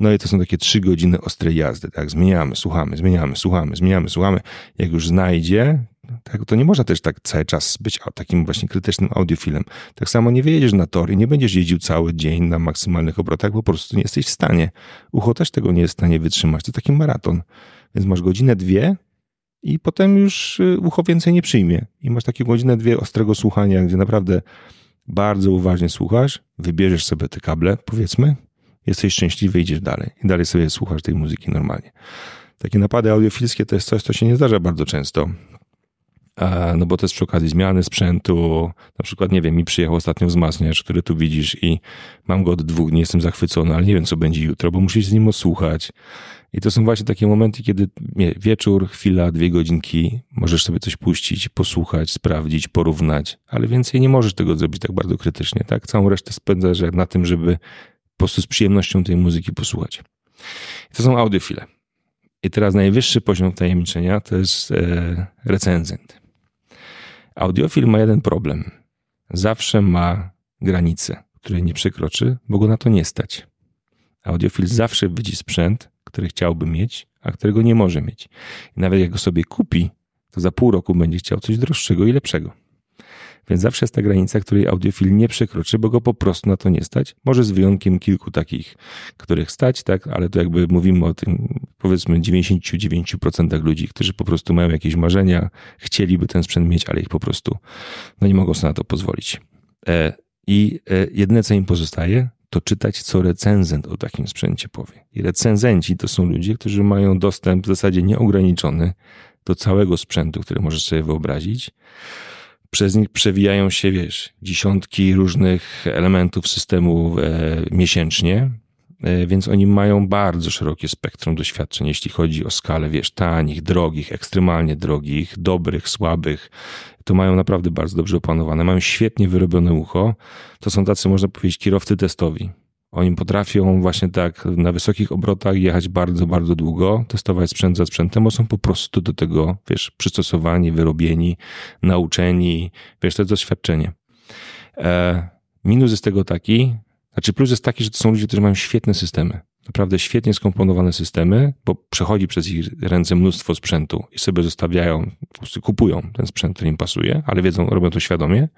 No i to są takie trzy godziny ostrej jazdy, tak? Zmieniamy, słuchamy, zmieniamy, słuchamy, zmieniamy, słuchamy. Jak już znajdzie tak, to nie można też tak cały czas być takim właśnie krytycznym audiofilem. Tak samo nie wyjedziesz na tory, nie będziesz jeździł cały dzień na maksymalnych obrotach, bo po prostu nie jesteś w stanie. Ucho też tego nie jest w stanie wytrzymać. To taki maraton. Więc masz godzinę, dwie i potem już y, ucho więcej nie przyjmie. I masz takie godzinę, dwie ostrego słuchania, gdzie naprawdę bardzo uważnie słuchasz, wybierzesz sobie te kable, powiedzmy, jesteś szczęśliwy, idziesz dalej. I dalej sobie słuchasz tej muzyki normalnie. Takie napady audiofilskie to jest coś, co się nie zdarza bardzo często. E, no bo to jest przy okazji zmiany sprzętu. Na przykład, nie wiem, mi przyjechał ostatnio wzmacniacz, który tu widzisz i mam go od dwóch dni, jestem zachwycony, ale nie wiem, co będzie jutro, bo musisz z nim osłuchać. I to są właśnie takie momenty, kiedy nie, wieczór, chwila, dwie godzinki, możesz sobie coś puścić, posłuchać, sprawdzić, porównać, ale więcej nie możesz tego zrobić tak bardzo krytycznie, tak? Całą resztę spędzasz na tym, żeby po prostu z przyjemnością tej muzyki posłuchać. I to są audiofile. I teraz najwyższy poziom tajemniczenia to jest e, recenzent. Audiofil ma jeden problem. Zawsze ma granice, której nie przekroczy, bo go na to nie stać. Audiofil zawsze widzi sprzęt, który chciałby mieć, a którego nie może mieć. I nawet jak go sobie kupi, to za pół roku będzie chciał coś droższego i lepszego. Więc zawsze jest ta granica, której audiofil nie przekroczy, bo go po prostu na to nie stać. Może z wyjątkiem kilku takich, których stać, tak, ale to jakby mówimy o tym, powiedzmy 99% ludzi, którzy po prostu mają jakieś marzenia, chcieliby ten sprzęt mieć, ale ich po prostu no nie mogą sobie na to pozwolić. E, I e, jedyne, co im pozostaje, to czytać, co recenzent o takim sprzęcie powie. I recenzenci to są ludzie, którzy mają dostęp w zasadzie nieograniczony do całego sprzętu, który możesz sobie wyobrazić przez nich przewijają się, wiesz, dziesiątki różnych elementów systemu e, miesięcznie, e, więc oni mają bardzo szerokie spektrum doświadczeń, jeśli chodzi o skalę, wiesz, tanich, drogich, ekstremalnie drogich, dobrych, słabych. To mają naprawdę bardzo dobrze opanowane, mają świetnie wyrobione ucho. To są tacy, można powiedzieć, kierowcy testowi. Oni potrafią właśnie tak na wysokich obrotach jechać bardzo, bardzo długo, testować sprzęt za sprzętem, bo są po prostu do tego, wiesz, przystosowani, wyrobieni, nauczeni, wiesz, to jest doświadczenie. E, minus jest tego taki, znaczy plus jest taki, że to są ludzie, którzy mają świetne systemy naprawdę świetnie skomponowane systemy, bo przechodzi przez ich ręce mnóstwo sprzętu i sobie zostawiają, po prostu kupują ten sprzęt, który im pasuje, ale wiedzą, robią to świadomie.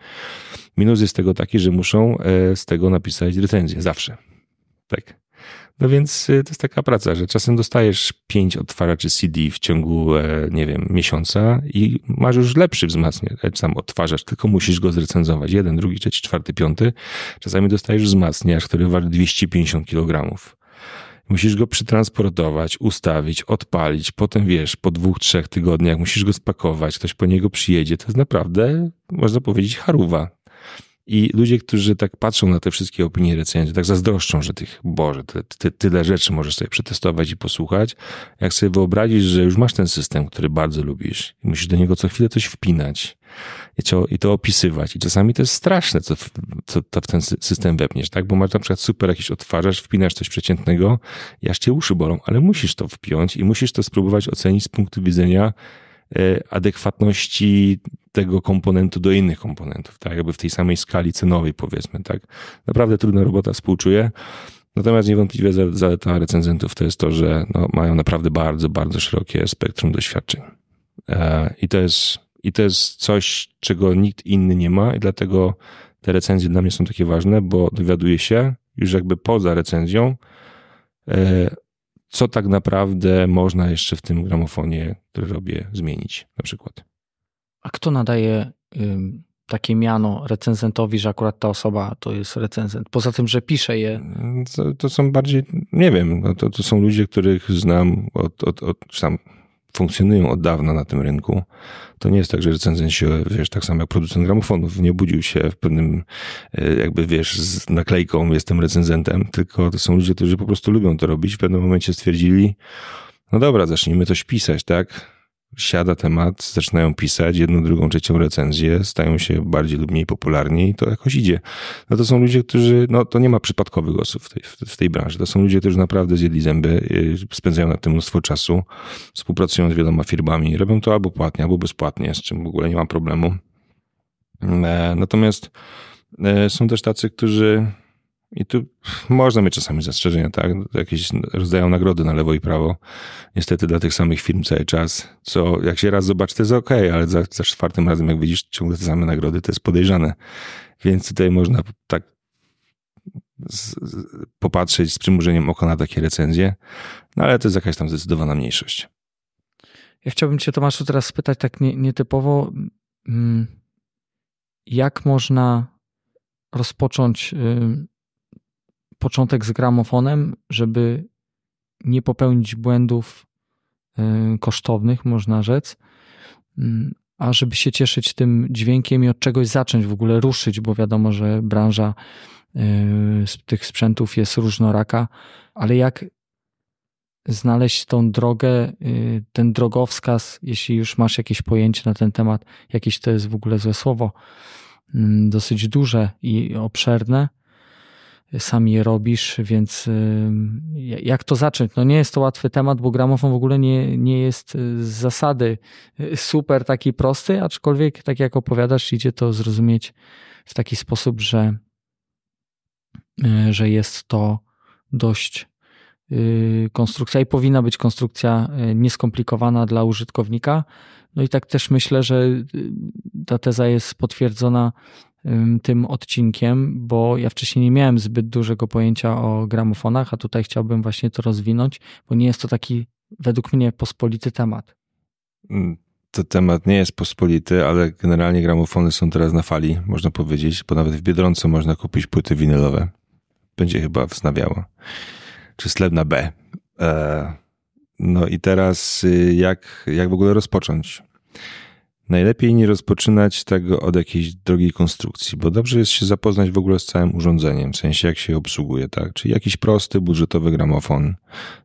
Minus jest tego taki, że muszą e, z tego napisać recenzję zawsze. Tak. No więc e, to jest taka praca, że czasem dostajesz pięć odtwarzaczy CD w ciągu, e, nie wiem, miesiąca i masz już lepszy wzmacniacz, sam odtwarzasz, tylko musisz go zrecenzować. Jeden, drugi, trzeci, czwarty, piąty. Czasami dostajesz wzmacniacz, który waży 250 kg. Musisz go przetransportować, ustawić, odpalić. Potem wiesz, po dwóch, trzech tygodniach musisz go spakować, ktoś po niego przyjedzie. To jest naprawdę, można powiedzieć, haruwa. I ludzie, którzy tak patrzą na te wszystkie opinie recenzje, tak zazdroszczą, że tych, Boże, ty, ty, tyle rzeczy możesz sobie przetestować i posłuchać. Jak sobie wyobrazisz, że już masz ten system, który bardzo lubisz i musisz do niego co chwilę coś wpinać, i to, i to opisywać. I czasami to jest straszne, co, w, co to w ten system wepniesz, tak? Bo masz na przykład super jakiś odtwarzacz, wpinasz coś przeciętnego i aż cię uszy bolą, ale musisz to wpiąć i musisz to spróbować ocenić z punktu widzenia e, adekwatności tego komponentu do innych komponentów, tak? Jakby w tej samej skali cenowej, powiedzmy, tak? Naprawdę trudna robota, współczuję. Natomiast niewątpliwie zaleta recenzentów to jest to, że no, mają naprawdę bardzo, bardzo szerokie spektrum doświadczeń. E, I to jest i to jest coś, czego nikt inny nie ma, i dlatego te recenzje dla mnie są takie ważne, bo dowiaduję się już jakby poza recenzją, e, co tak naprawdę można jeszcze w tym gramofonie, który robię, zmienić na przykład. A kto nadaje takie miano recenzentowi, że akurat ta osoba to jest recenzent? Poza tym, że pisze je. To, to są bardziej, nie wiem, no to, to są ludzie, których znam od, od, od, tam funkcjonują od dawna na tym rynku. To nie jest tak, że recenzent się, wiesz, tak samo jak producent gramofonów, nie budził się w pewnym, e, jakby wiesz, z naklejką jestem recenzentem, tylko to są ludzie, którzy po prostu lubią to robić. W pewnym momencie stwierdzili, no dobra, zacznijmy coś pisać, tak? siada temat, zaczynają pisać jedną, drugą, trzecią recenzję, stają się bardziej lub mniej popularni i to jakoś idzie. No to są ludzie, którzy, no to nie ma przypadkowych osób w tej, w tej branży. To są ludzie, którzy naprawdę zjedli zęby, y, spędzają na tym mnóstwo czasu, współpracują z wieloma firmami, robią to albo płatnie, albo bezpłatnie, z czym w ogóle nie mam problemu. E, natomiast e, są też tacy, którzy i tu można mieć czasami zastrzeżenia, tak? Jakieś rodzają nagrody na lewo i prawo. Niestety dla tych samych firm cały czas, co jak się raz zobaczy, to jest ok, ale za, za czwartym razem, jak widzisz ciągle te same nagrody, to jest podejrzane. Więc tutaj można tak z, z, popatrzeć z przymurzeniem oka na takie recenzje, no ale to jest jakaś tam zdecydowana mniejszość. Ja chciałbym Cię, Tomaszu, teraz spytać tak nie, nietypowo, mm, jak można rozpocząć początek z gramofonem, żeby nie popełnić błędów y, kosztownych, można rzec, mm, a żeby się cieszyć tym dźwiękiem i od czegoś zacząć w ogóle ruszyć, bo wiadomo, że branża y, tych sprzętów jest różnoraka, ale jak znaleźć tą drogę, y, ten drogowskaz, jeśli już masz jakieś pojęcie na ten temat, jakieś to jest w ogóle złe słowo, mm, dosyć duże i obszerne, sam je robisz, więc jak to zacząć? No nie jest to łatwy temat, bo gramofon w ogóle nie, nie jest y, z zasady y, super taki prosty, aczkolwiek tak jak opowiadasz, idzie to zrozumieć w taki sposób, że, y, że jest to dość konstrukcja i powinna być konstrukcja nieskomplikowana dla użytkownika. No i tak też myślę, że ta teza jest potwierdzona tym odcinkiem, bo ja wcześniej nie miałem zbyt dużego pojęcia o gramofonach, a tutaj chciałbym właśnie to rozwinąć, bo nie jest to taki według mnie pospolity temat. Mm, to temat nie jest pospolity, ale generalnie gramofony są teraz na fali, można powiedzieć, bo nawet w Biedronce można kupić płyty winylowe. Będzie chyba wznawiało. Czy sklep na B. Eee, no i teraz y, jak, jak w ogóle rozpocząć? Najlepiej nie rozpoczynać tego od jakiejś drogiej konstrukcji, bo dobrze jest się zapoznać w ogóle z całym urządzeniem, w sensie jak się je obsługuje, tak? Czyli jakiś prosty, budżetowy gramofon.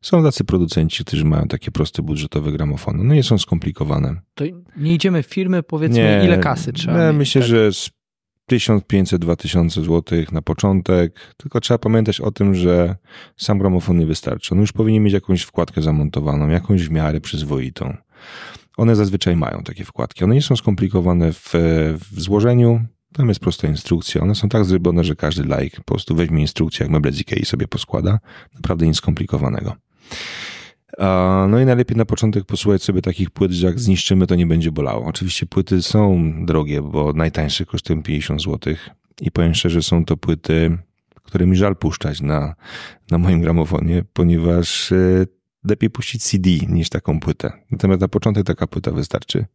Są tacy producenci, którzy mają takie proste, budżetowe gramofony. No nie są skomplikowane. To nie idziemy w firmy, powiedzmy, nie, ile kasy trzeba. Ja myślę, tak? że 1500-2000 zł na początek, tylko trzeba pamiętać o tym, że sam gramofon nie wystarczy. On już powinien mieć jakąś wkładkę zamontowaną, jakąś w miarę przyzwoitą. One zazwyczaj mają takie wkładki. One nie są skomplikowane w, w złożeniu, tam jest prosta instrukcja. One są tak zrobione, że każdy laik po prostu weźmie instrukcję jak meble z Ikei i sobie poskłada. Naprawdę nic skomplikowanego. No i najlepiej na początek posłuchać sobie takich płyt, że jak zniszczymy, to nie będzie bolało. Oczywiście płyty są drogie, bo najtańsze kosztują 50 zł. I powiem szczerze, są to płyty, które mi żal puszczać na, na moim gramofonie, ponieważ e, lepiej puścić CD niż taką płytę. Natomiast na początek taka płyta wystarczy.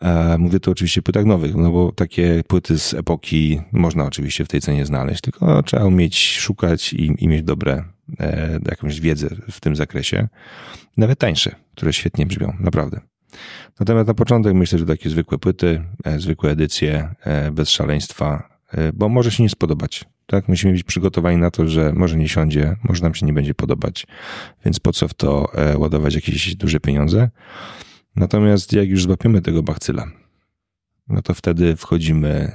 E, mówię tu oczywiście o płytach nowych, no bo takie płyty z epoki można oczywiście w tej cenie znaleźć, tylko trzeba umieć szukać i, i mieć dobre, e, jakąś wiedzę w tym zakresie. Nawet tańsze, które świetnie brzmią, naprawdę. Natomiast na początek myślę, że takie zwykłe płyty, e, zwykłe edycje, e, bez szaleństwa, e, bo może się nie spodobać. Tak? Musimy być przygotowani na to, że może nie siądzie, może nam się nie będzie podobać, więc po co w to e, ładować jakieś duże pieniądze? Natomiast jak już złapiemy tego bakcyla, no to wtedy wchodzimy e,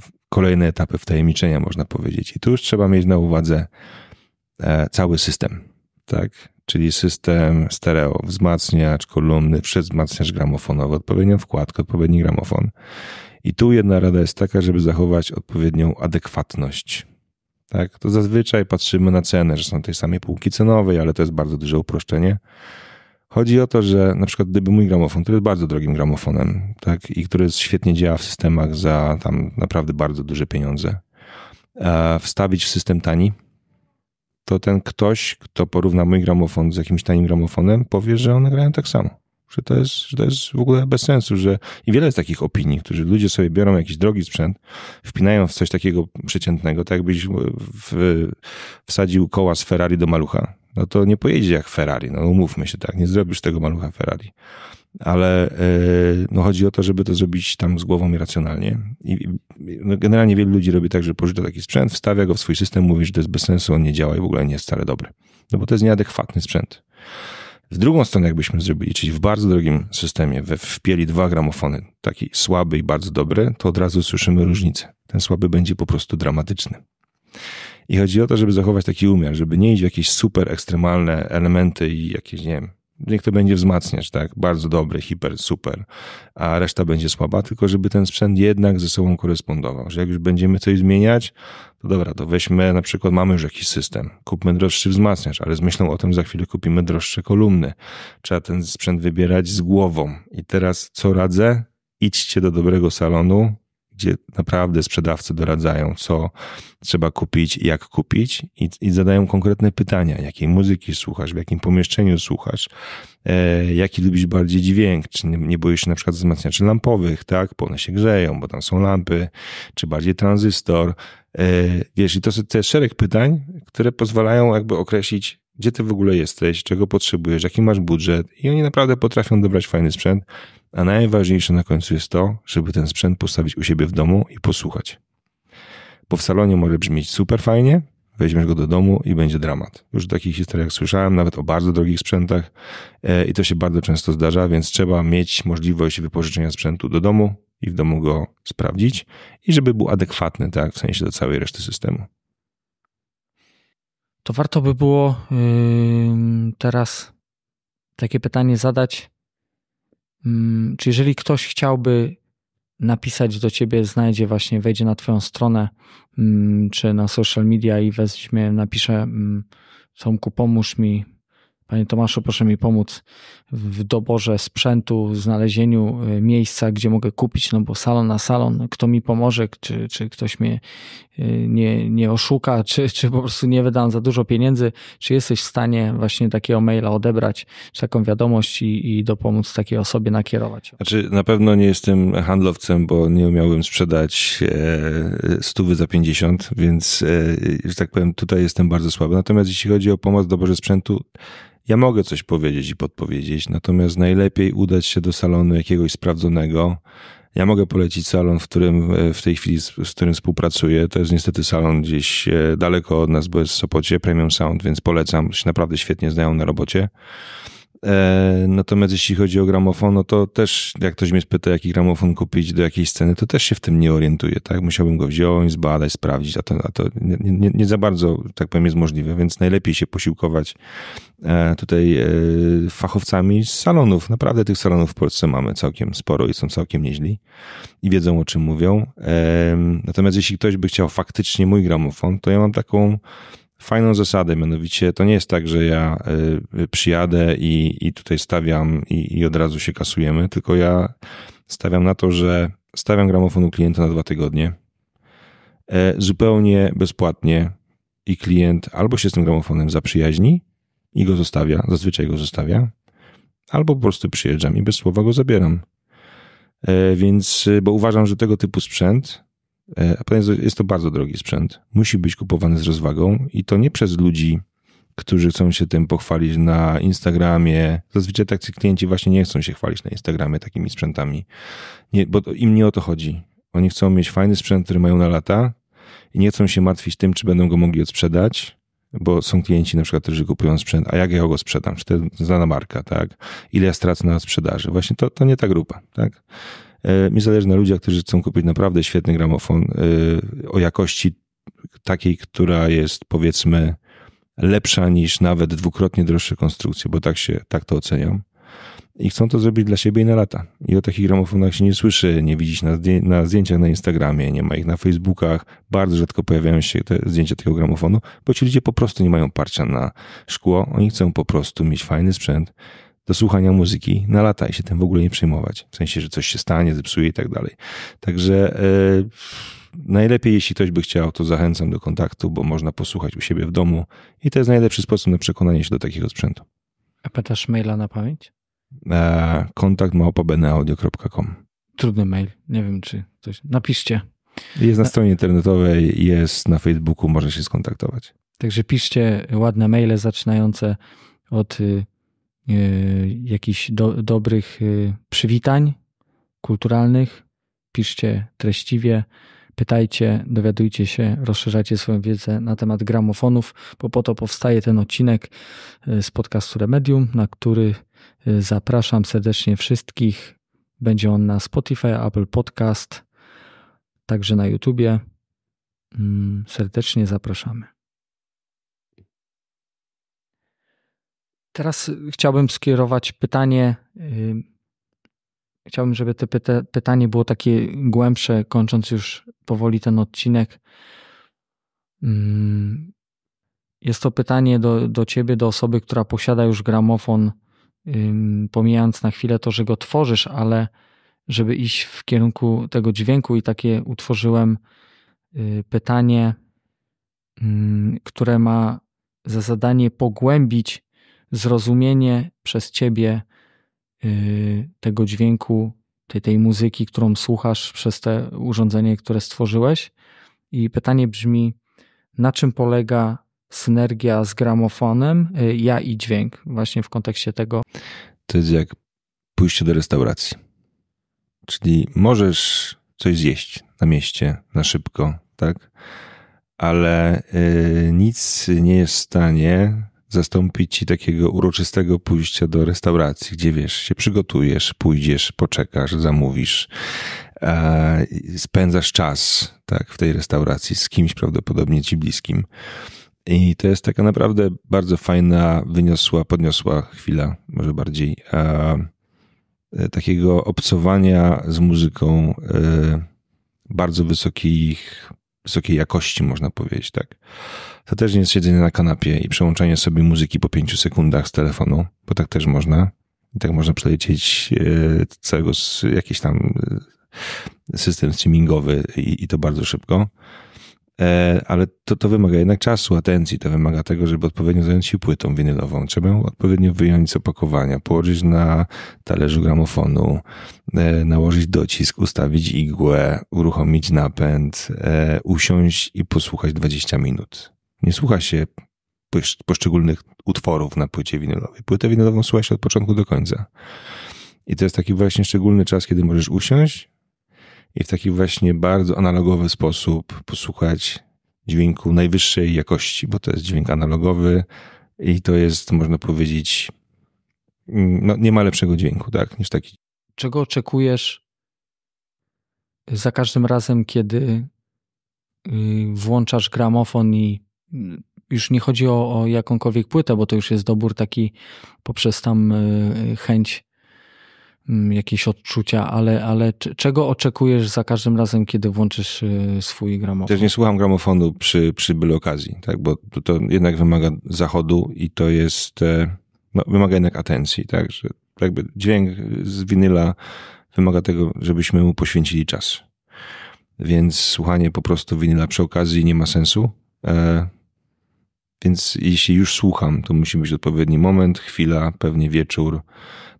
w kolejne etapy wtajemniczenia, można powiedzieć. I tu już trzeba mieć na uwadze e, cały system, tak? Czyli system stereo, wzmacniacz, kolumny, przewzmacniacz gramofonowy, odpowiednią wkładkę, odpowiedni gramofon i tu jedna rada jest taka, żeby zachować odpowiednią adekwatność. Tak, to zazwyczaj patrzymy na cenę, że są tej samej półki cenowej, ale to jest bardzo duże uproszczenie. Chodzi o to, że na przykład gdyby mój gramofon, który jest bardzo drogim gramofonem, tak, i który świetnie działa w systemach za tam naprawdę bardzo duże pieniądze, e, wstawić w system tani, to ten ktoś, kto porówna mój gramofon z jakimś tanim gramofonem, powie, że one grają tak samo że to jest, że to jest w ogóle bez sensu, że i wiele jest takich opinii, którzy ludzie sobie biorą jakiś drogi sprzęt, wpinają w coś takiego przeciętnego, tak jakbyś w, wsadził koła z Ferrari do malucha. No to nie pojedzie jak Ferrari, no umówmy się tak, nie zrobisz tego malucha Ferrari. Ale yy, no chodzi o to, żeby to zrobić tam z głową i racjonalnie. I, no generalnie wielu ludzi robi tak, że pożycza taki sprzęt, wstawia go w swój system, mówi, że to jest bez sensu, on nie działa i w ogóle nie jest wcale dobry. No bo to jest nieadekwatny sprzęt. Z drugą stronę, jakbyśmy zrobili, czyli w bardzo drogim systemie, we wpieli dwa gramofony, taki słaby i bardzo dobry, to od razu słyszymy różnicę. Ten słaby będzie po prostu dramatyczny. I chodzi o to, żeby zachować taki umiar, żeby nie iść w jakieś super ekstremalne elementy i jakieś, nie wiem, niech to będzie wzmacniacz, tak? Bardzo dobry, hiper, super, a reszta będzie słaba, tylko żeby ten sprzęt jednak ze sobą korespondował. Że jak już będziemy coś zmieniać, to dobra, to weźmy na przykład, mamy już jakiś system, kupmy droższy wzmacniacz, ale z myślą o tym za chwilę kupimy droższe kolumny. Trzeba ten sprzęt wybierać z głową. I teraz co radzę? Idźcie do dobrego salonu, gdzie naprawdę sprzedawcy doradzają, co trzeba kupić, jak kupić i, i zadają konkretne pytania, jakiej muzyki słuchasz, w jakim pomieszczeniu słuchasz, e, jaki lubisz bardziej dźwięk, czy nie, nie boisz się na przykład wzmacniaczy lampowych, tak, bo one się grzeją, bo tam są lampy, czy bardziej tranzystor, e, wiesz, i to jest szereg pytań, które pozwalają jakby określić gdzie ty w ogóle jesteś, czego potrzebujesz, jaki masz budżet i oni naprawdę potrafią dobrać fajny sprzęt, a najważniejsze na końcu jest to, żeby ten sprzęt postawić u siebie w domu i posłuchać. Bo w salonie może brzmieć super fajnie, weźmiesz go do domu i będzie dramat. Już o takich historiach słyszałem, nawet o bardzo drogich sprzętach e, i to się bardzo często zdarza, więc trzeba mieć możliwość wypożyczenia sprzętu do domu i w domu go sprawdzić i żeby był adekwatny, tak, w sensie do całej reszty systemu to warto by było teraz takie pytanie zadać. Czy jeżeli ktoś chciałby napisać do ciebie, znajdzie właśnie, wejdzie na twoją stronę czy na social media i weźmie, napisze Tomku pomóż mi, panie Tomaszu proszę mi pomóc w doborze sprzętu, w znalezieniu y, miejsca, gdzie mogę kupić, no bo salon na salon, kto mi pomoże, czy, czy ktoś mnie Y, nie, nie oszuka, czy, czy po prostu nie wydam za dużo pieniędzy, czy jesteś w stanie właśnie takiego maila odebrać, czy taką wiadomość i, i dopomóc takiej osobie nakierować. Znaczy na pewno nie jestem handlowcem, bo nie umiałbym sprzedać e, stówy za 50, więc e, że tak powiem tutaj jestem bardzo słaby. Natomiast jeśli chodzi o pomoc w doborze sprzętu, ja mogę coś powiedzieć i podpowiedzieć, natomiast najlepiej udać się do salonu jakiegoś sprawdzonego, ja mogę polecić salon, w którym e, w tej chwili, z, którym współpracuję. To jest niestety salon gdzieś e, daleko od nas, bo jest w Sopocie, Premium Sound, więc polecam. Się naprawdę świetnie znają na robocie. E, natomiast jeśli chodzi o gramofon, no to też jak ktoś mnie spyta, jaki gramofon kupić do jakiej sceny, to też się w tym nie orientuję, tak? Musiałbym go wziąć, zbadać, sprawdzić, a to, a to nie, nie, nie za bardzo, tak powiem, jest możliwe, więc najlepiej się posiłkować e, tutaj e, fachowcami z salonów. Naprawdę tych salonów w Polsce mamy całkiem sporo i są całkiem nieźli i wiedzą o czym mówią. Natomiast jeśli ktoś by chciał faktycznie mój gramofon, to ja mam taką fajną zasadę, mianowicie to nie jest tak, że ja y, przyjadę i, i tutaj stawiam i, i od razu się kasujemy, tylko ja stawiam na to, że stawiam gramofon u klienta na dwa tygodnie e, zupełnie bezpłatnie i klient albo się z tym gramofonem zaprzyjaźni i go zostawia, zazwyczaj go zostawia, albo po prostu przyjeżdżam i bez słowa go zabieram. E, więc, y, bo uważam, że tego typu sprzęt E, a ponieważ jest to bardzo drogi sprzęt, musi być kupowany z rozwagą i to nie przez ludzi, którzy chcą się tym pochwalić na Instagramie. Zazwyczaj tacy klienci właśnie nie chcą się chwalić na Instagramie takimi sprzętami, nie, bo im nie o to chodzi. Oni chcą mieć fajny sprzęt, który mają na lata i nie chcą się martwić tym, czy będą go mogli odsprzedać, bo są klienci na przykład, którzy kupują sprzęt, a jak ja go sprzedam, czy to znana marka, tak? Ile ja stracę na sprzedaży? Właśnie to, to nie ta grupa, tak? E, mi zależy na ludziach, którzy chcą kupić naprawdę świetny gramofon e, o jakości takiej, która jest powiedzmy lepsza niż nawet dwukrotnie droższe konstrukcje, bo tak się, tak to oceniam. I chcą to zrobić dla siebie i na lata. I o takich gramofonach się nie słyszy, nie widzieć na, na zdjęciach na Instagramie, nie ma ich na Facebookach. Bardzo rzadko pojawiają się te zdjęcia tego gramofonu, bo ci ludzie po prostu nie mają parcia na szkło. Oni chcą po prostu mieć fajny sprzęt, do słuchania muzyki na lata i się tym w ogóle nie przejmować. W sensie, że coś się stanie, zepsuje i tak dalej. Także e, najlepiej, jeśli ktoś by chciał, to zachęcam do kontaktu, bo można posłuchać u siebie w domu i to jest najlepszy sposób na przekonanie się do takiego sprzętu. A pytasz maila na pamięć? E, kontakt małpabeneaudio.com Trudny mail, nie wiem czy coś. Napiszcie. Jest na stronie internetowej, jest na Facebooku, można się skontaktować. Także piszcie ładne maile zaczynające od y, E, jakichś do, dobrych e, przywitań kulturalnych. Piszcie treściwie, pytajcie, dowiadujcie się, rozszerzajcie swoją wiedzę na temat gramofonów, bo po to powstaje ten odcinek e, z podcastu Remedium, na który zapraszam serdecznie wszystkich. Będzie on na Spotify, Apple Podcast, także na YouTubie. Mm, serdecznie zapraszamy. Teraz chciałbym skierować pytanie. Y, chciałbym, żeby to pyta pytanie było takie głębsze, kończąc już powoli ten odcinek. Mm, jest to pytanie do, do ciebie, do osoby, która posiada już gramofon, pomijając na chwilę to, że go tworzysz, ale żeby iść w kierunku tego dźwięku, i takie utworzyłem y, pytanie, które ma za zadanie pogłębić zrozumienie przez ciebie y, tego dźwięku, tej, tej muzyki, którą słuchasz przez te urządzenie, które stworzyłeś. I pytanie brzmi, na czym polega synergia z gramofonem, y, ja i dźwięk, właśnie w kontekście tego. To jest jak pójście do restauracji. Czyli możesz coś zjeść na mieście, na szybko, tak? Ale y, nic nie jest w stanie zastąpić ci takiego uroczystego pójścia do restauracji, gdzie wiesz, się przygotujesz, pójdziesz, poczekasz, zamówisz, e, spędzasz czas tak, w tej restauracji z kimś prawdopodobnie ci bliskim. I to jest taka naprawdę bardzo fajna, wyniosła, podniosła chwila, może bardziej, e, e takiego obcowania z muzyką e, bardzo wysokich, wysokiej jakości, można powiedzieć, tak. To też nie jest siedzenie na kanapie i przełączanie sobie muzyki po pięciu sekundach z telefonu, bo tak też można. I tak można przelecieć e, całego jakiś tam e, system streamingowy i, i to bardzo szybko. E, ale to, to wymaga jednak czasu, atencji, to wymaga tego, żeby odpowiednio zająć się płytą winylową. Trzeba ją odpowiednio wyjąć z opakowania, położyć na talerzu gramofonu, nałożyć docisk, ustawić igłę, uruchomić napęd, usiąść i posłuchać 20 minut. Nie słucha się poszczególnych utworów na płycie winylowej. Płytę winylową słucha się od początku do końca. I to jest taki właśnie szczególny czas, kiedy możesz usiąść i w taki właśnie bardzo analogowy sposób posłuchać dźwięku najwyższej jakości, bo to jest dźwięk analogowy i to jest, można powiedzieć, mm, no, nie ma lepszego dźwięku, tak, niż taki. Czego oczekujesz za każdym razem, kiedy y, włączasz gramofon i już nie chodzi o, o jakąkolwiek płytę, bo to już jest dobór taki poprzez tam y, y, chęć mm, jakieś odczucia, ale, ale czego oczekujesz za każdym razem, kiedy włączysz y, swój gramofon? Też nie słucham gramofonu przy, przy byle okazji, tak? bo to, to jednak wymaga zachodu i to jest, e, no, wymaga jednak atencji, tak? Że jakby dźwięk z winyla wymaga tego, żebyśmy mu poświęcili czas. Więc słuchanie po prostu winyla przy okazji nie ma sensu. E, więc jeśli już słucham, to musi być odpowiedni moment, chwila, pewnie wieczór,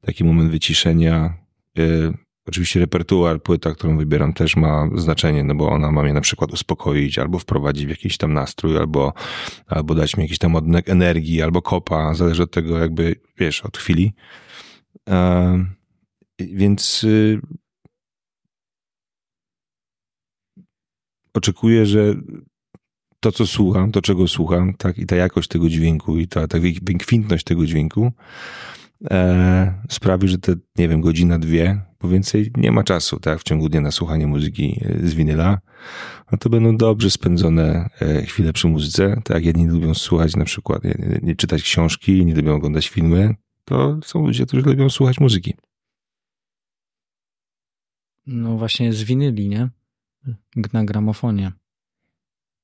taki moment wyciszenia. Yy, oczywiście repertuar, płyta, którą wybieram, też ma znaczenie, no bo ona ma mnie na przykład uspokoić, albo wprowadzić w jakiś tam nastrój, albo, albo dać mi jakiś tam odnek energii, albo kopa, zależy od tego, jakby wiesz, od chwili. Yy, więc. Yy, oczekuję, że to, co słucham, to czego słucham, tak, i ta jakość tego dźwięku, i ta, ta kwintność tego dźwięku e, sprawi, że te, nie wiem, godzina, dwie, bo więcej nie ma czasu, tak, w ciągu dnia na słuchanie muzyki e, z winyla, no to będą dobrze spędzone e, chwile przy muzyce, tak, jedni lubią słuchać na przykład, nie, nie czytać książki, nie lubią oglądać filmy, to są ludzie, którzy lubią słuchać muzyki. No właśnie z winyli, nie? Na gramofonie.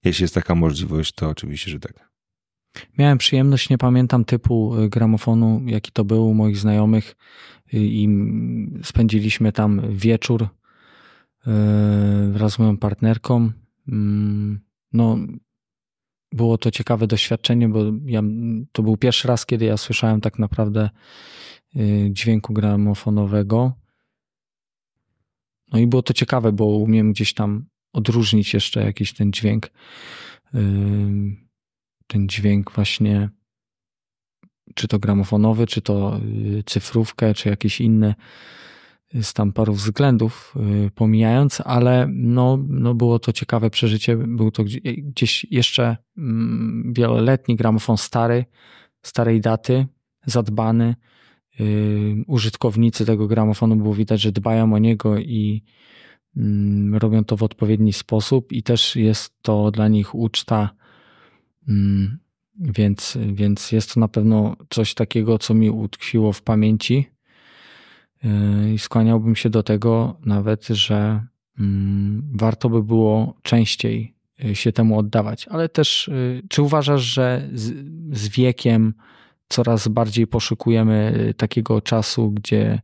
Jeśli jest taka możliwość, to oczywiście, że tak. Miałem przyjemność, nie pamiętam typu y, gramofonu, jaki to był, moich znajomych, y, i spędziliśmy tam wieczór y, wraz z moją partnerką. Mm, no, było to ciekawe doświadczenie, bo ja, to był pierwszy raz, kiedy ja słyszałem tak naprawdę dźwięku gramofonowego. No i było to ciekawe, bo umiem gdzieś tam odróżnić jeszcze jakiś ten dźwięk, ten dźwięk właśnie, czy to gramofonowy, czy to y, cyfrówkę, czy jakieś inne y, z tam paru względów y, pomijając, ale no, no było to ciekawe przeżycie. Był to gdzieś jeszcze mm, wieloletni gramofon stary, starej daty, zadbany. Użytkownicy tego gramofonu było widać, że dbają o niego i Mm, robią to w odpowiedni sposób i też jest to dla nich uczta, mm, więc, więc jest to na pewno coś takiego, co mi utkwiło w pamięci y, i skłaniałbym się do tego nawet, że mm, warto by było częściej y, się temu oddawać. Ale też, y, czy uważasz, że z, z wiekiem coraz bardziej poszukujemy takiego czasu, gdzie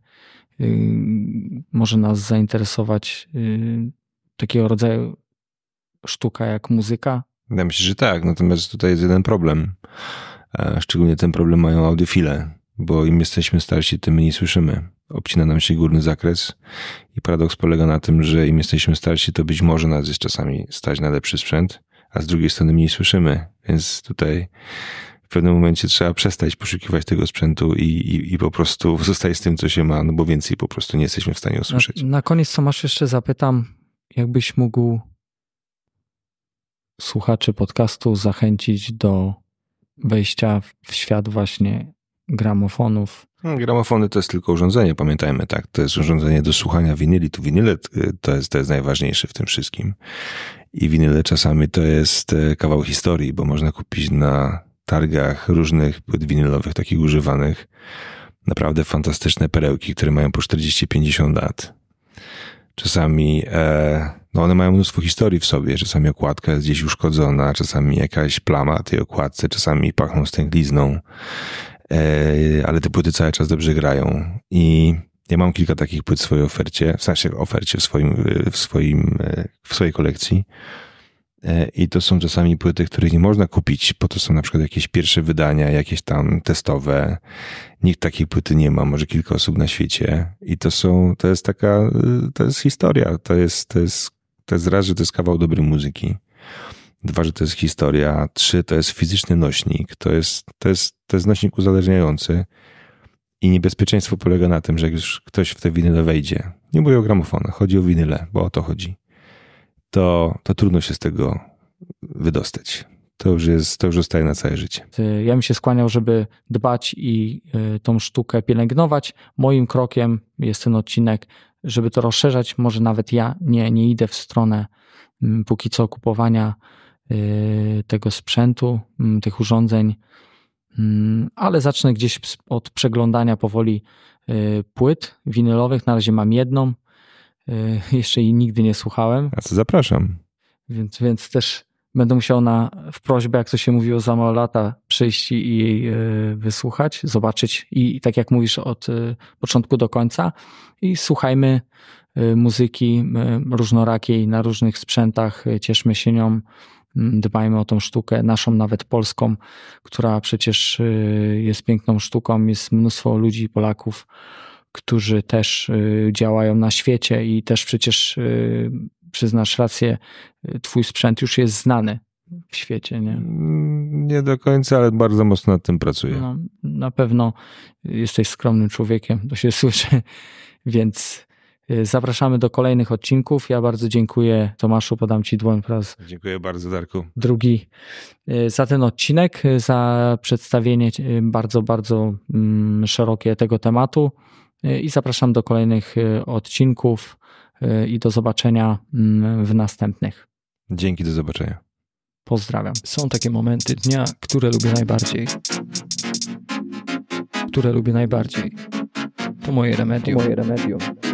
Y, może nas zainteresować y, takiego rodzaju sztuka jak muzyka? Ja myślę, że tak, natomiast tutaj jest jeden problem. E, szczególnie ten problem mają audiofile, bo im jesteśmy starsi, tym mniej słyszymy. Obcina nam się górny zakres i paradoks polega na tym, że im jesteśmy starsi, to być może nas jest czasami stać na lepszy sprzęt, a z drugiej strony mniej słyszymy, więc tutaj w pewnym momencie trzeba przestać poszukiwać tego sprzętu i, i, i po prostu zostać z tym, co się ma, no bo więcej po prostu nie jesteśmy w stanie usłyszeć. Na, na koniec, co masz jeszcze zapytam, jakbyś mógł słuchaczy podcastu zachęcić do wejścia w świat właśnie gramofonów. Hmm, gramofony to jest tylko urządzenie, pamiętajmy, tak? To jest urządzenie do słuchania winyli. Tu winyle y, to jest, to jest najważniejsze w tym wszystkim. I winyle czasami to jest e, kawał historii, bo można kupić na targach różnych płyt winylowych, takich używanych. Naprawdę fantastyczne perełki, które mają po 40-50 lat. Czasami e, no one mają mnóstwo historii w sobie. Czasami okładka jest gdzieś uszkodzona, czasami jakaś plama tej okładce, czasami pachną stęglizną, e, ale te płyty cały czas dobrze grają. I ja mam kilka takich płyt w swojej ofercie, w sensie ofercie w, swoim, w, swoim, e, w swojej kolekcji. E, I to są czasami płyty, których nie można kupić, bo to są na przykład jakieś pierwsze wydania, jakieś tam testowe. Nikt takiej płyty nie ma, może kilka osób na świecie. I to są, to jest taka, y, to jest historia. To jest, to jest, to jest raz, że to jest kawał dobrej muzyki. Dwa, że to jest historia. Trzy, to jest fizyczny nośnik. To jest, to jest, to jest nośnik uzależniający. I niebezpieczeństwo polega na tym, że jak już ktoś w te winyle wejdzie, nie mówię o gramofonach, chodzi o winyle, bo o to chodzi to, to trudno się z tego wydostać. To już, jest, to już zostaje na całe życie. Y, ja bym się skłaniał, żeby dbać i y, tą sztukę pielęgnować. Moim krokiem jest ten odcinek, żeby to rozszerzać. Może nawet ja nie, nie idę w stronę mm, póki co kupowania y, tego sprzętu, mm, tych urządzeń, mm, ale zacznę gdzieś od przeglądania powoli płyt winylowych. Na razie mam jedną. E, jeszcze jej nigdy nie słuchałem. A co zapraszam. Więc, więc też będę musiał na, w prośbę, jak to się mówiło za mało lata, przyjść i jej e, wysłuchać, zobaczyć i tak jak mówisz od e, początku do końca i słuchajmy muzyki różnorakiej na różnych sprzętach, cieszmy się nią, mm, dbajmy o tą sztukę, naszą nawet polską, która przecież jest piękną sztuką, jest mnóstwo ludzi, Polaków, którzy też y, działają na świecie i też przecież y, przyznasz rację, y, twój sprzęt już jest znany w świecie, nie? Mm, nie do końca, ale bardzo mocno nad tym pracuję. No, na pewno jesteś skromnym człowiekiem, to się słyszy, więc zapraszamy do kolejnych odcinków. Ja bardzo dziękuję Tomaszu, podam ci dłoń po raz Dziękuję bardzo Darku. Drugi za ten odcinek, za przedstawienie bardzo, bardzo mm, szerokie tego tematu. Y, I zapraszam do kolejnych y, odcinków y, i do zobaczenia mm, w następnych. Dzięki, do zobaczenia. Pozdrawiam. Są takie momenty dnia, które lubię najbardziej. Które lubię najbardziej. To moje remedium. To moje remedium.